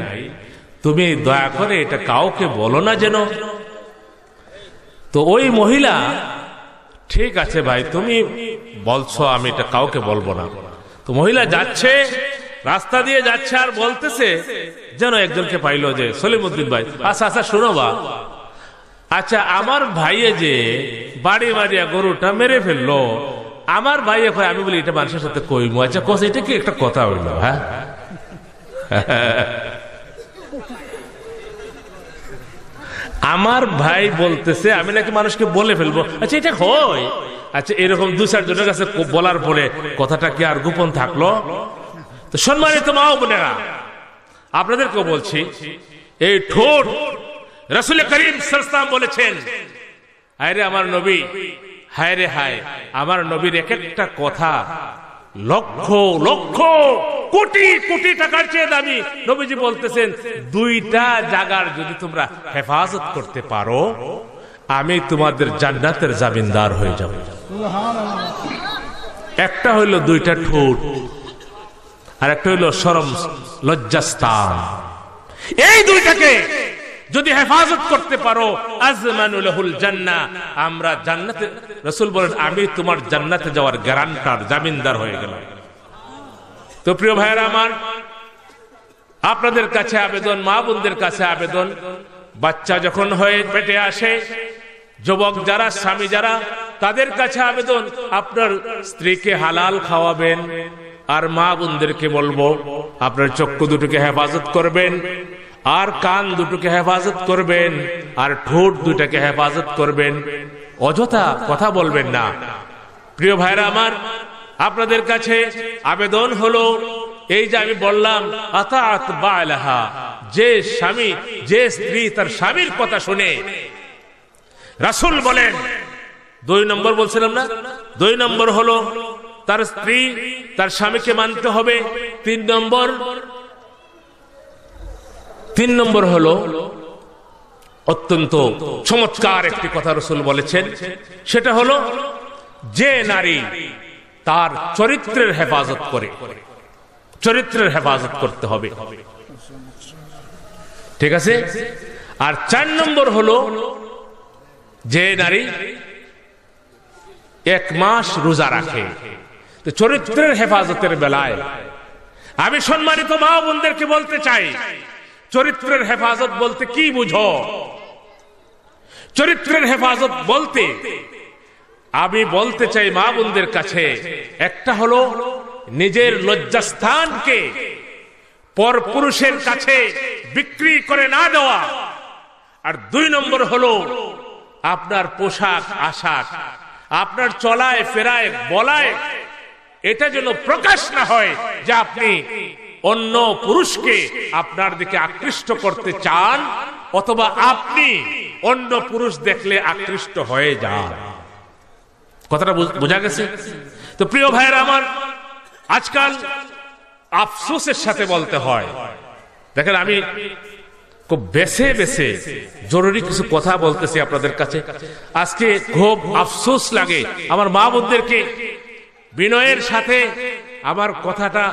তুমি দয়া করে এটা কাউকে বলো না যেন তো ওই মহিলা ঠিক আছে ভাই তুমি বলছো আমি এটা কাউকে বলবো না তো মহিলা যাচ্ছে রাস্তা দিয়ে যাচ্ছে আর বলতেছে যেন একজনকে পাইল যে সলিমুদ্দিন ভাই আচ্ছা আচ্ছা শোনো বা আচ্ছা আমার ভাইয়ে যে বাড়ি বাড়িয়া গরুটা মেরে ফেললো আমার ভাই এখন আমি বলি এটা মানুষের সাথে কইমু আচ্ছা কস এটা কি একটা কথা হইল হ্যাঁ আমার ভাই বলতেছে আমি নাকি মানুষকে বলে ফেলবো আচ্ছা এটা হয় আচ্ছা এরকম দু চারজনের কাছে বলার পরে কথাটা কি আর গোপন থাকলো তো সম্মানিত মাও বোনেরা আপনাদেরকে বলছি এই ঠোঁট রসুল করিম সস্তা বলেছেন আরে আমার নবী হায় রে হায় আমার নবীর এক একটা কথা লক্ষ লক্ষ কোটি কোটি টাকার চেয়ে দামি নবীজি বলতেছেন দুইটা জাগার যদি তোমরা হেফাজত করতে পারো আমি তোমাদের জান্নাতের জামিনদার হয়ে যাব একটা হইল দুইটা ঠোঁট আর একটা হইল সরম লজ্জাস্থান এই দুইটাকে যদি হেফাজত করতে পারো জান্না আমরা জান্নাতে রসুল বলেন আমি তোমার জান্নাতে যাওয়ার গ্যারান্টার জামিনদার হয়ে গেলাম তো প্রিয় ভাইয়েরা আমার আপনাদের কাছে আবেদন মা বোনদের কাছে আবেদন বাচ্চা যখন হয়ে পেটে আসে যুবক যারা স্বামী যারা তাদের কাছে আবেদন আপনার স্ত্রীকে হালাল খাওয়াবেন আর মা বোনদেরকে বলবো আপনার চক্ষু দুটোকে হেফাজত করবেন আর কান দুটোকে হেফাজত করবেন আর ঠোঁট দুটাকে হেফাজত করবেন অযথা কথা বলবেন না প্রিয় ভাইরা আমার আপনাদের কাছে আবেদন হলো এই যে আমি বললাম যে স্বামী যে স্ত্রী তার স্বামীর কথা শুনে রাসুল বলেন দুই নম্বর বলছিলাম না দুই নম্বর হলো তার স্ত্রী তার স্বামীকে মানতে হবে তিন নম্বর তিন নম্বর হল অত্যন্ত চমৎকার একটি কথা রসুল বলেছেন সেটা হলো যে নারী তার চরিত্রের হেফাজত করে চরিত্রের হেফাজত করতে হবে ঠিক আছে আর চার নম্বর হলো যে নারী এক মাস রোজা রাখে তো চরিত্রের হেফাজতের বেলায় আমি সম্মানিত মা বোনদেরকে বলতে চাই চরিত্রের হেফাজত বলতে কি বুঝো চরিত্রের হেফাজত বলতে আমি বলতে চাই মা বোনদের কাছে একটা হলো নিজের লজ্জাস্থানকে পর পুরুষের কাছে বিক্রি করে না দেওয়া আর দুই নম্বর হলো আপনার পোশাক আশাক আপনার চলায় ফেরায় বলায় এটা যেন প্রকাশ না হয় যে আপনি অন্য পুরুষকে আপনার দিকে আকৃষ্ট করতে চান অথবা আপনি অন্য পুরুষ দেখলে আকৃষ্ট হয়ে যান কথাটা বোঝা গেছে তো প্রিয় ভাইয়ের আমার আজকাল আফসোসের সাথে বলতে হয় দেখেন আমি খুব বেছে বেছে জরুরি কিছু কথা বলতেছি আপনাদের কাছে আজকে খুব আফসোস লাগে আমার মা বোনদেরকে বিনয়ের সাথে আমার কথাটা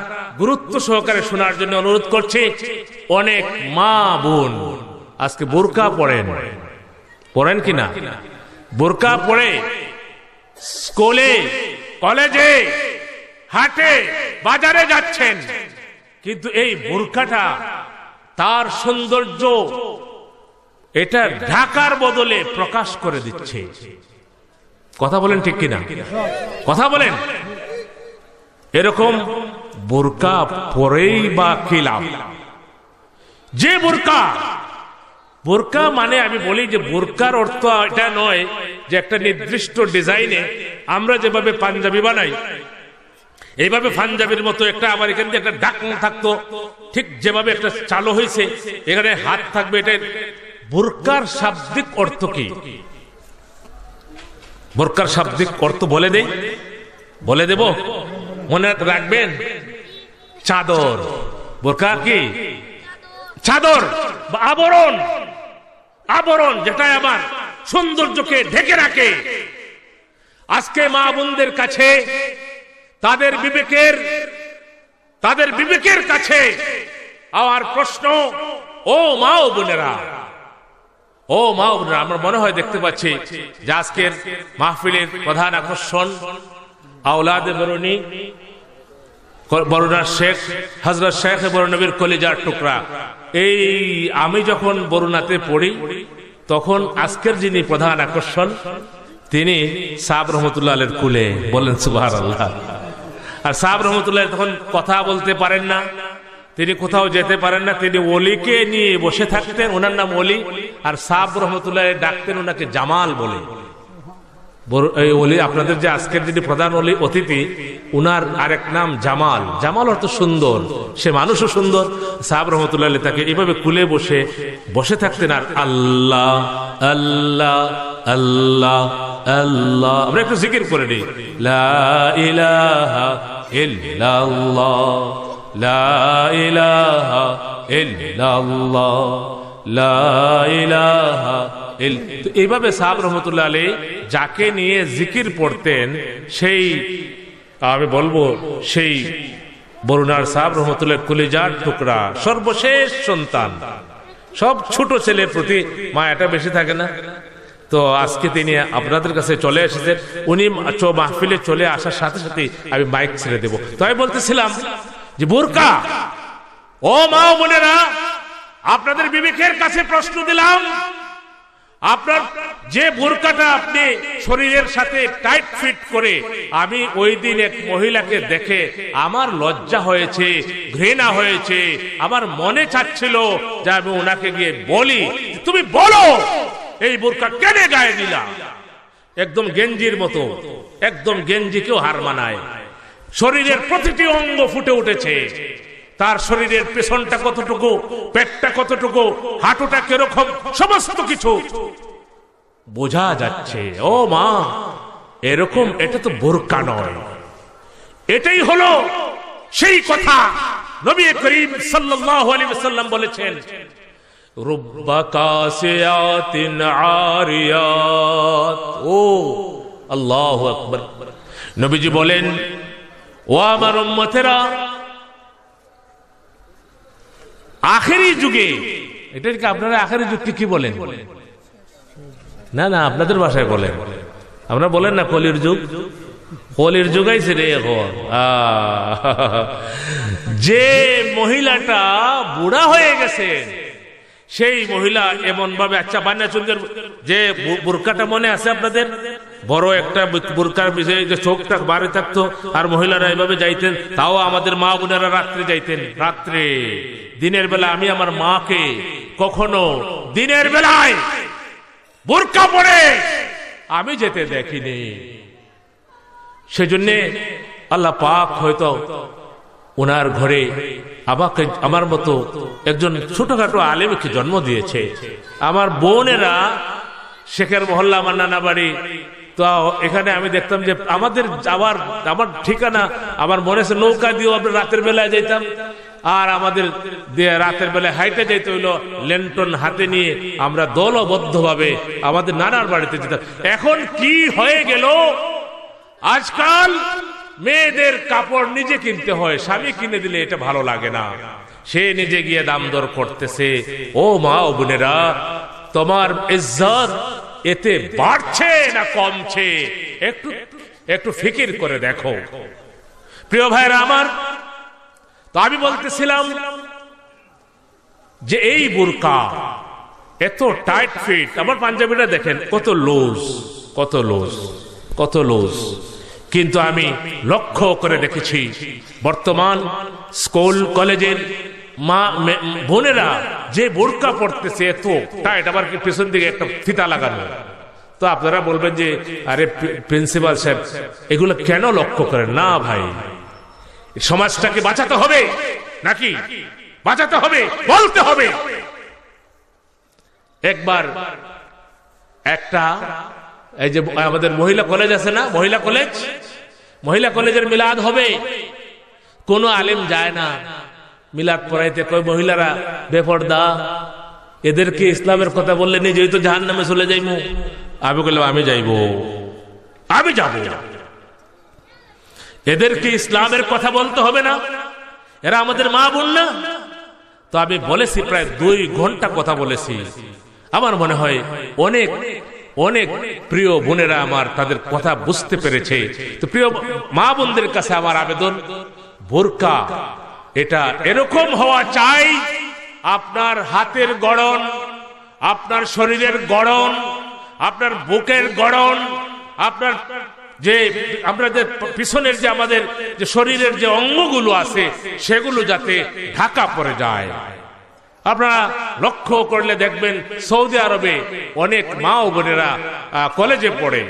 গুরুত্ব সহকারে শোনার জন্য অনুরোধ করছি অনেক মা বোন আজকে বোরকা পড়েন পড়েন কিনা বোরকা পড়ে স্কুলে কলেজে হাটে বাজারে যাচ্ছেন কিন্তু এই বোরকাটা তার সৌন্দর্য এটা ঢাকার বদলে প্রকাশ করে দিচ্ছে কথা বলেন ঠিক কিনা কথা বলেন এরকম বোরকা পরেই বা কিলাম যে বোরকা বোরকা মানে আমি বলি যে বোরকার অর্থ এটা নয় যে একটা নির্দিষ্ট ডিজাইনে আমরা যেভাবে পাঞ্জাবি বানাই এইভাবে পাঞ্জাবির মতো একটা আমার এখান থেকে একটা ডাকন থাকতো ঠিক যেভাবে একটা চালু হয়েছে এখানে হাত থাকবে এটা বোরকার শাব্দিক অর্থ কি বোরকার শাব্দিক অর্থ বলে দেই বলে দেব মনে রাখবেন চাদর বোরকা কি চাদর বা আবরণ আবরণ যেটা আমার সৌন্দর্যকে ঢেকে রাখে আজকে মা বোনদের কাছে তাদের বিবেকের তাদের বিবেকের কাছে আমার প্রশ্ন ও মা ও বোনেরা ও মা বোনেরা আমার মনে হয় দেখতে পাচ্ছি যে আজকের মাহফিলের প্রধান আকর্ষণ আওলাদে বরুনি বরুণার শেখ হাজরত শেখ বরুণবীর কলিজার টুকরা এই আমি যখন বরুণাতে পড়ি তখন আজকের যিনি প্রধান আকর্ষণ তিনি সাব রহমতুল্লাহ আলের কুলে বলেন সুবাহ আল্লাহ আর সাব রহমতুল্লাহ তখন কথা বলতে পারেন না তিনি কোথাও যেতে পারেন না তিনি অলিকে নিয়ে বসে থাকতেন ওনার নাম অলি আর সাব রহমতুল্লাহ ডাকতেন ওনাকে জামাল বলে আপনাদের যে আজকের যিনি প্রধান অলি অতিথি উনার আরেক নাম জামাল জামাল অর্থ সুন্দর সে মানুষও সুন্দর সাহাব রহমতুল্লাহ তাকে এভাবে কুলে বসে বসে থাকতেন আর আল্লাহ আল্লাহ আল্লাহ আল্লাহ আমরা একটু জিকির করে নিই লাহ তো এইভাবে সাহাব রহমতুল্লাহ আলী যাকে নিয়ে জিকির পড়তেন সেই আমি বলবো সেই বরুণার সাহাব রহমতুল্লাহ কলিজার টুকরা সর্বশেষ সন্তান সব ছোট ছেলের প্রতি মা এটা বেশি থাকে না তো আজকে তিনি আপনাদের কাছে চলে এসেছেন উনি মাহফিলে চলে আসার সাথে সাথে আমি মাইক ছেড়ে দেব তো আমি বলতেছিলাম যে বোরকা ও মা বোনেরা আপনাদের বিবেকের কাছে প্রশ্ন দিলাম আপনার যে বোরকাটা আপনি শরীরের সাথে টাইট ফিট করে আমি ওই দিন এক মহিলাকে দেখে আমার লজ্জা হয়েছে ঘৃণা হয়েছে আমার মনে চাচ্ছিল যে আমি ওনাকে গিয়ে বলি তুমি বলো এই বোরকা কেনে গায়ে দিলাম একদম গেঞ্জির মতো একদম গেঞ্জিকেও হার মানায় শরীরের প্রতিটি অঙ্গ ফুটে উঠেছে তার শরীরের পেছনটা কতটুকু পেটটা কতটুকু হাঁটুটা কিরকম সমস্ত কিছু বোঝা যাচ্ছে ও মা এরকম এটা তো বোরকা নয় এটাই হলো সেই কথা নবী করিম সাল্লাম আলাইহি বলেছেন রুব্বা ও নবীজি বলেন ও আমার উম্মতেরা আখেরি যুগে এটাকে আপনারা আখেরি যুগকে কি বলেন না না আপনাদের ভাষায় বলেন আপনারা বলেন না কলির যুগ কলির যুগাইছে রে এখন যে মহিলাটা বুড়া হয়ে গেছে সেই মহিলা এমন ভাবে আচ্ছা বান্না চুলকের যে বোরকাটা মনে আছে আপনাদের বড় একটা বোরকার যে চোখটা বাড়ি থাকতো আর মহিলারা এভাবে যাইতেন তাও আমাদের মা বোনেরা রাত্রে যাইতেন রাত্রে দিনের বেলা আমি আমার মাকে কখনো দিনের বেলায় বোরকা পরে আমি যেতে দেখিনি সেজন্যে আল্লাহ পাক হয়তো ওনার ঘরে আমাকে আমার মতো একজন ছোটখাটো আলেমকে জন্ম দিয়েছে আমার বোনেরা শেখের মহল্লা আমার নানা বাড়ি তো এখানে আমি দেখতাম যে আমাদের যাওয়ার আমার ঠিকানা আমার মনে হচ্ছে নৌকা দিয়েও আমরা রাতের বেলায় যেতাম আর আমাদের রাতের বেলায় হাইটে যেতে হইলো লেন্টন হাতে নিয়ে আমরা দলবদ্ধভাবে আমাদের নানার বাড়িতে যেতাম এখন কি হয়ে গেল আজকাল মেয়েদের কাপড় নিজে কিনতে হয় স্বামী কিনে দিলে এটা ভালো লাগে না সে নিজে গিয়ে দাম দর করতেছে ও মা ও বোনেরা তোমার ইজ্জত এতে বাড়ছে না কমছে একটু একটু ফিকির করে দেখো প্রিয় ভাইরা আমার তো আমি বলতেছিলাম যে এই বুরকা এত টাইট ফিট আমার পাঞ্জাবিটা দেখেন কত লোজ কত লোজ কত লোজ কিন্তু আমি লক্ষ্য করে দেখেছি বর্তমান স্কুল কলেজের মা বোনেরা যে বোরকা পড়তেছে এত টাইট আবার পেছন দিকে একটা ফিতা লাগানো তো আপনারা বলবেন যে আরে প্রিন্সিপাল সাহেব এগুলো কেন লক্ষ্য করেন না ভাই সমাজটাকে বাঁচাতে হবে নাকি বাঁচাতে হবে বলতে হবে একবার একটা এই যে আমাদের মহিলা কলেজ আছে না মহিলা কলেজ মহিলা কলেজের মিলাদ হবে কোনো আলেম যায় না মিলাদ পড়াইতে কয় মহিলারা বেপর্দা এদেরকে ইসলামের কথা বললে নিজে তো জাহান নামে চলে যাইব আমি বললাম আমি যাইব আমি যাব এদেরকে ইসলামের কথা বলতে হবে না এরা আমাদের মা বোন না তো আমি বলেছি প্রায় দুই ঘন্টা কথা বলেছি আমার মনে হয় অনেক অনেক প্রিয় বোনেরা আমার তাদের কথা বুঝতে পেরেছে তো প্রিয় মা বোনদের কাছে আমার আবেদন বোরকা এটা এরকম হওয়া চাই আপনার হাতের গড়ন আপনার শরীরের গড়ন আপনার বুকের গড়ন আপনার যে যে পিছনের যে আমাদের যে শরীরের যে অঙ্গগুলো আছে সেগুলো যাতে ঢাকা পড়ে যায় আপনারা লক্ষ্য করলে দেখবেন সৌদি আরবে অনেক মা ও বোনেরা কলেজে পড়ে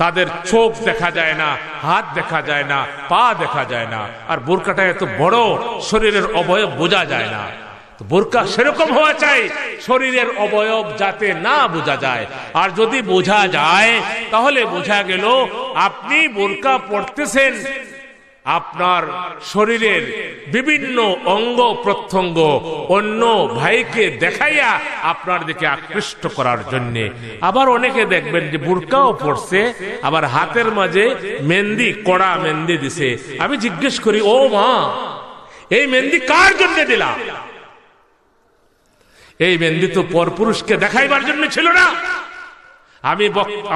তাদের চোখ দেখা যায় না হাত দেখা যায় না পা দেখা যায় না আর বোরকাটা এত বড় শরীরের অবয়ব বোঝা যায় না বোরকা সেরকম হওয়া চাই শরীরের অবয়ব যাতে না বোঝা যায় আর যদি বোঝা যায় তাহলে বোঝা গেল আপনি বোরকা পড়তেছেন আপনার শরীরের বিভিন্ন অঙ্গ প্রত্যঙ্গ অন্য ভাইকে দেখাইয়া আপনার দিকে আকৃষ্ট করার জন্য আবার অনেকে দেখবেন যে বুরকাও পড়ছে আবার হাতের মাঝে মেহেন্দি কড়া মেহেন্দি দিছে আমি জিজ্ঞেস করি ও মা এই মেহেন্দি কার জন্য দিলাম এই মেহেন্দি তো পরপুরুষকে দেখাইবার জন্য ছিল না আমি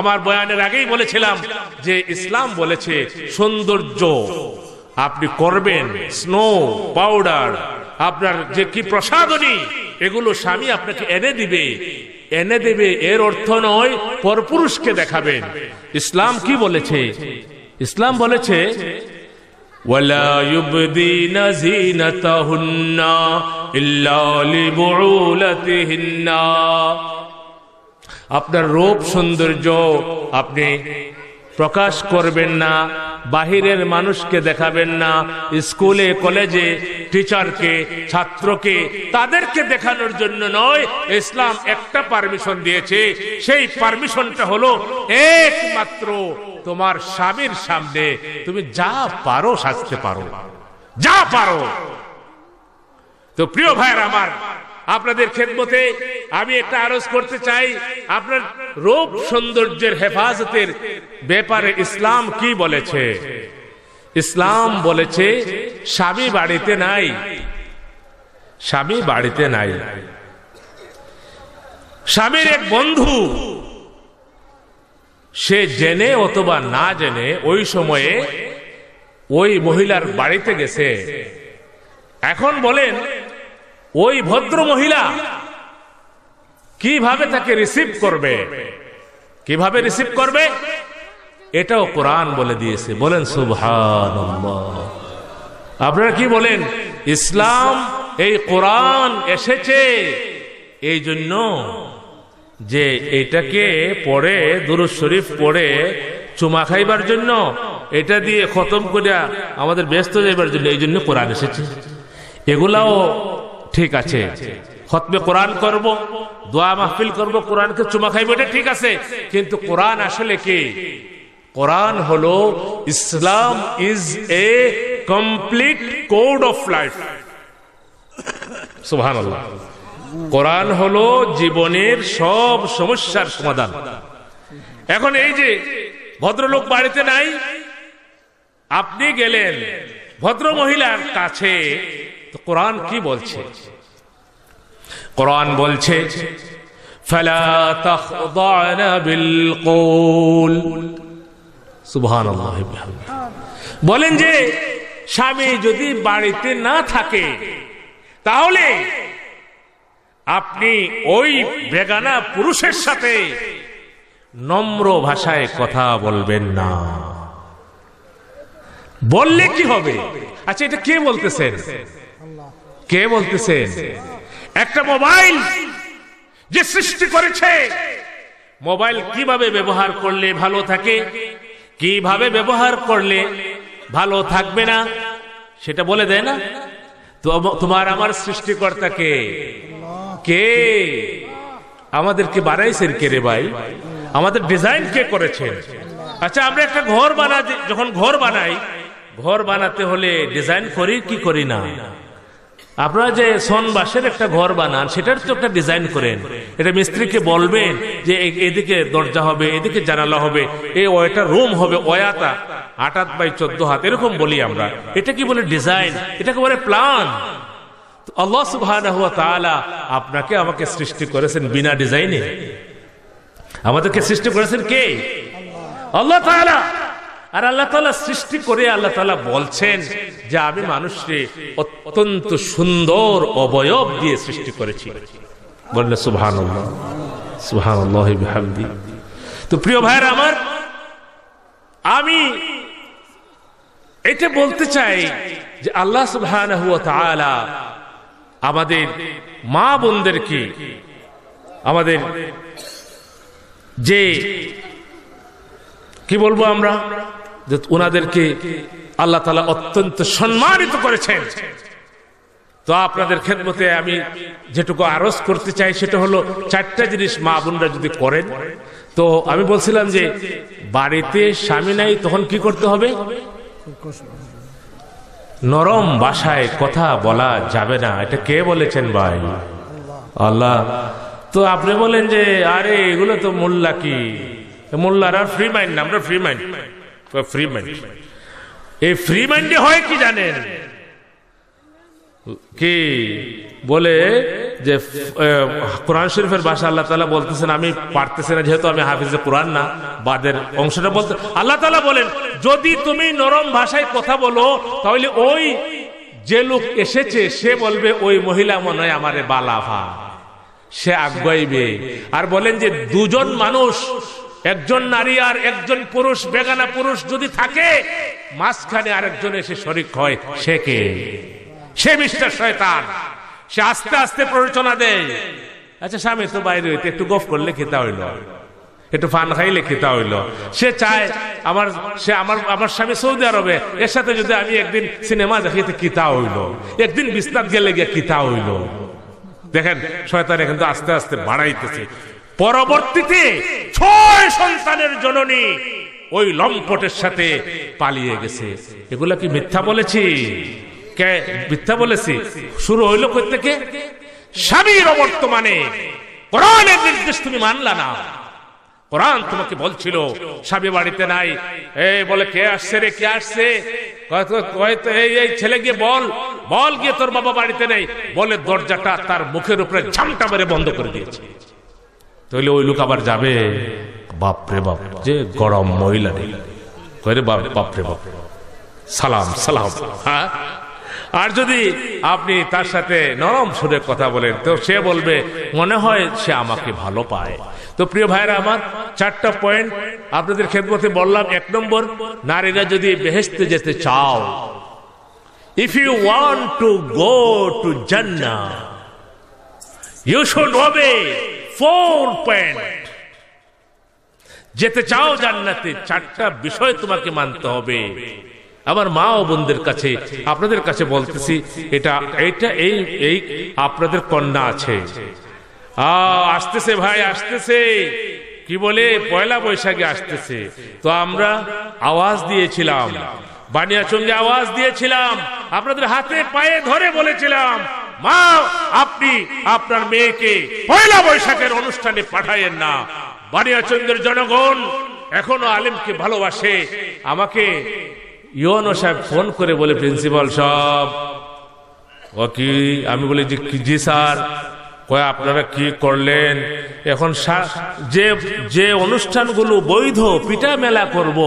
আমার বয়ানের আগেই বলেছিলাম যে ইসলাম বলেছে সৌন্দর্য আপনি করবেন স্নো পাউডার আপনার যে কি প্রসাদনী এগুলো স্বামী আপনাকে এনে দিবে এনে দেবে এর অর্থ নয় পরপুরুষকে দেখাবেন ইসলাম কি বলেছে ইসলাম বলেছে আপনার রূপ সৌন্দর্য আপনি প্রকাশ করবেন না বাহিরের মানুষকে দেখাবেন না স্কুলে কলেজে টিচারকে ছাত্রকে তাদেরকে দেখানোর জন্য নয় ইসলাম একটা পারমিশন দিয়েছে সেই পারমিশনটা হলো একমাত্র তোমার স্বামীর সামনে তুমি যা পারো সাজতে পারো যা পারো তো প্রিয় ভাইয়ের আমার আপনাদের খেদমতে আমি একটা আরজ করতে চাই আপনার রূপ সৌন্দর্যের হেফাজতের ব্যাপারে ইসলাম কি বলেছে ইসলাম বলেছে স্বামী বাড়িতে নাই স্বামী বাড়িতে নাই স্বামীর এক বন্ধু সে জেনে অথবা না জেনে ওই সময়ে ওই মহিলার বাড়িতে গেছে এখন বলেন ওই ভদ্র মহিলা কিভাবে তাকে রিসিভ করবে কিভাবে রিসিভ করবে এটাও কোরআন বলে দিয়েছে বলেন সুভান আপনারা কি বলেন ইসলাম এই কোরআন এসেছে এই জন্য যে এটাকে পড়ে দুরুজ শরীফ পড়ে চুমা খাইবার জন্য এটা দিয়ে খতম করিয়া আমাদের ব্যস্ত যাইবার জন্য এই জন্য কোরআন এসেছে এগুলাও ঠিক আছে খতমে কোরআন করব দোয়া মাহফিল করব কোরআনকে চুমা খাইব এটা ঠিক আছে কিন্তু কোরআন আসলে কি কোরআন হলো Islam is a complete code of life সুহান কোরআন হলো জীবনের সব সমস্যার সমাধান এখন এই যে ভদ্রলোক বাড়িতে নাই আপনি গেলেন ভদ্র মহিলার কাছে কোরআন কি বলছে কোরআন বলছে বলেন যে স্বামী যদি বাড়িতে না থাকে তাহলে আপনি ওই বেগানা পুরুষের সাথে নম্র ভাষায় কথা বলবেন না বললে কি হবে আচ্ছা এটা কে বলতেছেন কে বলতেছেন একটা মোবাইল যে সৃষ্টি করেছে মোবাইল কিভাবে ব্যবহার করলে ভালো থাকে কিভাবে ব্যবহার করলে ভালো থাকবে না সেটা বলে দেয় না তোমার আমার সৃষ্টিকর্তা কে কে আমাদেরকে বাড়াইছেন কে রে ভাই আমাদের ডিজাইন কে করেছেন আচ্ছা আমরা একটা ঘর বানাই যখন ঘর বানাই ঘর বানাতে হলে ডিজাইন করি কি করি না আপনারা যে সন বাসের একটা ঘর বানান সেটার তো একটা ডিজাইন করেন এটা মিস্ত্রিকে বলবেন যে এদিকে দরজা হবে এদিকে জানালা হবে এই ওয়াটা রুম হবে ওয়াটা আট বাই চোদ্দ হাত এরকম বলি আমরা এটা কি বলে ডিজাইন এটাকে বলে প্ল্যান আল্লাহ সুবাহ আপনাকে আমাকে সৃষ্টি করেছেন বিনা ডিজাইনে আমাদেরকে সৃষ্টি করেছেন কে আল্লাহ তাআলা আর আল্লাহ তালা সৃষ্টি করে আল্লাহ তালা বলছেন যে আমি মানুষকে অত্যন্ত সুন্দর অবয়ব দিয়ে সৃষ্টি করেছি বললে সুহান সুহান তো প্রিয় ভাইর আমার আমি এটা বলতে চাই যে আল্লাহ সুহান আমাদের মা বোনদেরকে আমাদের যে কি বলবো আমরা যে ওনাদেরকে আল্লাহ তালা অত্যন্ত সম্মানিত করেছেন তো আপনাদের খেদমতে আমি যেটুকু আরজ করতে চাই সেটা হলো চারটা জিনিস মা বোনরা যদি করেন তো আমি বলছিলাম যে বাড়িতে স্বামী নাই তখন কি করতে হবে নরম ভাষায় কথা বলা যাবে না এটা কে বলেছেন ভাই আল্লাহ তো আপনি বলেন যে আরে এগুলো তো মোল্লা কি মোল্লারা ফ্রি মাইন্ড না আমরা ফ্রি মাইন্ড ফ্রি মাইন্ড এই ফ্রি মাইন্ডে হয় কি জানেন কি বলে যে কোরআন শরীফের ভাষা আল্লাহ তালা বলতেছেন আমি পারতেছি না যেহেতু আমি হাফিজ কোরআন না বাদের অংশটা বলতে আল্লাহ তালা বলেন যদি তুমি নরম ভাষায় কথা বলো তাহলে ওই যে লোক এসেছে সে বলবে ওই মহিলা মনে হয় আমারে ভা সে আগাইবে আর বলেন যে দুজন মানুষ একজন নারী আর একজন পুরুষ বেগানা পুরুষ যদি থাকে মাঝখানে আরেকজন এসে শরিক হয় সে কে সে মিস্টার শয়তান সে আস্তে আস্তে প্ররোচনা দেয় আচ্ছা স্বামী তো বাইরে হইতে একটু গফ করলে খেতে হইল একটু ফান খাইলে খেতে হইল সে চায় আমার সে আমার আমার স্বামী সৌদি আরবে এর সাথে যদি আমি একদিন সিনেমা দেখিতে কিতা হইল একদিন বিস্তার গেলে গিয়ে কিতা হইল দেখেন শয়তান এখন তো আস্তে আস্তে বাড়াইতেছে পরবর্তীতে ছয় সন্তানের জননী ওই লম্পটের সাথে পালিয়ে গেছে এগুলা কি মিথ্যা বলেছি কে মিথ্যা বলেছি শুরু হইলো কোথেকে স্বামীর অবর্তমানে কোরআনের নির্দেশ তুমি মানলা না কোরআন তোমাকে বলছিল স্বামী বাড়িতে নাই এই বলে কে আসছে রে কে আসছে এই ছেলে গিয়ে বল বল গিয়ে তোর বাবা বাড়িতে নেই বলে দরজাটা তার মুখের উপরে ঝামটা মেরে বন্ধ করে দিয়েছে তাহলে ওই লোক আবার যাবে বাপরে বাপ যে গরম মহিলা রে বাপ বাপরে বাপ সালাম সালাম হ্যাঁ আর যদি আপনি তার সাথে নরম সুরে কথা বলেন তো সে বলবে মনে হয় সে আমাকে ভালো পায় তো প্রিয় ভাইরা আমার চারটা পয়েন্ট আপনাদের মধ্যে বললাম এক নম্বর নারীরা যদি বেহেস্তে যেতে চাও if you want to go to জান্না ইউ শুড হবে ফোর পয়েন্ট যেতে চাও জান্নাতে চারটা বিষয় তোমাকে মানতে হবে আমার মা ও বোনদের কাছে আপনাদের কাছে বলতেছি এটা এটা এই এই আপনাদের কন্যা আছে আসতেছে ভাই আসতেছে কি বলে পয়লা বৈশাখে আসতেছে তো আমরা আওয়াজ দিয়েছিলাম বানিয়াচঙ্গে আওয়াজ দিয়েছিলাম আপনাদের হাতে পায়ে ধরে বলেছিলাম মা আপনি আপনার মেয়েকে পয়লা বৈশাখের অনুষ্ঠানে পাঠায়েন না বানিয়াচন্দ্রের জনগণ এখনো আলিমকে ভালোবাসে আমাকে ইয়নো সাহেব ফোন করে বলে প্রিন্সিপাল সব ও কি আমি বলি যে কি জি স্যার কয়ে আপনারা কি করলেন এখন যে যে অনুষ্ঠানগুলো বৈধ পিঠা মেলা করব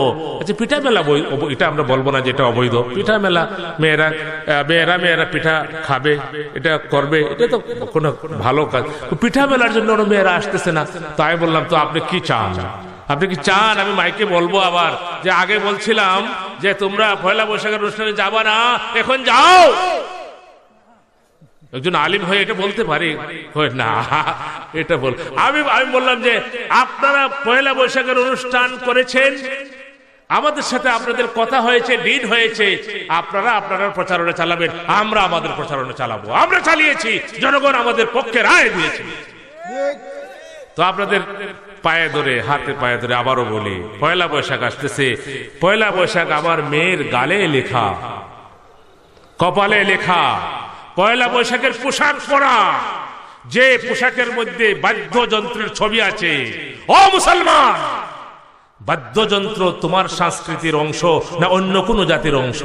আচ্ছা পিঠা মেলা এটা আমরা বলবো না যে এটা অবৈধ পিঠা মেলা মেয়েরা মেয়েরা মেয়েরা পিঠা খাবে এটা করবে এটা তো কোনো ভালো কাজ পিঠা মেলার জন্য মেয়েরা আসতেছে না তাই বললাম তো আপনি কি চান আপনি কি চান আমি মাইকে বলবো আবার যে আগে বলছিলাম যে তোমরা পয়লা বৈশাখের অনুষ্ঠানে যাবা না এখন যাও একজন আলিম হয়ে এটা বলতে পারি না এটা বল আমি আমি বললাম যে আপনারা পয়লা বৈশাখের অনুষ্ঠান করেছেন আমাদের সাথে আপনাদের কথা হয়েছে ডিড হয়েছে আপনারা আপনারা প্রচারণা চালাবেন আমরা আমাদের প্রচারণা চালাবো আমরা চালিয়েছি জনগণ আমাদের পক্ষে রায় দিয়েছে তো আপনাদের পায়ে ধরে হাতে পায়ে ধরে আবারও বলি পয়লা বৈশাখ আসতেছে পয়লা বৈশাখ আমার মেয়ের গালে লেখা কপালে লেখা পয়লা বৈশাখের পোশাক পরা যে পোশাকের মধ্যে বাদ্যযন্ত্রের ছবি আছে ও মুসলমান বাদ্যযন্ত্র তোমার সংস্কৃতির অংশ না অন্য কোনো জাতির অংশ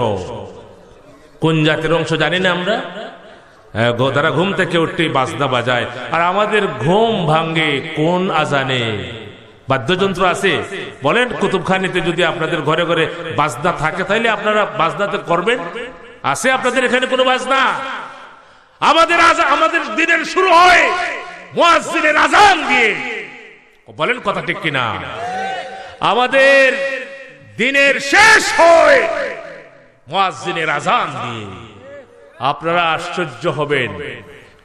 কোন জাতির অংশ জানি না আমরা হ্যাঁ তারা ঘুম থেকে উঠতেই বাজনা বাজায় আর আমাদের ঘুম ভাঙ্গে কোন আজানে বাদ্যযন্ত্র আছে বলেন কুতুবখানিতে যদি আপনাদের ঘরে ঘরে বাজনা থাকে তাহলে আপনারা বাজনাতে করবেন আছে আপনাদের এখানে কোনো বাজনা আমাদের আমাদের দিনের শুরু হয় আজান দিয়ে বলেন কথা ঠিক কিনা আমাদের দিনের শেষ হয় আজান দিয়ে আপনারা আশ্চর্য হবেন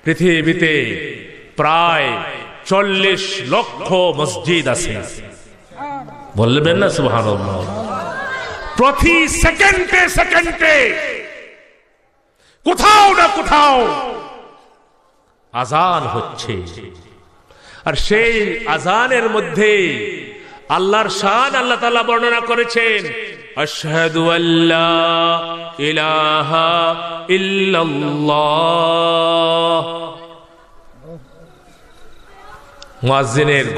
পৃথিবীতে প্রায় চল্লিশ লক্ষ মসজিদ আছে বলবেন না সুবহানাল্লাহ প্রতি সেকেন্ডে সেকেন্ডে কোথাও না কোথাও আজান হচ্ছে আর সেই আজানের মধ্যে আল্লাহর শান আল্লাহ তালা বর্ণনা করেছেন আল্লাহ ইলাহা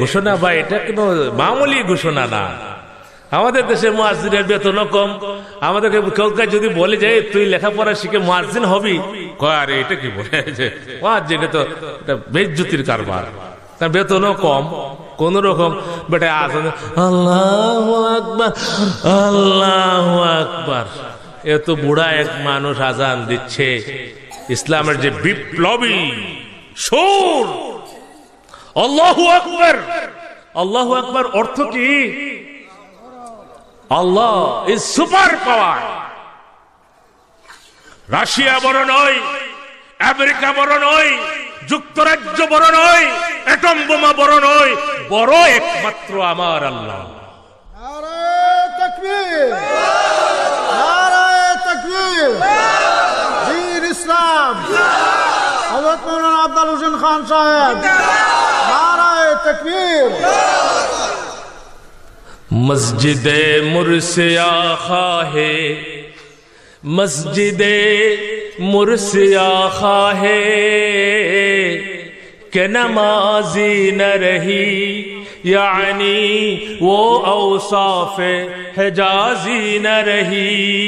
ঘোষণা বা এটা কোন মামুলি ঘোষণা না আমাদের দেশে মহাজিনের বেতনও কম আমাদেরকে কেউ যদি বলে যে তুই লেখাপড়া শিখে মহাজিন হবি আরে এটা কি বলে যে মহাজিন তো বেজ্জুতির কারবার তার বেতনও কম কোন রকম বেটা আল্লাহ আকবর আল্লাহ আকবর এত বুড়া এক মানুষ আজান দিচ্ছে ইসলামের যে বিপ্লবী সুর আল্লাহ আকবর আল্লাহ আকবর অর্থ কি আল্লাহ ইজ সুপার পাওয়ার রাশিয়া বড় নয় আমেরিকা বড় নয় যুক্তরাজ্য বড় নয় এটম বোমা বড় নয় বড় একমাত্র আমার আল্লাহ ইসলাম আব্দুল হোসেন খান সাহেব নারায় তকবীর مسجد مرسیا آخاہ مسجد مرسیا آخاہے کہ نمازی نہ رہی یعنی وہ اوصاف حجازی نہ رہی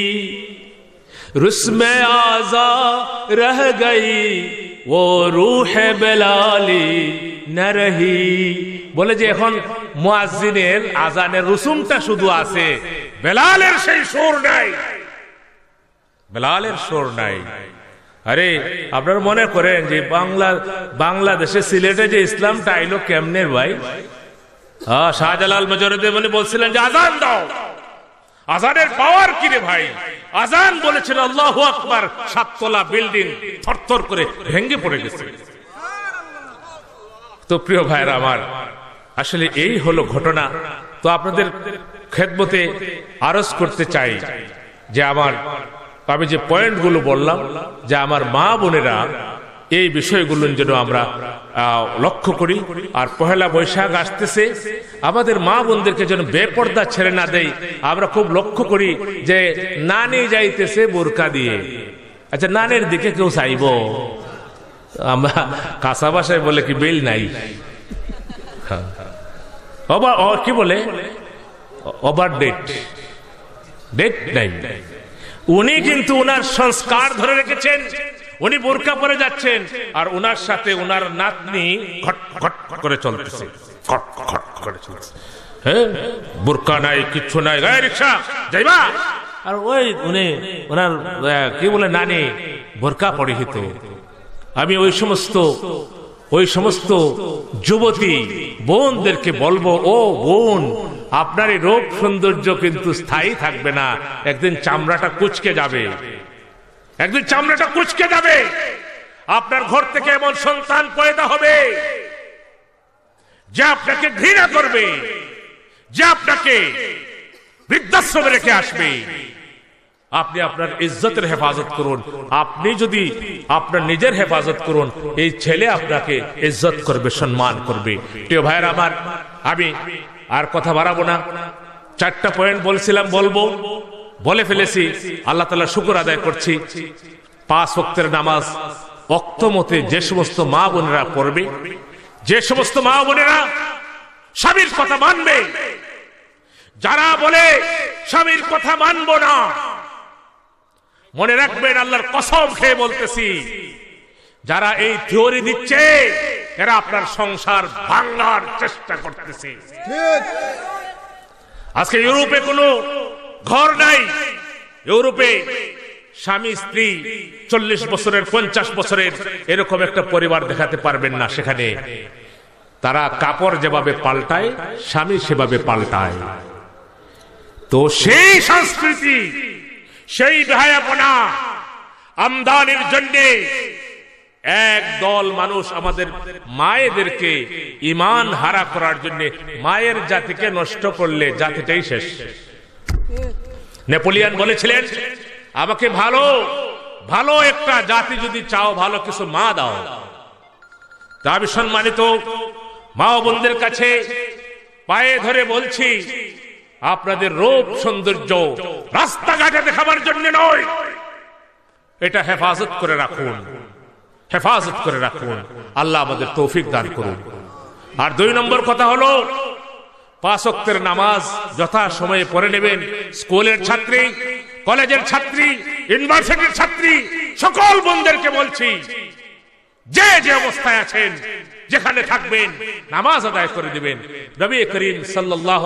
رسم آزا رہ گئی ও রুহে বেলালি নারহি বলে যে এখন মুয়াজ্জিনের আজানের রুসুমটা শুধু আছে বেলালের সেই সুর নাই বেলালের সুর নাই আরে আপনার মনে করেন যে বাংলা বাংলাদেশে সিলেটে যে ইসলামটা আইলো কেমনে ভাই হ্যাঁ শাহজালাল বলে বলছিলেন যে আজান দাও আজানের পাওয়ার কিরে ভাই আজান বলেছিল আল্লাহ আকবর সাততলা বিল্ডিং থরথর করে ভেঙে পড়ে গেছে তো প্রিয় ভাইরা আমার আসলে এই হলো ঘটনা তো আপনাদের খেদমতে আরজ করতে চাই যে আমার আমি যে পয়েন্টগুলো বললাম যে আমার মা বোনেরা এই বিষয়গুলো যেন আমরা লক্ষ্য করি আর পহেলা বৈশাখ আসতেছে আমাদের মা বোনদেরকে যেন বেপর্দা ছেড়ে না দেয় আমরা খুব লক্ষ্য করি যে নানি যাইতেছে বোরকা দিয়ে আচ্ছা নানের দিকে কেউ চাইব আমরা কাঁচা বাসায় বলে কি বেল নাই হ্যাঁ। কি বলে ওভার ডেট ডেট নাই উনি কিন্তু ওনার সংস্কার ধরে রেখেছেন উনি বোরকা পরে যাচ্ছেন আর ওনার সাথে ওনার নাতনি ঘট ঘট করে চলতেছে করে চলতেছে হ্যাঁ বোরকা নাই কিচ্ছু নাই গায়ে রিক্সা যাইবা আর ওই উনি ওনার কি বলে নানি বোরকা পরিহিত আমি ওই সমস্ত ওই সমস্ত যুবতী বোনদেরকে বলবো ও বোন আপনার এই রোগ সৌন্দর্য কিন্তু স্থায়ী থাকবে না একদিন চামড়াটা কুচকে যাবে একদিন চামড়াটা কুচকে যাবে আপনার ঘর থেকে এমন সন্তান পয়দা হবে যে আপনাকে ঘৃণা করবে যে আপনাকে বৃদ্ধাশ্রমে রেখে আসবে আপনি আপনার ইজ্জতের হেফাজত করুন আপনি যদি আপনার নিজের হেফাজত করুন এই ছেলে আপনাকে ইজ্জত করবে সম্মান করবে প্রিয় ভাইয়ের আমার আমি আর কথা বাড়াবো না চারটা পয়েন্ট বলছিলাম বলবো বলে ফেলেছি আল্লাহ তালা শুকুর আদায় করছি পাঁচ অক্তের নামাজ অক্তমতে যে সমস্ত মা বোনেরা পড়বে যে সমস্ত মা বোনেরা স্বামীর কথা মানবে যারা বলে স্বামীর কথা মানব না মনে রাখবেন আল্লাহর কসম খেয়ে বলতেছি যারা এই থিওরি দিচ্ছে এরা আপনার সংসার ভাঙার চেষ্টা করতেছে আজকে ইউরোপে কোনো ঘর নাই ইউরোপে স্বামী স্ত্রী চল্লিশ বছরের পঞ্চাশ বছরের এরকম একটা পরিবার দেখাতে পারবেন না সেখানে তারা কাপড় যেভাবে পাল্টায় স্বামী সেভাবে পাল্টায় তো সেই সংস্কৃতি সেই বেহায়াপনা আমদানির জন্যে এক দল মানুষ আমাদের মায়েদেরকে ইমান হারা করার জন্য মায়ের জাতিকে নষ্ট করলে জাতিটাই শেষ নেপোলিয়ান বলেছিলেন আমাকে ভালো ভালো একটা জাতি যদি চাও ভালো কিছু মা দাও তা আমি সম্মানিত মা ও বোনদের কাছে পায়ে ধরে বলছি আপনাদের রূপ সৌন্দর্য রাস্তাঘাটে দেখাবার জন্য নয় এটা হেফাজত করে রাখুন হেফাজত করে রাখুন আল্লাহ আমাদের তৌফিক দান করুন আর দুই নম্বর কথা হলো পাশক্তের নামাজ যথা সময়ে পড়ে নেবেন স্কুলের ছাত্রী কলেজের ছাত্রী ইউনিভার্সিটির ছাত্রী সকল বন্ধুদেরকে বলছি যে যে অবস্থায় আছেন যেখানে থাকবেন নামাজ আদায় করে দিবেন নবী করিম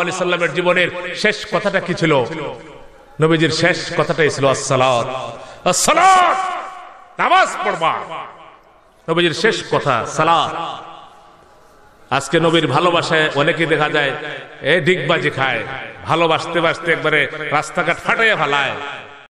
আলাইহি সাল্লামের জীবনের শেষ কথাটা কি ছিল নবীজির শেষ কথাটাই ছিল আসসালাত আসসালাত নামাজ পড়বা নবীজির শেষ কথা সালাত আজকে নবীর ভালোবাসায় অনেকে দেখা যায় এ ডিগবাজি খায় ভালোবাসতে বাসতে একবারে রাস্তাঘাট ফাটাইয়া ফেলায়